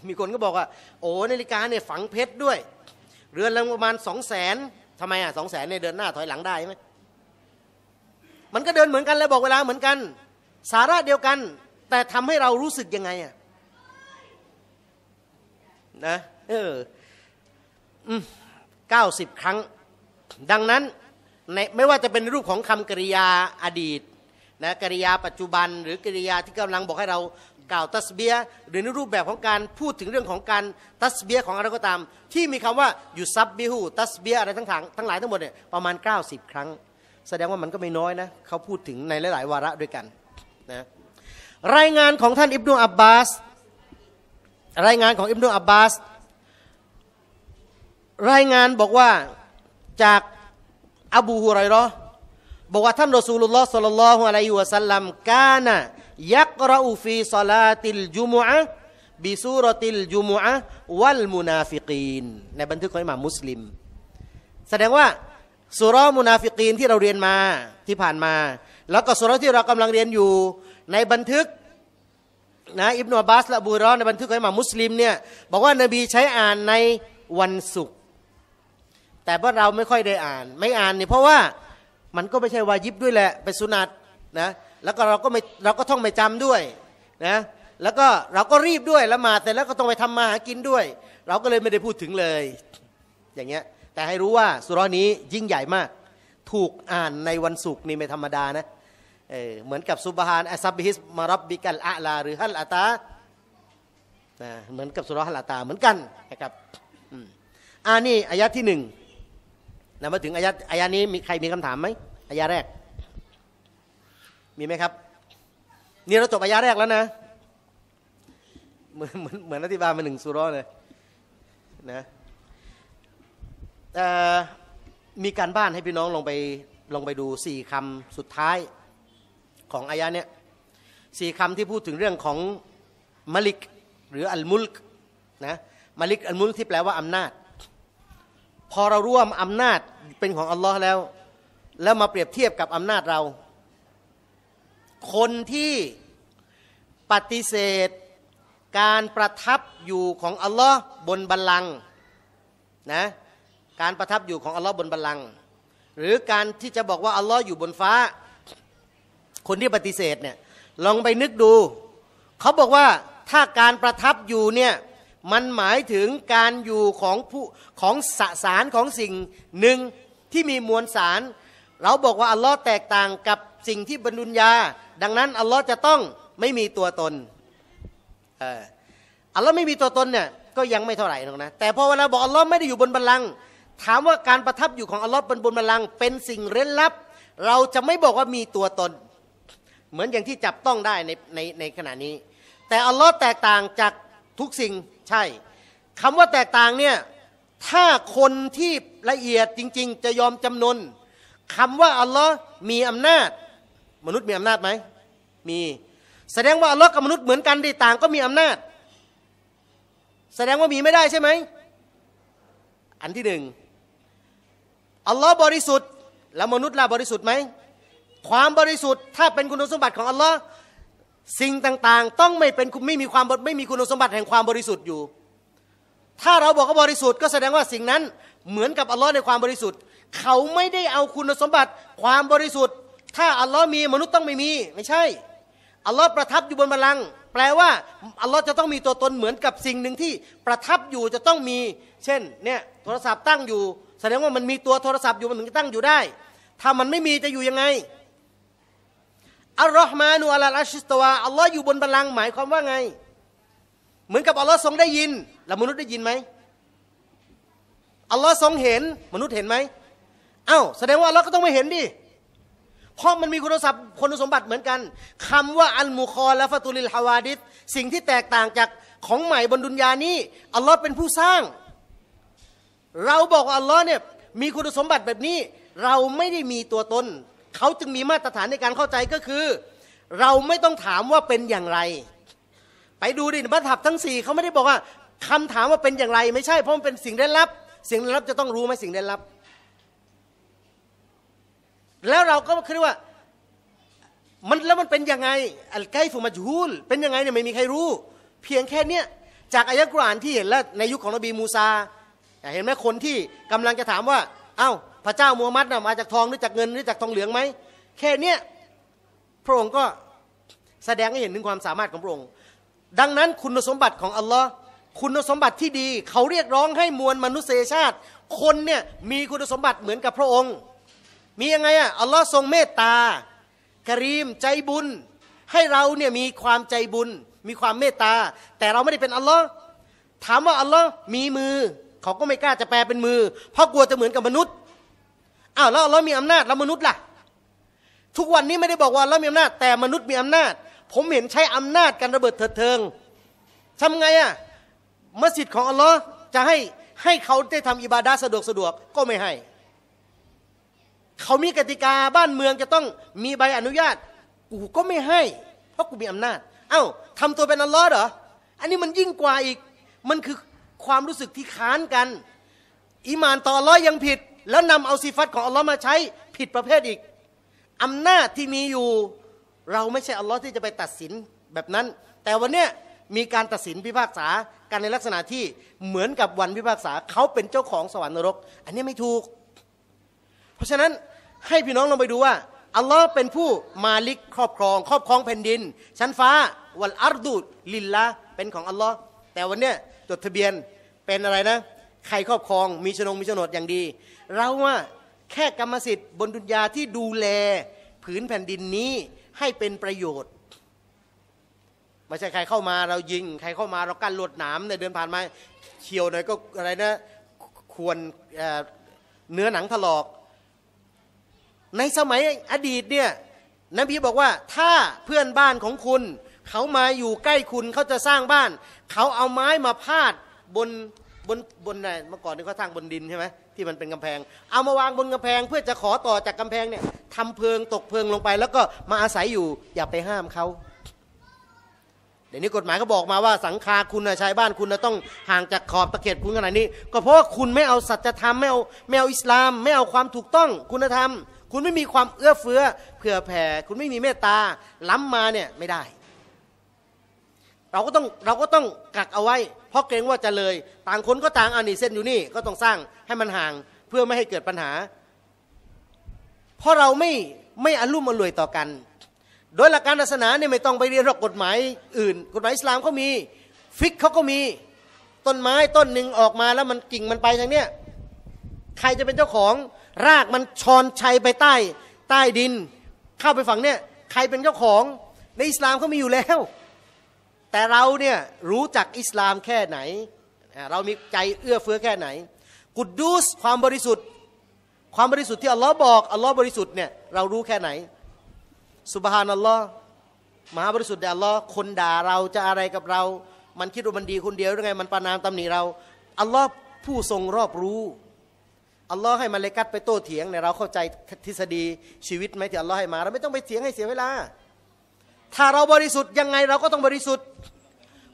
Speaker 2: มีคนก็บอกว่า โอ้นาฬิกาเนี่ยฝังเพชรด้วย เรือนละประมาณสองแสนทำไมอ่ะสองแสนเนี่ย เดินหน้า ถอยหลังได้ไหม มันก็เดินเหมือนกัน แล้วบอกเวลา เหมือนกัน สาระเดียวกัน แต่ทำให้เรารู้สึกยังไงอ่ะ
Speaker 1: นะ เออ
Speaker 2: เก้าสิบครั้ง ดังนั้น ไม่ว่าจะเป็นรูปของคำกริยาอดีตนะกิริยาปัจจุบันหรือกิริยาที่กำลังบอกให้เรากล่าวทัสเบียหรือในรูปแบบของการพูดถึงเรื่องของการทัสเบียของอะไรก็ตาม ที่มีคำว่าอยู่ซับบิฮูทัสเบียอะไรทั้งทั้งทั้งหลายทั้งหมดเนี่ยประมาณ 90 ครั้ง แสดงว่ามันก็ไม่น้อยนะ เขาพูดถึงในหลาย ๆ วาระด้วยกันนะรายงานของท่านอิบนุอับบาส รายงานของอิบนุอับบาส รายงานบอกว่าจากอบูฮุไรรอบอกว่าท่านรอซูลุลลอฮ์สัลลัลลอฮุอะลัยฮิวะสัลลัมกานะยักรอฟีซาลาติลจุมอะบิซูรติลจุมอะวัลมุนาฟิกีนในบันทึกของอิหม่ามมุสลิมแสดงว่าสุรมุนาฟิกีนที่เราเรียนมาที่ผ่านมาแล้วก็สุรที่เรากำลังเรียนอยู่ในบันทึกนะอิบนาบาสละบูรอในบันทึกของอิหม่ามมุสลิมเนี่ยบอกว่านบีใช้อ่านในวันศุกร์แต่ว่าเราไม่ค่อยได้อ่าน ไม่อ่านเนี่ยเพราะว่ามันก็ไม่ใช่วายิบด้วยแหละเป็นสุนัตนะแล้วก็เราก็ไม่เราก็ท่องไม่จำด้วยนะแล้วก็เราก็รีบด้วยละหมาดเสร็จแล้วก็ต้องไปทำมาหากินด้วย เราก็เลยไม่ได้พูดถึงเลย อย่างเงี้ยแต่ให้รู้ว่าสุรอนี้ยิ่งใหญ่มาก ถูกอ่านในวันศุกร์นี่ไม่ธรรมดานะเออเหมือนกับสุบฮานอัสับบิฮิสมารับบิกัลอาลาหรือฮัลอาตาเหมือนกับสุรนฮัลอาตาเหมือนกันนะครับอ่านี่อายะที่หนึ่งนะมาถึงอายะอายะนี้มีใครมีคำถามไหมอายะแรก มีไหมครับ นี่เราจบอายะแรกแล้วนะ เหมือนเหมือนเหมือนอธิบายมาหนึ่งสุรอเลยนะมีการบ้านให้พี่น้องลงไปลงไปดูสี่คำสุดท้ายของอายะเนี่ยสี่คำที่พูดถึงเรื่องของมลิก หรืออัลมุลกนะมลิกอัลมุลที่แปลว่าอำนาจพอเราร่วมอำนาจเป็นของอัลลอฮ์แล้ว แล้วมาเปรียบเทียบกับอำนาจเรา คนที่ปฏิเสธ การประทับอยู่ของอัลลอฮ์บนบัลลังก์นะการประทับอยู่ของอัลลอฮ์บนบัลลังก์หรือการที่จะบอกว่าอัลลอฮ์อยู่บนฟ้า คนที่ปฏิเสธเนี่ยลองไปนึกดูเขาบอกว่าถ้าการประทับอยู่เนี่ยมันหมายถึงการอยู่ของผู้ของสสารของสิ่งหนึ่งที่มีมวลสาร เราบอกว่าอัลลอฮ์แตกต่างกับสิ่งที่บรรดุญญาดังนั้น อัลลอฮ์จะต้องไม่มีตัวตนอัลลอฮ์ไม่มีตัวตนเนี่ยก็ยังไม่เท่าไหร่หรอกนะแต่พอเวลาบอกอัลลอฮ์ไม่ได้อยู่บนบัลลังถามว่าการประทับอยู่ของอัลลอฮ์บนบนบัลลังเป็นสิ่งเร้นลับ เราจะไม่บอกว่ามีตัวตน เหมือนอย่างที่จับต้องได้ในในในขณะนี้ แต่อัลลอฮ์แตกต่างจากทุกสิ่งช่คำว่าแตกต่างเนี่ยถ้าคนที่ละเอียดจริง ๆ จะยอมจำนนคำว่าอัลลอฮ์มีอำนาจ มนุษย์มีอำนาจไหมมี แสดงว่าอัลลอฮ์กับมนุษย์เหมือนกันดีต่าง ก็มีอำนาจ แสดงว่ามีไม่ได้ใช่ไหมอันที่หนึ่งอัลลอฮ์บริสุทธิ์แล้วมนุษย์ล่ะบริสุทธิ์ไหมความบริสุทธิ์ถ้าเป็นคุณสมบัติ ของอัลลอฮ์สิ่งต่างๆต้องไม่เป็นไม่มีความไม่มีคุณสมบัติแห่งความบริสุทธิ์อยู่ ถ้าเราบอกว่าบริสุทธิ์ก็แสดงว่าสิ่งนั้นเหมือนกับอัลลอฮ์ในความบริสุทธิ์ เขาไม่ได้เอาคุณสมบัติความบริสุทธิ์ ถ้าอัลลอฮ์มีมนุษย์ต้องไม่มี ไม่ใช่ อัลลอฮ์ประทับอยู่บนบัลลังก์แปลว่าอัลลอฮ์จะต้องมีตัวตนเหมือนกับสิ่งหนึ่งที่ประทับอยู่จะต้องมี เช่นเนี่ยโทรศัพท์ตั้งอยู่ แสดงว่ามันมีตัวโทรศัพท์อยู่มันถึงตั้งอยู่ได้ ถ้ามันไม่มี จะอยู่ยังไงอัลลอฮ์มานูอัลลอชิสตวาอัลลอฮ์อยู่บนบัลลังก์หมายความว่าไง เหมือนกับอัลลอฮ์ทรงได้ยิน แล้วมนุษย์ได้ยินไหมอัลลอฮ์ทรงเห็นมนุษย์เห็นไหมอา้าวแสดงว่าอัลลอฮ์ก็ต้องไม่เห็นดิ เพราะมันมีคุณสมบัติคุณสมบัติเหมือนกัน คำว่าอัลมุคอและฟาตุลิลฮาวาดิสสิ่งที่แตกต่างจากของใหม่บนดุนยานี้ อัลลอฮ์เป็นผู้สร้าง เราบอกอัลลอฮ์เนี่ยมีคุณสมบัติแบบนี้ เราไม่ได้มีตัวตนเขาจึงมีมาตรฐานในการเข้าใจก็คือ เราไม่ต้องถามว่าเป็นอย่างไร ไปดูดิมัถับทั้ง4ี่เขาไม่ได้บอกว่า คำถามว่าเป็นอย่างไร ไม่ใช่เพราะมันเป็นสิ่งเร้นลับ สิ่งเร้นลับจะต้องรู้ไหมสิ่งเร้นลับ แล้วเราก็คือว่ามันแล้วมันเป็นยังไงอัลไกฟุมาจูล เป็นยังไงเนี่ยไม่มีใครรู้ เพียงแค่เนี้ยจากอายะกรานที่เห็นแล้วในยุคของนบีมูซาเห็นไหมคนที่กำลังจะถามว่า เอา้าพระเจ้ามูฮัมหมัดนะมาจากทองหรือจากเงินหรือจากทองเหลืองไหมแค่เนี้ยพระองค์ก็แสดงให้เห็นถึงความสามารถของพระองค์ ดังนั้นคุณสมบัติของอัลลอฮ์คุณสมบัติที่ดี เขาเรียกร้องให้มวลมนุษยชาติ คนเนี่ยมีคุณสมบัติเหมือนกับพระองค์ มียังไงอ่ะอัลลอฮ์ทรงเมตตากรีมใจบุญ ให้เราเนี่ยมีความใจบุญ มีความเมตตา แต่เราไม่ได้เป็นอัลลอฮ์ถามว่าอัลลอฮ์มีมือ เขาก็ไม่กล้าจะแปลเป็นมือเพราะกลัวจะเหมือนกับมนุษย์อ้าวแล้วเรามีอำนาจแล้วมนุษย์ล่ะทุกวันนี้ไม่ได้บอกว่าเรามีอำนาจ แต่มนุษย์มีอำนาจ ผมเห็นใช้อำนาจการระเบิดเถิดเทิงทำไงอะ่ะมัสยิดของอัลลอฮ์จะให้ให้เขาได้ทำอิบาดาสะดวกสะดวกก็ไม่ให้ เขามีกติกาบ้านเมืองจะต้องมีใบอนุญาตกูก็ไม่ให้เพราะกูมีอำนาจเอา้าทำตัวเป็นอัลลอฮ์เหรออันนี้มันยิ่งกว่าอีก มันคือความรู้สึกที่ค้านกันอิมานต่ออัลลอฮ์ยังผิดแล้วนำเอาสิฟัตของอัลลอฮ์มาใช้ผิดประเภทอีกอำนาจที่มีอยู่ เราไม่ใช่อัลลอฮ์ที่จะไปตัดสินแบบนั้น แต่วันเนี้ยมีการตัดสินพิพากษาการในลักษณะที่เหมือนกับวันพิพากษาเขาเป็นเจ้าของสวรรค์นรก อันนี้ไม่ถูก เพราะฉะนั้นให้พี่น้องลองไปดูว่าอัลลอฮ์เป็นผู้มาลิกครอบครอง ครอบครองแผ่นดิน ชั้นฟ้าวันอัรดูดลินละเป็นของอัลลอฮ์แต่วันเนี้ยจดทะเบียนเป็นอะไรนะ ใครครอบครองมีชนงมีชนดอย่างดีเราอะแค่กรรมสิทธิ์ บนดุนยาที่ดูแลผืนแผ่นดินนี้ให้เป็นประโยชน์ ไม่ใช่ใครเข้ามาเรายิงใครเข้ามาเรากั้นลวดหนามในเดือนผ่านมาเฉียวหน่อย ก็อะไรนะควรเนื้อหนังถลอก ในสมัยอดีตเนี่ยนบีบอกว่าถ้าเพื่อนบ้านของคุณ เขามาอยู่ใกล้คุณเขาจะสร้างบ้าน เขาเอาไม้มาพาดบนบนบนอะไรเมื่อก่อนนี่เขาสร้างบนดินใช่ไหมที่มันเป็นกำแพง เอามาวางบนกำแพง เพื่อจะขอต่อจากกำแพงเนี่ยทำเพลิงตกเพลิงลงไปแล้วก็มาอาศัยอยู่ อย่าไปห้ามเขาเดี๋ยวนี้กฎหมายก็บอกมาว่าสังคาคุณนะชายบ้าน คุณะต้องห่างจากขอบตะเข็บคุณขนาดนี้ ก็เพราะว่าคุณไม่เอาสัจธรรมไม่เอาไม่เอาอิสลามไม่เอาความถูกต้องคุณธรรม คุณไม่มีความเอื้อเฟื้อ เผื่อแผ่ คุณไม่มีเมตตาล้ำมาเนี่ยไม่ได้เราก็ต้องเราก็ต้องกักเอาไว้ เพราะเกรงว่าจะเลยต่างคนก็ต่างอันนี้เส้นอยู่นี่ ก็ต้องสร้างให้มันห่างเพื่อไม่ให้เกิดปัญหา เพราะเราไม่ไม่อารมุ์มอรวยต่อกัน โดยหลักการศาสนาเนี่ยไม่ต้องไปเรียนรอกกฎหมายอื่น กฎหมายอิสลามเขามีฟิกเขาก็มี ต้นไม้ต้นหนึ่งออกมาแล้วมันกิ่งมันไปทางเนี้ยใครจะเป็นเจ้าของรากมันชอนชัยไปใต้ใต้ดินเข้าไปฝั่งเนี้ยใครเป็นเจ้าของในอิสลามเขามีอยู่แล้วแต่เราเนี่ย รู้จัก อิสลามแค่ไหน เรามีใจเอื้อเฟื้อแค่ไหน กุดดูสความบริสุทธิ์ความบริสุทธิ์ที่อัลลอฮ์บอกอัลลอฮ์บริสุทธิ์เนี่ยเรารู้แค่ไหนสุบฮานัลลอฮ์มหาบริสุทธิ์แด่อัลลอฮ์คนด่าเราจะอะไรกับเรา มันคิดว่ามันดีคนเดียวหรือไงมันประนามตำหนิเรา อัลลอฮ์ผู้ทรงรอบรู้อัลลอฮ์ให้มาเลกัดไปโต้เถียงเนี่ยเราเข้าใจทฤษฎีชีวิตไหมที่อัลลอฮ์ให้มาเราไม่ต้องไปเถียงให้เสียเวลาถ้าเราบริสุทธิ์ยังไงเราก็ต้องบริสุทธิ์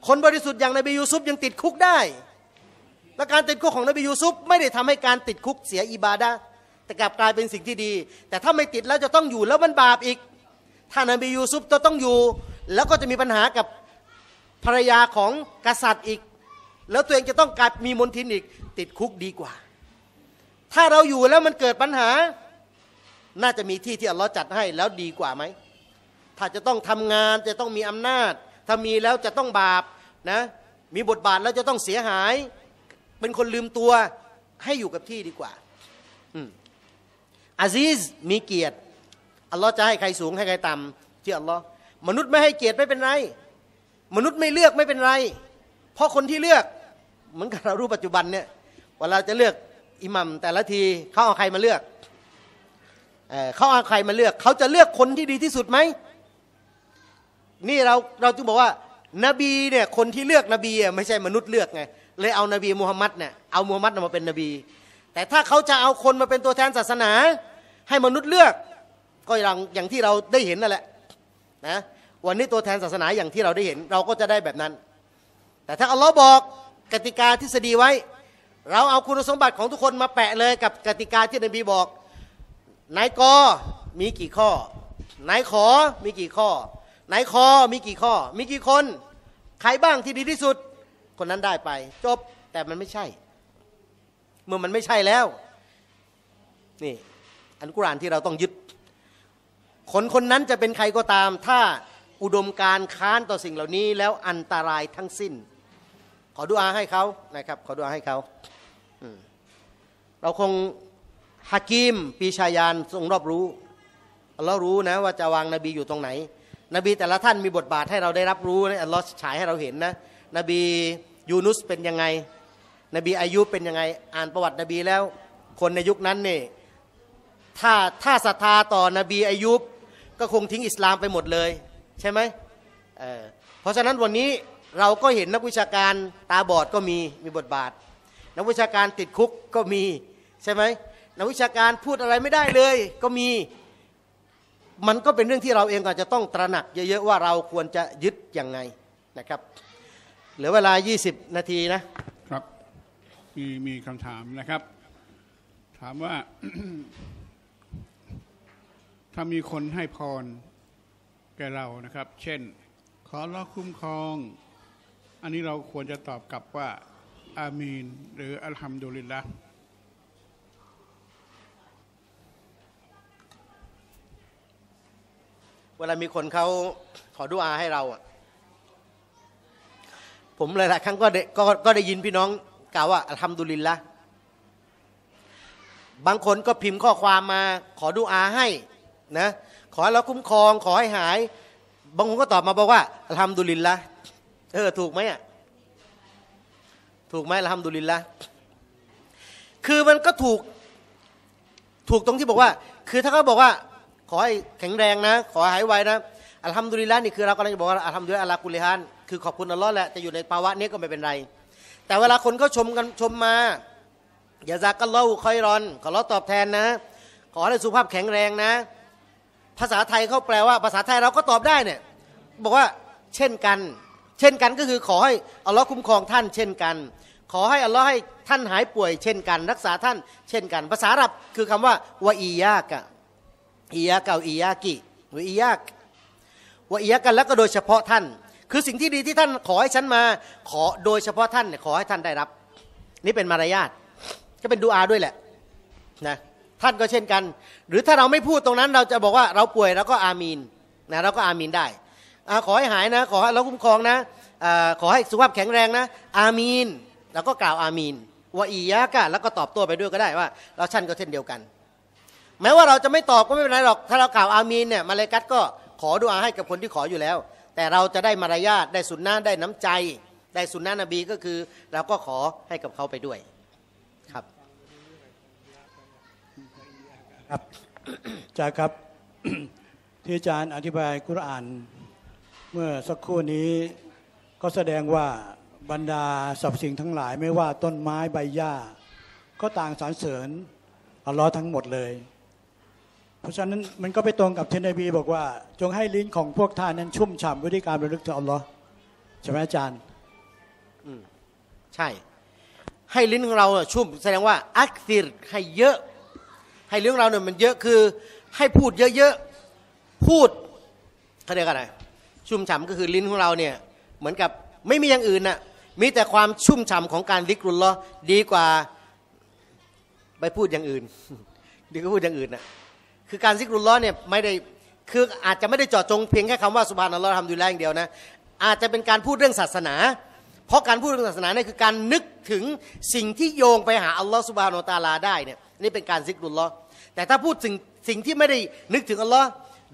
Speaker 2: คนบริสุทธิ์อย่างนบียูซุฟยังติดคุกได้ และการติดคุกของนบียูซุฟไม่ได้ทำให้การติดคุกเสียอิบาดะแต่กลับกลายเป็นสิ่งที่ดี แต่ถ้าไม่ติดแล้วจะต้องอยู่แล้วมันบาปอีก ถ้านบียูซุฟจะต้องอยู่ แล้วก็จะมีปัญหากับภรรยาของกษัตริย์อีก แล้วตัวเองจะต้องกลายมีมนทินอีกติดคุกดีกว่า ถ้าเราอยู่แล้วมันเกิดปัญหา น่าจะมีที่ที่อัลลอฮ์จัดให้แล้วดีกว่าไหมถ้าจะต้องทำงานจะต้องมีอำนาจ ถ้ามีแล้วจะต้องบาปนะมีบทบาทแล้วจะต้องเสียหาย เป็นคนลืมตัวให้อยู่กับที่ดีกว่าอาซีสมีเกียรติอัลลอฮ์จะให้ใครสูงให้ใครต่ำที่อัลลอฮ์มนุษย์ไม่ให้เกียรติไม่เป็นไร มนุษย์ไม่เลือกไม่เป็นไร เพราะคนที่เลือก เหมือนกับเรารู้ปัจจุบันเนี่ยเวลาจะเลือกอิหมัมแต่ละทีเขาเอาใครมาเลือกเเขาเอาใครมาเลือกเขาจะเลือกคนที่ดีที่สุดไหมนี่เราเราจึงบอกว่านบีเนี่ยคนที่เลือกนบีไม่ใช่มนุษย์เลือกไงเลยเอานบีมูฮัมมัดเนี่ยเอามูฮัมมัดมาเป็นนบี แต่ถ้าเขาจะเอาคนมาเป็นตัวแทนศาสนา ให้มนุษย์เลือก ก็อย่างอย่างที่เราได้เห็นนั่นแหละนะวันนี้ตัวแทนศาสนาอย่างที่เราได้เห็นเราก็จะได้แบบนั้น แต่ถ้าอัลลอฮ์บอกกติกาทฤษฎีไว้ เราเอาคุณสมบัติของทุกคนมาแปะเลย กับกติกาที่นบีบอกนายกมีกี่ข้อนายขอมีกี่ข้อไหนคอมีกี่ข้อ มีกี่คน ใครบ้างที่ดีที่สุด คนนั้นได้ไป จบ แต่มันไม่ใช่ เมื่อมันไม่ใช่แล้ว นี่ อันกุรานที่เราต้องยึดคนคนนั้นจะเป็นใครก็ตาม ถ้าอุดมการค้านต่อสิ่งเหล่านี้ แล้วอันตรายทั้งสิ้น ขอดุอาให้เขานะครับ ขอดุอาให้เขาเราคงฮากิมปีชายานทรงรอบรู้เรารู้นะว่าจะวางนบีอยู่ตรงไหนนบีแต่ละท่านมีบทบาทให้เราได้รับรู้นะอัลลอฮ์ฉายให้เราเห็นนะนบียูนุสเป็นยังไงนบีอายุเป็นยังไงอ่านประวัตินบีแล้ว คนในยุคนั้นนี่ถ้าถ้าศรัทธาต่อนบีอายุบก็คงทิ้งอิสลามไปหมดเลยใช่ไหมเเพราะฉะนั้นวันนี้เราก็เห็นนักวิชาการตาบอดก็มีมีบทบาท นักวิชาการติดคุกก็มีใช่ไหมนักวิชาการพูดอะไรไม่ได้เลยก็มีมันก็เป็นเรื่องที่เราเองอาจจะต้องตระหนักเยอะๆว่าเราควรจะยึดยังไงนะครับ เหลือเวลา 20 นาทีนะ ครับมีมีคำถามนะครับ ถามว่า
Speaker 3: ถ้ามีคนให้พร แกเรานะครับ เช่น ขอรักคุ้มครอง อันนี้เราควรจะตอบกลับว่าอามีนหรืออัลฮั
Speaker 2: มดุลิลละเวลามีคนเขาขอดุอาให้เรา ผมหลาย ๆ ครั้งก็ได้กก็ได้ยินพี่น้อง กล่าวว่าทำดุลินละ บางคนก็พิมพ์ข้อความมา ขอดูอาให้นะ ขอให้เราคุ้มครอง ขอให้หาย บางคนก็ตอบมาบอกว่าทำดุลินละ เออ ถูกไหมอ่ะถูกไหมทำดุลินละคือมันก็ถูก ถูกตรงที่บอกว่า คือถ้าเขาบอกว่าขอให้แข็งแรงนะ ขอหายไวนะอัลฮัมดุลิลละนี่คือเรากำลังจะบอกว่าอัลฮัมดุลิลละกุลิฮาน คือขอบคุณอัลลอฮ์แหละจะอยู่ในภาวะนี้ก็ไม่เป็นไร แต่เวลาคนเขาชมกันชมมาอย่าจากกัเล่าคอยรอน ขอเราตอบแทนนะ ขอให้สุขภาพแข็งแรงนะ ภาษาไทยเขาแปลว่า ภาษาไทยเราก็ตอบได้เนี่ยบอกว่าเช่นกัน เช่นกันก็คือขอให้อัลลอฮ์คุ้มครองท่านเช่นกัน ขอให้อัลลอฮ์ให้ท่านหายป่วยเช่นกันรักษาท่านเช่นกัน ภาษาอาหรับคือคำว่าวะอียากะอียาเกาอียากิหรืออียากว่าอียากันแล้วก็โดยเฉพาะท่าน คือสิ่งที่ดีที่ท่านขอให้ฉันมาขอโดยเฉพาะท่านขอให้ท่านได้รับ นี่เป็นมารยาทก็เป็นดูอาด้วยแหละนะท่านก็เช่นกัน หรือถ้าเราไม่พูดตรงนั้นเราจะบอกว่า เราป่วยเราก็อามีนนะเราก็อามีนได้ขอให้หายนะขอให้เราคุ้มครองนะขอให้สุขภาพแข็งแรงนะ อามีนเราก็กล่าวอามีนว่าอียะกะแล้วก็ตอบตัวไปด้วยก็ได้ว่า เราชั่นก็เช่นเดียวกันแม้ว่าเราจะไม่ตอบก็ไม่เป็นไรหรอก ถ้าเรากล่าวอามีนเนี่ยมาเลกัตก็ขอดุอาให้กับคนที่ขออยู่แล้ว แต่เราจะได้มารยาท ได้สุนนะได้น้ำใจ ได้สุนนะนบีก็คือ เราก็ขอให้กับเขาไปด้วย
Speaker 3: ครับครับ จากครับ ที่อาจารย์อธิบายกุรอาน เมื่อสักครู่นี้ก็แสดงว่าบรรดาสรรพสิ่งทั้งหลาย ไม่ว่าต้นไม้ใบหญ้า ก็ต่างสรรเสริญอัลลอฮ์ทั้งหมดเลยเพราะฉะนั้นมันก็ไปตรงกับเทนเบี บอกว่า จงให้ลิ้นของพวกท่านนั้น ชุ่มฉ่ำด้วยการระลึกถึงอัลลอฮ์
Speaker 2: ใช่ไหมอาจารย์ใช่ ให้ลิ้นของเราชุ่มแสดงว่าอักซิรให้เยอะ ให้เรื่องเราเนี่ยมันเยอะคือให้พูดเยอะๆพูดเขาเรียกอะไรชุ่มฉ่ำก็คือลิ้นของเราเนี่ยเหมือนกับไม่มีอย่างอื่นน่ะมีแต่ความชุ่มฉ่ำของการดิกรุลลอดีกว่าไปพูดอย่างอื่นดีกว่าพูดอย่างอื่นน่ะคือการซิกรุลล้อเนี่ยไม่ได้คืออาจจะไม่ได้เจาะจงเพียงแค่คำว่าสุบานอัลลอฮ์ทำดูแลอย่างเดียวนะอาจจะเป็นการพูดเรื่องศาสนาเพราะการพูดเรื่องศาสนาเนี่ยคือการนึกถึงสิ่งที่โยงไปหาอัลลอฮ์สุบานอตาลาได้เนี่ยนี่เป็นการซิกรุลล้อแต่ถ้าพูดถึงสิ่งที่ไม่ได้นึกถึงอัลลอฮ์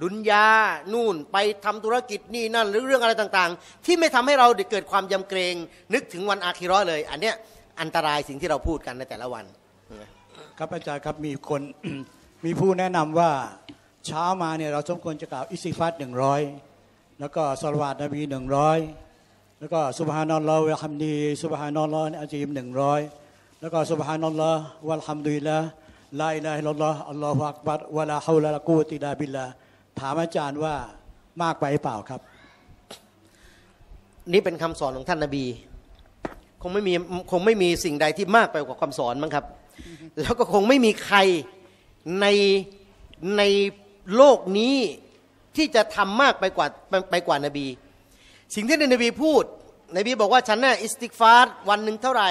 Speaker 2: ดุนยานู่นไปทำธุรกิจนี่นั่น หรือเรื่องอะไรต่างๆ ที่ไม่ทำให้เราเกิดความยำเกรง นึกถึงวันอาคิร้อเลย อันเนี้ยอันตรายสิ่งที่เราพูดกัน ในแต่ละวัน
Speaker 3: ครับอาจารย์ครับมีคนมีผู้แนะนำว่าเช้ามาเนี่ยเราสมควรจะกล่าวอิสิฟัตหนึ่งร้อยแล้วก็สลวาตนบีหนึ่งร้อยแล้วก็สุบฮานอัลลอฮ์วะฮัมดีสุบฮานอัลลอฮ์อัจีมหนึ่งร้อยแล้วก็สุบฮานอัลลอฮ์วะลฮัมดุลิละลาอิลาฮิลลอฮ์อัลลอฮฺอักบัตวะลาฮาวลาลกูติ
Speaker 2: ดาบิลละถามอาจารย์ว่ามากไปเปล่าครับ นี่เป็นคำสอนของท่านนาบีคงไม่มีคงไม่มีสิ่งใดที่มากไปกว่าคำสอนมั้งครับแล้วก็คงไม่มีใครในในโลกนี้ที่จะทำมากไปกว่าไปกว่านบี สิ่งที่นนบีพูดนบีบอกว่า ฉันน่ะอิสติกฟาร์วันหนึ่งเท่าไหร่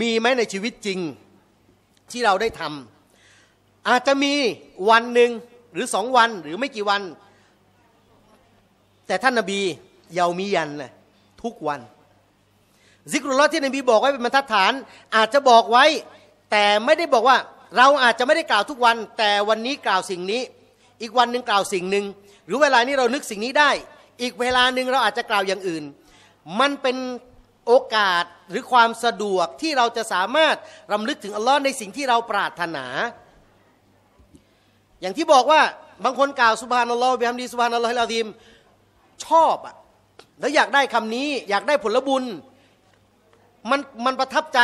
Speaker 2: มีไหมในชีวิตจริงที่เราได้ทำ อาจจะมีวันหนึ่งหรือสองวันหรือไม่กี่วัน แต่ท่านนบีเยามียันนะทุกวัน ซิกรุลลอที่นบีบอกไว้เป็นบรรทัดฐาน อาจจะบอกไว้ แต่ไม่ได้บอกว่าเราอาจจะไม่ได้กล่าวทุกวันแต่วันนี้กล่าวสิ่งนี้ อีกวันหนึ่งกล่าวสิ่งหนึ่งหรือเวลานี้เรานึกสิ่งนี้ได้ อีกเวลาหนึ่งเราอาจจะกล่าวอย่างอื่น มันเป็นโอกาสหรือความสะดวกที่เราจะสามารถรำลึกถึงอัลลอฮ์ในสิ่งที่เราปรารถนา อย่างที่บอกว่าบางคนกล่าวสุบฮานอัลลอฮ์บิฮัมดีสุบฮานอัลลอฮ์ราดีมชอบอ่ะแล้วอยากได้คำนี้อยากได้ผลบุญมันมันประทับใจ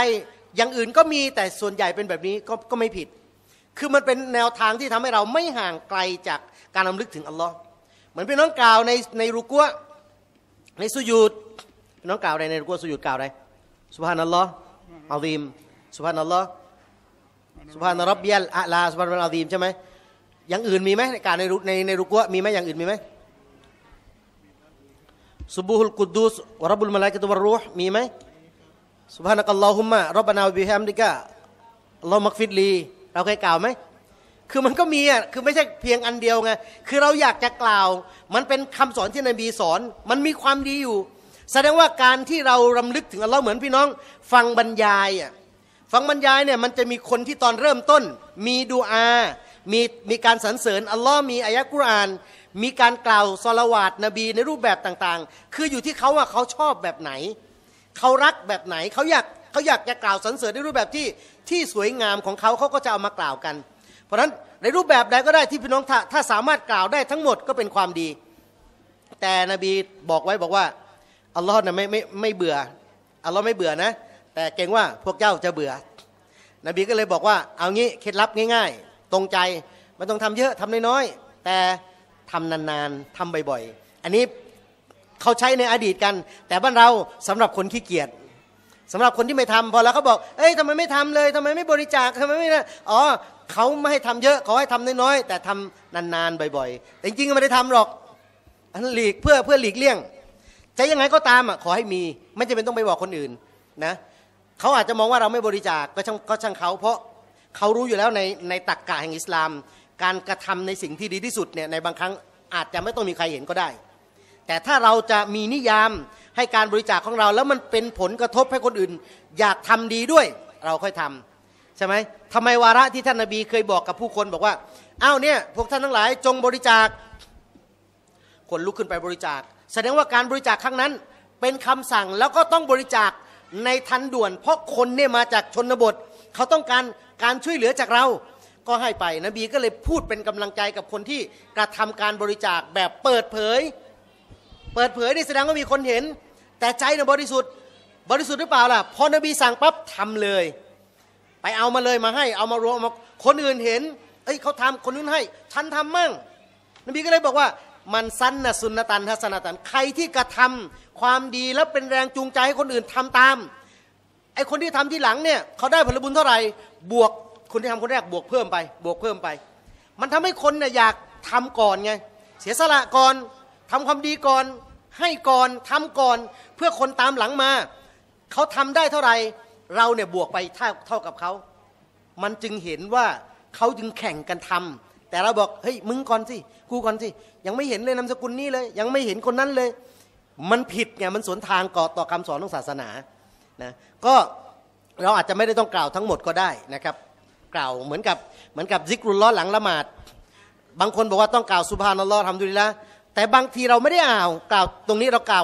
Speaker 2: อย่างอื่นก็มีแต่ส่วนใหญ่เป็นแบบนี้ก็ก็ไม่ผิด คือมันเป็นแนวทางที่ทำให้เราไม่ห่างไกลจากการลำลึกถึงอัลลอฮ์เหมือนเป็นน้องกล่าวในในรุกัวในสุยุดเป็นน้องกล่าวอะไรในรุกัวสุยุดกล่าวอะไรสุภานัลลอฮ์อัลลีมสุภานัลลอฮ์สุภานรับเบียลอัลาสุภานอัลลีมใช่ไหมอย่างอื่นมีไหมในการในรุในในรุกัวมีไหมอย่างอื่นมีไหมสุบูฮุลกุดูสวรบุลมาลัยกตุวรูห์มีไหมสุภานักอัลลอฮุมะรบนาบิฮัมดิกะเรามักฟิดลี เราเคยกล่าวไหม คือมันก็มี อ่ะคือไม่ใช่เพียงอันเดียวไงคือเราอยากจะกล่าว มันเป็นคำสอนที่นบีสอนมันมีความดีอยู่ แสดงว่าการที่เรารำลึกถึงอัลลอฮ์เหมือนพี่น้อง ฟังบรรยายอ่ะฟังบรรยายเนี่ยมันจะมีคนที่ตอนเริ่มต้น มีดูอา มีมีการสรรเสริญอัลลอฮ์มีอายะกุรอานมีการกล่าวสลาวาดนบีในรูปแบบต่างๆ คืออยู่ที่เขาว่าเขาชอบแบบไหนเขารักแบบไหนเขาอยากเขาอยากจะกล่าวสรรเสริญในรูปแบบที่ที่สวยงามของเขาเขาก็จะเอามากล่าวกัน เพราะฉะนั้นในรูปแบบใดก็ได้ที่พี่น้องถ้าถ้าสามารถกล่าวได้ทั้งหมดก็เป็นความดี แต่นบีบอกไว้บอกว่าอัลลอฮ์นะไม่ไม่ไม่เบื่ออัลลอฮ์ไม่เบื่อนะ แต่เกรงว่าพวกเจ้าจะเบื่อ นบีก็เลยบอกว่า เอางี้เคล็ดลับง่ายๆ ตรงใจไม่ต้องทำเยอะทำน้อยๆแต่ทำนานๆทำบ่อยๆอันนี้เขาใช้ในอดีตกัน แต่บ้านเราสำหรับคนขี้เกียจสำหรับคนที่ไม่ทำพอแล้วเขาบอก เอ้ยทำไมไม่ทำเลย ทำไมไม่บริจาคทำไมไม่นะอ๋อเขาไม่ให้ทำเยอะเขาให้ทำน้อยๆแต่ทำนานๆบ่อยๆแต่จริงๆก็ไม่ได้ทำหรอก อันหลีกเพื่อเพื่อหลีกเลี่ยงจะยังไงก็ตามอ่ะขอให้มีไม่จำเป็นต้องไปบอกคนอื่นนะเขาอาจจะมองว่าเราไม่บริจาคก็ช่างก็ช่างเขา เพราะเขารู้อยู่แล้วในในตรรกกะแห่งอิสลาม การกระทำในสิ่งที่ดีที่สุดเนี่ยในบางครั้งอาจจะไม่ต้องมีใครเห็นก็ได้แต่ถ้าเราจะมีนิยามให้การบริจาคของเรา แล้วมันเป็นผลกระทบให้คนอื่น อยากทำดีด้วยเราค่อยทำใช่ไหมทำไมวาระที่ท่านนาบีเคยบอกกับผู้คนบอกว่าอ้าวเนี่ยพวกท่านทั้งหลาย จงบริจาคคนลุกขึ้นไปบริจาค แสดงว่าการบริจาคครั้งนั้นเป็นคำสั่งแล้วก็ต้องบริจาคในทันด่วนเพราะคนเนี่ยมาจากชนบท เขาต้องการการช่วยเหลือจากเรา ก็ให้ไปนบีก็เลยพูดเป็นกำลังใจกับคนที่กระทำการบริจาคแบบเปิดเผยเปิดเผยนี่แสดงว่ามีคนเห็น แต่ใจเนี่ยบริสุทธิ์บริสุทธิ์หรือเปล่าล่ะ พอนบีสั่งปั๊บทำเลย ไปเอามาเลยมาให้ เอามารวมมาคนอื่นเห็นเอ้ยเขาทำคนนู้นให้ ฉันทำมั่งนบีก็เลยบอกว่า มันสั้นนะสุนตันทัศนตันใครที่กระทำความดีแล้วเป็นแรงจูงใจให้คนอื่นทำตามไอคนที่ทำที่หลังเนี่ยเขาได้ผลบุญเท่าไหร่ บวก คนที่ทำคนแรกบวกเพิ่มไป บวกเพิ่มไป มันทำให้คนเนี่ยอยากทำก่อนไง เสียสละก่อนทำความดีก่อนให้ก่อนทำก่อน เพื่อคนตามหลังมาเขาทำได้เท่าไหร่เราเนี่ยบวกไปเท่าเท่ากับเขา มันจึงเห็นว่าเขาจึงแข่งกันทำ แต่เราบอกเฮ้ยมึงก่อนสิกูก่อนสิยังไม่เห็นเลยนามสกุลนี้เลย ยังไม่เห็นคนนั้นเลย มันผิดไงมันสวนทางก่อต่อคำสอนของศาสนานะก็เราอาจจะไม่ได้ต้องกล่าวทั้งหมดก็ได้นะครับ กล่าวเหมือนกับเหมือนกับซิกรุลล้อหลังละหมาดบางคนบอกว่าต้องกล่าวสุภานลลอทำดูดิละแต่บางทีเราไม่ได้อ่าว กล่าวตรงนี้เราเก่า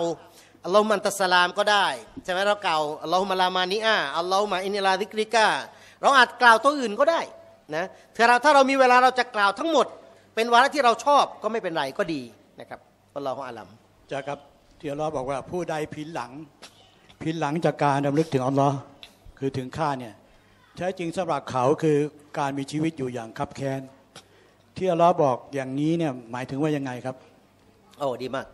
Speaker 2: อัลลอฮฺมันตะสลามก็ได้ ใช่ไหมเราเก่าอัลลอฮฺมาลามานิอาอัลลอฮฺมาอินิลาดิกริกาเราอาจกล่าวตัวอื่นก็ได้นะถ้าเราถ้าเรามีเวลาเราจะกล่าวทั้งหมด เป็นวาระที่เราชอบก็ไม่เป็นไรก็ดีนะครับอัลลอฮฺอาลัมจะครับที่อัลลอฮ์บอกว่าผู้ใดผินหลัง
Speaker 3: ผินหลังจากการดำลึกถึงอัลลอฮ์คือถึงข้าเนี่ยแท้จริงสำหรับเขาคือการมีชีวิตอยู่อย่างคับแค้นที่อัลลอฮ์บอกอย่างนี้เนี่ยหมายถึงว่ายังไงครับ
Speaker 2: โอ้ ดีมาก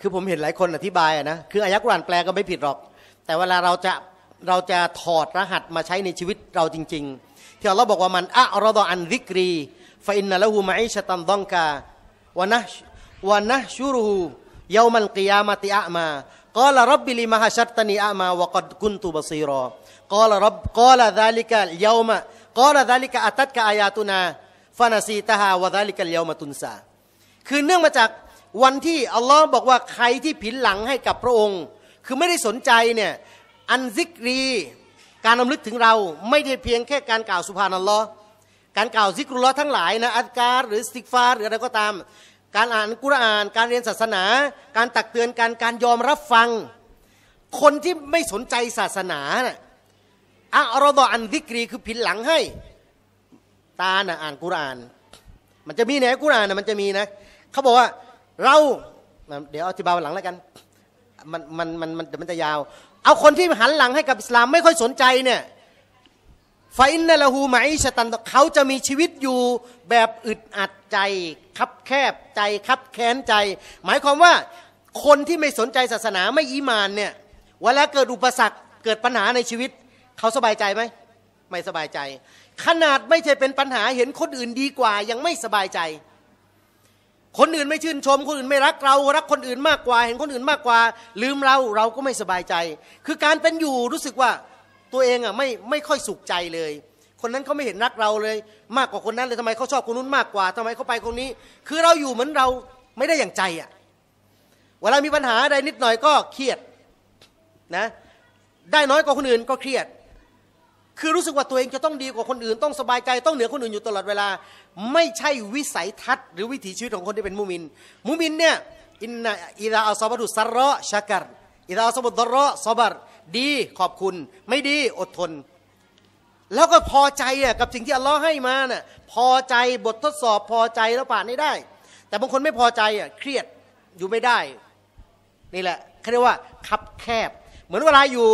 Speaker 2: คือผมเห็นหลายคนอธิบายนะคืออายักรานแปลก็ไม่ผิดหรอก แต่เวลาเราจะเราจะถอดรหัสมาใช้ในชีวิตเราจริงๆ ที่เราบอกว่ามันอะรอดอันริกรีฟอินนัลหูมัยชะตันดองกาวันนะวันนะชูรูเยามันกิยามติอะมา กอลรับบิลิมาฮชตันีอะมาวกดกุนตุบซีรอ กอลรับกอลดาลิกะเยามะกอลดาลิกะอัตตะกะอายาตุนาฟานาซีตาฮาวะดาลิกะเยามะตุนซาคือเนื่องมาจากวันที่ อัลลอฮ์บอกว่าใครที่ผินหลังให้กับพระองค์ คือไม่ได้สนใจเนี่ยอันซิกรี การนำลึกถึงเรา ไม่ได้เพียงแค่การกล่าวสุภานัลลอฮ์การกล่าวซิกรุลลอฮ์ทั้งหลายนะอัลการหรือสติกฟาหรืออะไรก็ตาม การอ่านกุรอาน การเรียนศาสนา การตักเตือนการ การยอมรับฟัง คนที่ไม่สนใจศาสนาน่ะอัลลอฮ์อันซิกรีคือผินหลังให้ ตาน่ะอ่านกุรอานมันจะมีหนกุรอานนะมันจะมีนะเขาบอกว่าเราเดี๋ยวอธิบายหลังแล้วกัน มันมันมันมันเดี๋ยวมันจะยาว เอาคนที่หันหลังให้กับอิสลามไม่ค่อยสนใจเนี่ยไฟนลฮหูไหมชะตันเขาจะมีชีวิตอยู่แบบอึดอัดใจ คับแคบใจ คับแค้นใจ หมายความว่าคนที่ไม่สนใจศาสนาไม่อีมานเนี่ยเวลาเกิดอุปสรรคเกิดปัญหาในชีวิต เขาสบายใจไหมไม่สบายใจ ขนาดไม่ใช่เป็นปัญหาเห็นคนอื่นดีกว่ายังไม่สบายใจคนอื่นไม่ชื่นชมคนอื่นไม่รักเรารักคนอื่นมากกว่า เห็นคนอื่นมากกว่า ลืมเราเราก็ไม่สบายใจ คือการเป็นอยู่รู้สึกว่าตัวเอง อ่ะ ไม่ไม่ค่อยสุขใจเลย คนนั้นเขาไม่เห็นรักเราเลยมากกว่าคนนั้นเลยทำไมเขาชอบคนนู้นมากกว่าทำไมเขาไปคนนี้ คือเราอยู่เหมือนเราไม่ได้อย่างใจอ่ะเวลามีปัญหาอะไรนิดหน่อยก็เครียดนะได้น้อยกว่าคนอื่นก็เครียด คือรู้สึกว่าตัวเองจะต้องดีกว่าคนอื่น ต้องสบายใจต้องเหนือคนอื่นอยู่ตลอดเวลาไม่ใช่วิสัยทัศน์หรือวิถีชีวิตของคนที่เป็นมุมิน มุมินเนี่ย อินนอิดาอัลซอบดุสัรรอชักัรอิดาอัลซอบดุรอซาบัดดีขอบคุณ ไม่ดีอดทน แล้วก็พอใจอ่ะกับสิ่งที่อัลลอฮ์ให้มาน่ะพอใจบททดสอบพอใจแล้วผ่านได้ แต่บางคนไม่พอใจอ่ะเครียดอยู่ไม่ได้ นี่แหละเขาเรียกว่าคับแคบ เหมือนเวลาอยู่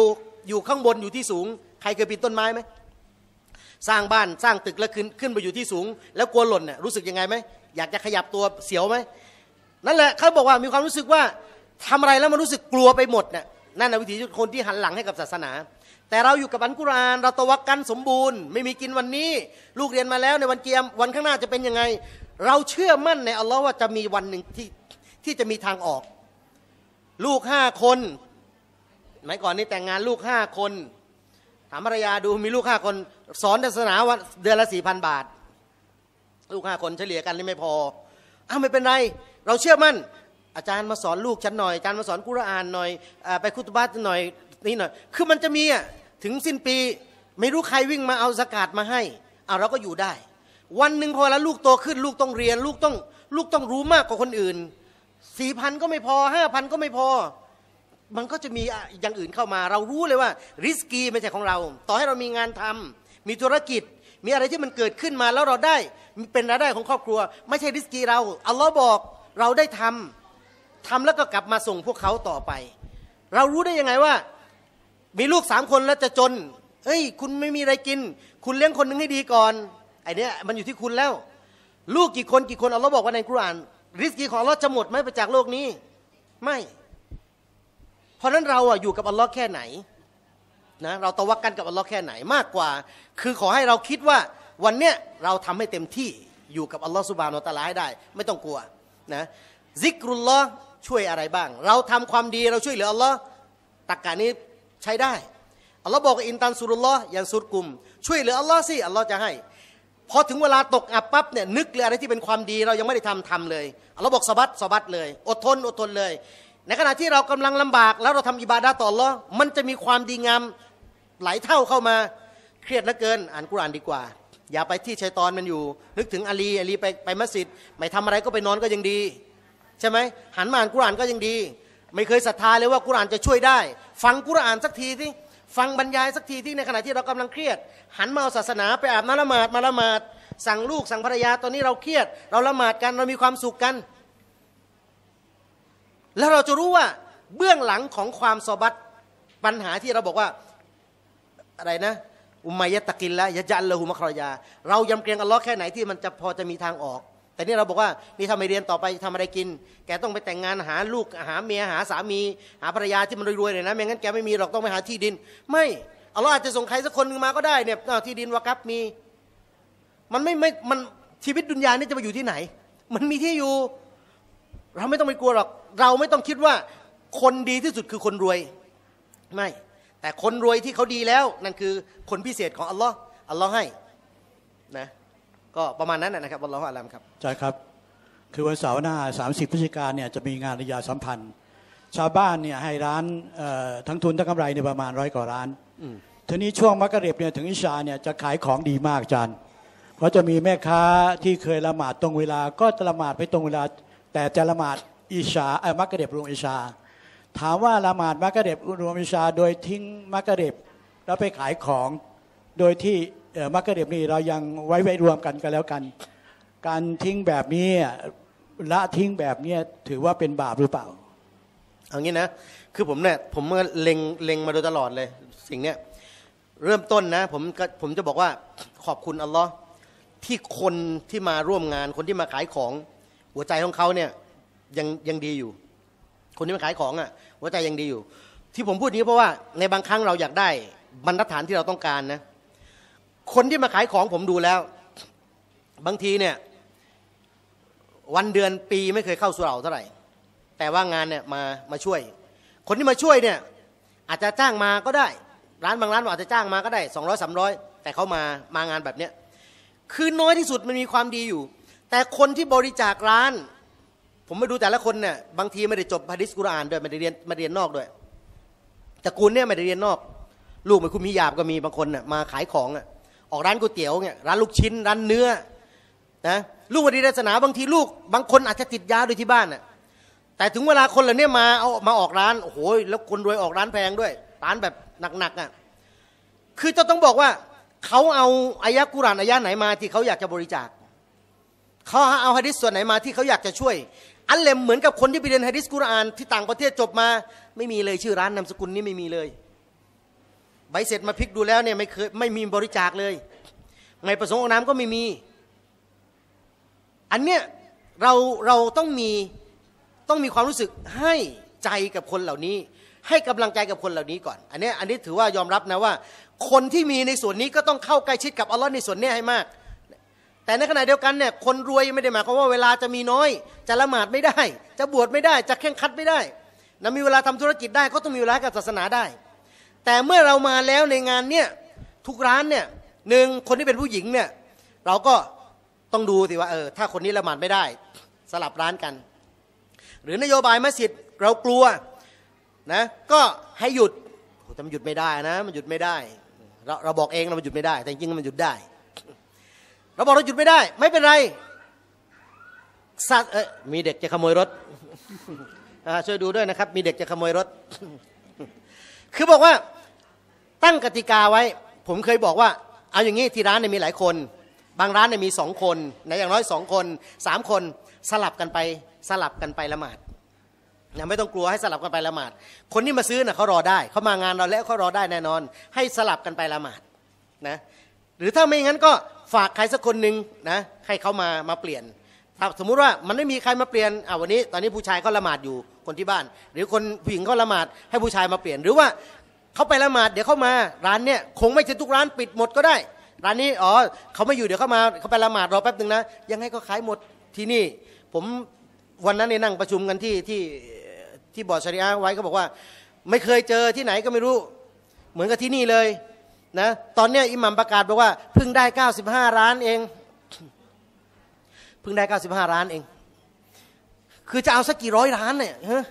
Speaker 2: อยู่ข้างบนอยู่ที่สูง ใครเคยปีนต้นไม้ไหมสร้างบ้านสร้างตึกแล้วขึ้นขึ้นไปอยู่ที่สูง แล้วกลัวหล่นเนี่ยรู้สึกยังไงไหมอยากจะขยับตัวเสียวไหมนั่นแหละเขาบอกว่ามีความรู้สึกว่าทำอะไรแล้วมันรู้สึกกลัวไปหมดเนี่ยนั่นนะวิถีคนที่หันหลังให้กับศาสนา แต่เราอยู่กับอันกุรานเราตวักกันสมบูรณ์ไม่มีกินวันนี้ ลูกเรียนมาแล้ว ในวันเกียมวันข้างหน้าจะเป็นยังไง เราเชื่อมั่น ในอัลลอฮ์ว่าจะมีวันหนึ่งที่ที่จะมีทางออก ลูกห้าคนไหนก่อนนี่แต่งงานลูกห้าคนามภรรยาดูมีลูกห้าคนสอนศาสนาวันเดือนละสี่พันบาท ลูกห้าคนเฉลี่ยกันนี่ไม่พออ้าวไม่เป็นไร เราเชื่อมั่น อาจารย์มาสอนลูกฉันหน่อยอาจารย์มาสอนกุรอานหน่อยอไป คุตบัตหน่อยนี่หน่อย คือมันจะมีอ่ะถึงสิ้นปีไม่รู้ใครวิ่งมาเอาสกาดมาให้เอาเราก็อยู่ได้ วันหนึ่งพอแล้วลูกโตขึ้นลูกต้องเรียนลูกต้องลูกต้องรู้มากกว่าคนอื่นสี่พันก็ไม่พอห้าพันก็ไม่พอมันก็จะมีอย่างอื่นเข้ามา เรารู้เลยว่าริสกีไม่ใช่ของเรา ต่อให้เรามีงานทำ มีธุรกิจมีอะไรที่มันเกิดขึ้นมา แล้วเราได้เป็นรายได้ของครอบครัว ไม่ใช่ริสกีเรา อัลลอฮ์บอกเราได้ทำ ทำแล้วก็กลับมาส่งพวกเขาต่อไป เรารู้ได้ยังไงว่า มีลูกสามคนแล้วจะจนเฮ้ยคุณไม่มีอะไรกิน คุณเลี้ยงคนหนึ่งให้ดีก่อนไอเนี้ย มันอยู่ที่คุณแล้ว ลูกกี่คนกี่คนอัลลอฮ์บอกว่าในกุรอานริสกีของอัลลอฮ์จะหมดไหมไปจากโลกนี้ ไม่ราะนั้นเราอ่ะอยู่กับอัลลอฮ์แค่ไหนนะเราตะวักกันกับอัลลอฮ์แค่ไหนมากกว่า คือขอให้เราคิดว่าวันเนี้ยเราทำให้เต็มที่อยู่กับอัลลอฮ์สุบานอตะลาให้ได้ ไม่ต้องกลัวนะซิกรุลลอฮ์ช่วยอะไรบ้าง เราทำความดีเราช่วยเหลืออัลลอฮ์ตักกานี้ใช้ได้ อัลลอฮ์บอกอินตันสุรุลลอฮ์ยันสุดกลุ่มช่วยเหลืออัลลอฮ์สิอัลลอฮ์จะให้ พอถึงเวลาตกอับปั๊บเนี่ยนึกเลยอะไรที่เป็นความดีเรายังไม่ได้ทำทำเลยอัลลอฮ์บอกสบัดสบัดเลยอดทนอดทนเลยในขณะที่เรากำลังลำบาก แล้วเราทำอิบาดาต่อหรอมันจะมีความดีงามหลายเท่าเข้ามา เครียดเหลือเกิน อ่านกุรานดีกว่า อย่าไปที่ชัยตอนมันอยู่ นึกถึงอาลีอาลี ไปไปมัสยิด ไม่ทำอะไรก็ไปนอนก็ยังดี ใช่ไหม หันมาอ่านกุรานก็ยังดี ไม่เคยศรัทธาเลยว่ากุรานจะช่วยได้ ฟังกุรานสักทีที่ฟังบรรยายสักทีที่ในขณะที่เรากำลังเครียด หันมาเอาศาสนาไปอาบน้ำละหมาดมาละหมาด สั่งลูก สั่งภรรยาตอนนี้เราเครียด เราละหมาดกันเรามีความสุขกันแล้วเราจะรู้ว่าเบื้องหลังของความสอบัตปัญหาที่เราบอกว่าอะไรนะ อุมายะตะกินละยะจันละหุมะครยา เรายำเกรงอัลลอฮ์แค่ไหนที่มันจะพอจะมีทางออก แต่นี่เราบอกว่า นี่ทำไมเรียนต่อไปทำอะไรกิน แกต้องไปแต่งงานหาลูก หาเมีย หาสามีหาภรรยาที่มันรวยๆเน่ยนะไม่งั้นแกไม่มีหรอกต้องไปหาที่ดิน ไม่อัลลอฮ์อาจจะส่งใครสักคนนึงมาก็ได้เนี่ยที่ดินวากับมี มันไม่ไม่มันชีวิตดุนยานี่จะไปอยู่ที่ไหน มันมีที่อยู่เราไม่ต้องไปกลัวหรอกเราไม่ต้องคิดว่าคนดีที่สุดคือคนรวย ไม่ แต่คนรวยที่เขาดีแล้ว นั่นคือคนพิเศษของอัลลอฮ์อัลลอฮ์ให้นะก็ประมาณนั้นนะครับอัลลอฮ์อาลัมครับ
Speaker 3: ใช่ครับ คือวันเสาร์หน้า30พฤศจิกาเนี่ยจะมีงานระยาสัมพันธ์ ชาวบ้านเนี่ยให้ร้านทั้งทุนทั้งกำไรเนี่ยประมาณร้อยกว่าร้านทีนี้ช่วงมกรีบเนี่ยถึงอิชาเนี่ยจะขายของดีมากจานเพราะจะมีแม่ค้าที่เคยละหมาดตรงเวลาก็จะละหมาดไปตรงเวลาแต่จะละหมาดอิชาไอ้มักกะเด็บรวมอิชา ถามว่าละหมาดมักกะเด็บรวมอิชา โดยทิ้งมักกะเด็บแล้วไปขายของโดยที่มักกะเด็บนี่เรายังไว้ไว้รวมกันก็แล้วกัน การทิ้งแบบนี้ละทิ้งแบบนี้ถือว่าเป็นบาปหรือเปล่า
Speaker 2: เอางี้นะ คือผมเนี่ยผมเล็งเล็งมาโดยตลอดเลย สิ่งเนี้ยเริ่มต้นนะผมผมจะบอกว่าขอบคุณอัลลอฮ์ที่คนที่มาร่วมงาน คนที่มาขายของหัวใจของเขาเนี่ยยัง ยังดีอยู่ คนที่มาขายของอ่ะหัวใจยังดีอยู่ ที่ผมพูดนี้เพราะว่าในบางครั้งเราอยากได้บรรทัดฐานที่เราต้องการนะคนที่มาขายของผมดูแล้ว บางทีเนี่ยวันเดือนปีไม่เคยเข้าสุเราเท่าไหร่ แต่ว่างานเนี่ยมามาช่วย คนที่มาช่วยเนี่ยอาจจะจ้างมาก็ได้ร้านบางร้านอาจจะจ้างมาก็ได้สองร้อยสามร้อยแต่เขามามางานแบบเนี้ยคือน้อยที่สุดมันมีความดีอยู่ แต่คนที่บริจาคร้านผมไม่ดูแต่ละคนเนี่ยบางทีไม่ได้จบฮะดิษกุรอานด้วยไม่ได้เรียนมาเรียนนอกด้วยตระกูลเนี่ยไม่ได้เรียนนอก ลูกมอนคุณพิยาบก็มีบางคนน่ยมาขายของอ่ะออกร้านก๋วยเตี๋ยวเนี่ยร้านลูกชิ้นร้านเนื้อนะลูกวันดีศาสนาบางทีลูกบางคนอาจจะติดยาด้วยที่บ้านน่ะแต่ถึงเวลาคนเหล่านี้มาเอามาออกร้านโอ้โหแล้วคนรวยออกร้านแพงด้วยร้านแบบหนักๆอ่ะคือจะต้องบอกว่าเขาเอาอายะกุรานอายะไหนมาที่เขาอยากจะบริจาคเขาเอาฮะดิษส่วนไหนมาที่เขาอยากจะช่วยอันเลมเหมือนกับคนที่ไปเรียนฮะดิษกุรอานที่ต่างประเทศจบมา ไม่มีเลยชื่อร้านนามสกุลนี้ไม่มีเลย ใบเสร็จมาพลิกดูแล้วเนี่ยไม่เคยไม่มีบริจาคเลยในประสงค์ออกน้ำก็ไม่มี อันเนี้ยเราเราต้องมี ต้องมีความรู้สึกให้ใจกับคนเหล่านี้ ให้กำลังใจกับคนเหล่านี้ก่อน อันเนี้ยอันนี้ถือว่ายอมรับนะ ว่า คนที่มีในส่วนนี้ก็ต้องเข้าใกล้ชิด กับอัลลอฮ์ในส่วนนี้ให้มากแต่ในขณะเดียวกันเนี่ยคนรวยไม่ได้หมายความว่าเวลาจะมีน้อย จะละหมาดไม่ได้ จะบวชไม่ได้ จะแข่งขัดไม่ได้นะมีเวลาทำธุรกิจได้ ก็ต้องมีเวลากับศาสนาได้ แต่เมื่อเรามาแล้วในงานเนี่ยทุกร้านเนี่ยหนึ่งคนที่เป็นผู้หญิงเนี่ยเราก็ต้องดูสิว่าเออถ้าคนนี้ละหมาดไม่ได้ สลับร้านกัน หรือนโยบายมัสยิดเรากลัวนะก็ให้หยุดแต่มันหยุดไม่ได้นะ มันหยุดไม่ได้เราเราบอกเองเรามันหยุดไม่ได้ แต่จริงมันหยุดได้เราบอกเราหยุดไม่ได้ไม่เป็นไรสัตว์มีเด็กจะขโมยรถ ช่วยดูด้วยนะครับมีเด็กจะขโมยรถ คือบอกว่าตั้งกติกาไว้ ผมเคยบอกว่า เอาอย่างนี้ที่ร้านเนี่ยมีหลายคน บางร้านเนี่ยมีสองคนในอย่างน้อยสองคนสามคนสลับกันไป สลับกันไปละหมาดนะไม่ต้องกลัวให้สลับกันไปละหมาด คนที่มาซื้อน่ะเขารอได้เขามางานเรา แล้วเขารอได้แน่นอน ให้สลับกันไปละหมาดนะหรือถ้าไม่งั้นก็ฝากใครสักคนหนึ่งนะให้เขามามาเปลี่ยนถ้าสมมุติว่ามันไม่มีใครมาเปลี่ยนอ่าวันนี้ตอนนี้ผู้ชายเขาละหมาดอยู่คนที่บ้าน หรือคนผู้หญิงเขาละหมาดให้ผู้ชายมาเปลี่ยนหรือว่า เขาไปละหมาดเดี๋ยวเขามาร้านเนี่ยคงไม่ใช่ทุกร้านปิดหมดก็ได้ ร้านนี้อ๋อเขาไม่อยู่เดี๋ยวเขามาเขาไปละหมาดรอแป๊บหนึ่งนะยังใหก็ขายหมดที่นี่ ผมวันนั้นเนี่ยนั่งประชุมกันที่ที่ที่บอร์ดชริอาไว้เขาบอกว่า ไม่เคยเจอที่ไหนก็ไม่รู้ เหมือนกับที่นี่เลยนะตอนนี้อิหมัมประกาศบอกว่าพึ่งได้ 95ร้านเองพึ่งได้ 95 ร้านเอง คือจะเอาสักกี่ร้อยร้านเนี่ยฮะ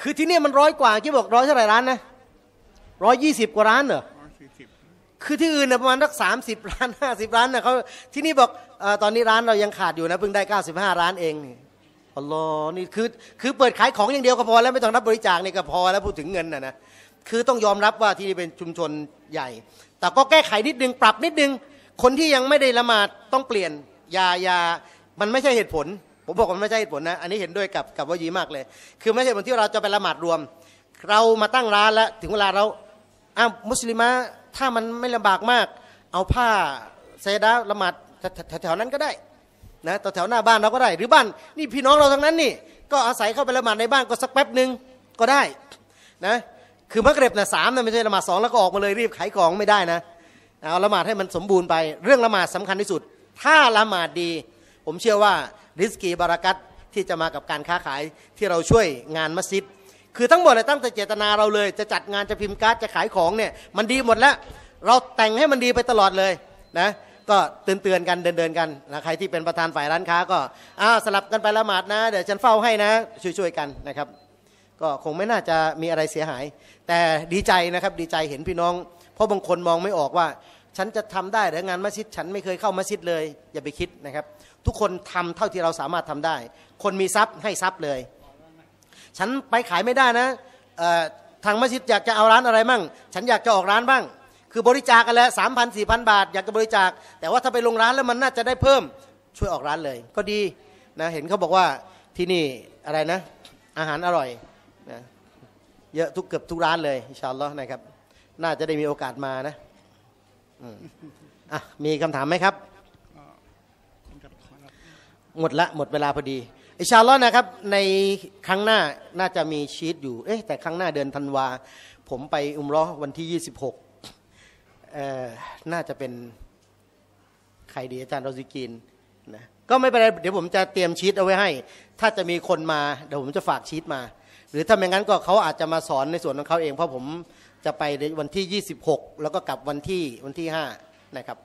Speaker 2: คือที่นี่มันร้อยกว่าที่บอกร้อยเท่าไหร่ร้านนะร้อยยี่สิบกว่าร้านเหรอคือที่อื่นนะประมาณสักสามสิบร้านห้าสิบร้านนะเขาที่นี่บอกอตอนนี้ร้านเรายังขาดอยู่นะเพิ่งได้เก้าสิบห้าร้านเองนี่อัลลอฮ์นี่คือคือเปิดขายของอย่างเดียวก็พอแล้วไม่ต้องรับบริจาคเนี่ยก็พอแล้วพูดถึงเงินนะนะคือต้องยอมรับว่าที่นี่เป็นชุมชนใหญ่แต่ก็แก้ไขนิดนึงปรับนิดนึง คนที่ยังไม่ได้ละหมาดต้องเปลี่ยนยายามันไม่ใช่เหตุผลผมบอกว่ามันไม่ใช่เหตุผลนะ อันนี้เห็นด้วยกับกับวิญีมากเลย คือไม่ใช่ผลที่เราจะไปละหมาดรวม เรามาตั้งร้านแล้วถึงเวลาเรา อ้าวมุสลิมะถ้ามันไม่ลำบากมาก เอาผ้าเซดาละหมาดแถวๆนั้นก็ได้นะต่อแถวหน้าบ้านเราก็ได้หรือบ้านนี่พี่น้องเราทั้งนั้นนี่ ก็อาศัยเข้าไปละหมาดในบ้านก็สักแป๊บหนึ่งก็ได้นะคือมักเร็บนะสามนะไม่ใช่ละหมาดสองแล้วก็ออกมาเลยรีบขายของไม่ได้นะเอาละหมาดให้มันสมบูรณ์ไป เรื่องละหมาดสำคัญที่สุด ถ้าละหมาดดี ผมเชื่อว่าริสกีบารักัตที่จะมากับการค้าขายที่เราช่วยงานมัสยิดคือทั้งหมดเลยตั้งแต่เจตนาเราเลย จะจัดงานจะพิมพ์การ์ดจะขายของเนี่ยมันดีหมดแล้ว เราแต่งให้มันดีไปตลอดเลยนะก็เตือนเตือนกันเดินเดินกันนะใครที่เป็นประธานฝ่ายร้านค้าก็อ้าวสลับกันไปละหมาดนะเดี๋ยวฉันเฝ้าให้นะช่วยๆกันนะครับก็คงไม่น่าจะมีอะไรเสียหาย แต่ดีใจนะครับดีใจเห็นพี่น้อง เพราะบางคนมองไม่ออกว่า ฉันจะทำได้หรืองานมัสยิด ฉันไม่เคยเข้ามัสยิดเลย อย่าไปคิดนะครับ ทุกคนทำเท่าที่เราสามารถทำได้ คนมีทรัพย์ให้ทรัพย์เลย ฉันไปขายไม่ได้นะทางมัสยิดอยากจะเอาร้านอะไรบ้างฉันอยากจะออกร้านบ้าง คือบริจาคกันแล้วสามพันสี่พันบาท อยากจะบริจาค แต่ว่าถ้าไปลงร้านแล้วมันน่าจะได้เพิ่มช่วยออกร้านเลย ก็ดีนะเห็นเขาบอกว่าที่นี่อะไรนะ อาหารอร่อยนะเยอะทุกเกือบทุกร้านเลยอิชาร์ลลอฮนะครับน่าจะได้มีโอกาสมานะอ่ะมีคำถามไหมครับหมดละหมดเวลาพอดีอิชาลอนะครับ ในครั้งหน้าน่าจะมีชีตอยู่เอ๊ะแต่ครั้งหน้าเดือนธันวาผมไปอุมรอวันที่26เอ่อน่าจะเป็นใครดีอาจารย์โรซิกินนะก็ไม่เป็นไร เดี๋ยวผมจะเตรียมชีตเอาไว้ให้ ถ้าจะมีคนมาเดี๋ยวผมจะฝากชีตมาหรือถ้าไม่งั้นก็เขาอาจจะมาสอนในส่วนของเขาเอง เพราะผมจะไปในวันที่ 26 แล้วก็กลับวันที่วันที่ 5 นะครับ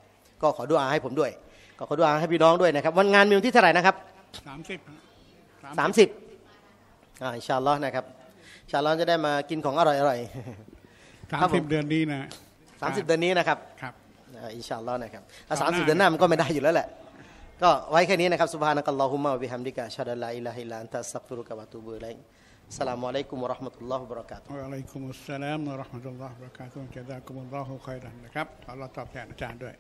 Speaker 2: ก็ขอดูอาให้ผมด้วย ก็ขอดูอาให้พี่น้องด้วยนะครับ วันงานมีวันที่เท่าไหร่นะครับ30 30อ่าอินชาอัลลอฮ์นะครับอินชาอัลลอฮ์จะได้มากินของอร่อยอร่อยสามสิบเดือนนี้นะสามสิบเดือนนี้นะครับครับอินชาอัลลอฮ์นะครับถ้าสามสิบเดือนหน้ามันก็ไม่ได้อยู่แล้วแหละ ก็ไว้แค่นี้นะครับสุบฮานะกัลลอฮุมะบิฮัมดิกะชาดัลลาอิลาฮิลฮนตัสซักฟุรุกะวะตูบุไล السلام عليكم ورحمة الله وبركاته
Speaker 3: وعليكم السلام ورحمة الله وبركاته جزاكم الله خيرا นะครับขอเราตอบแทน
Speaker 1: อาจารย์ด้วย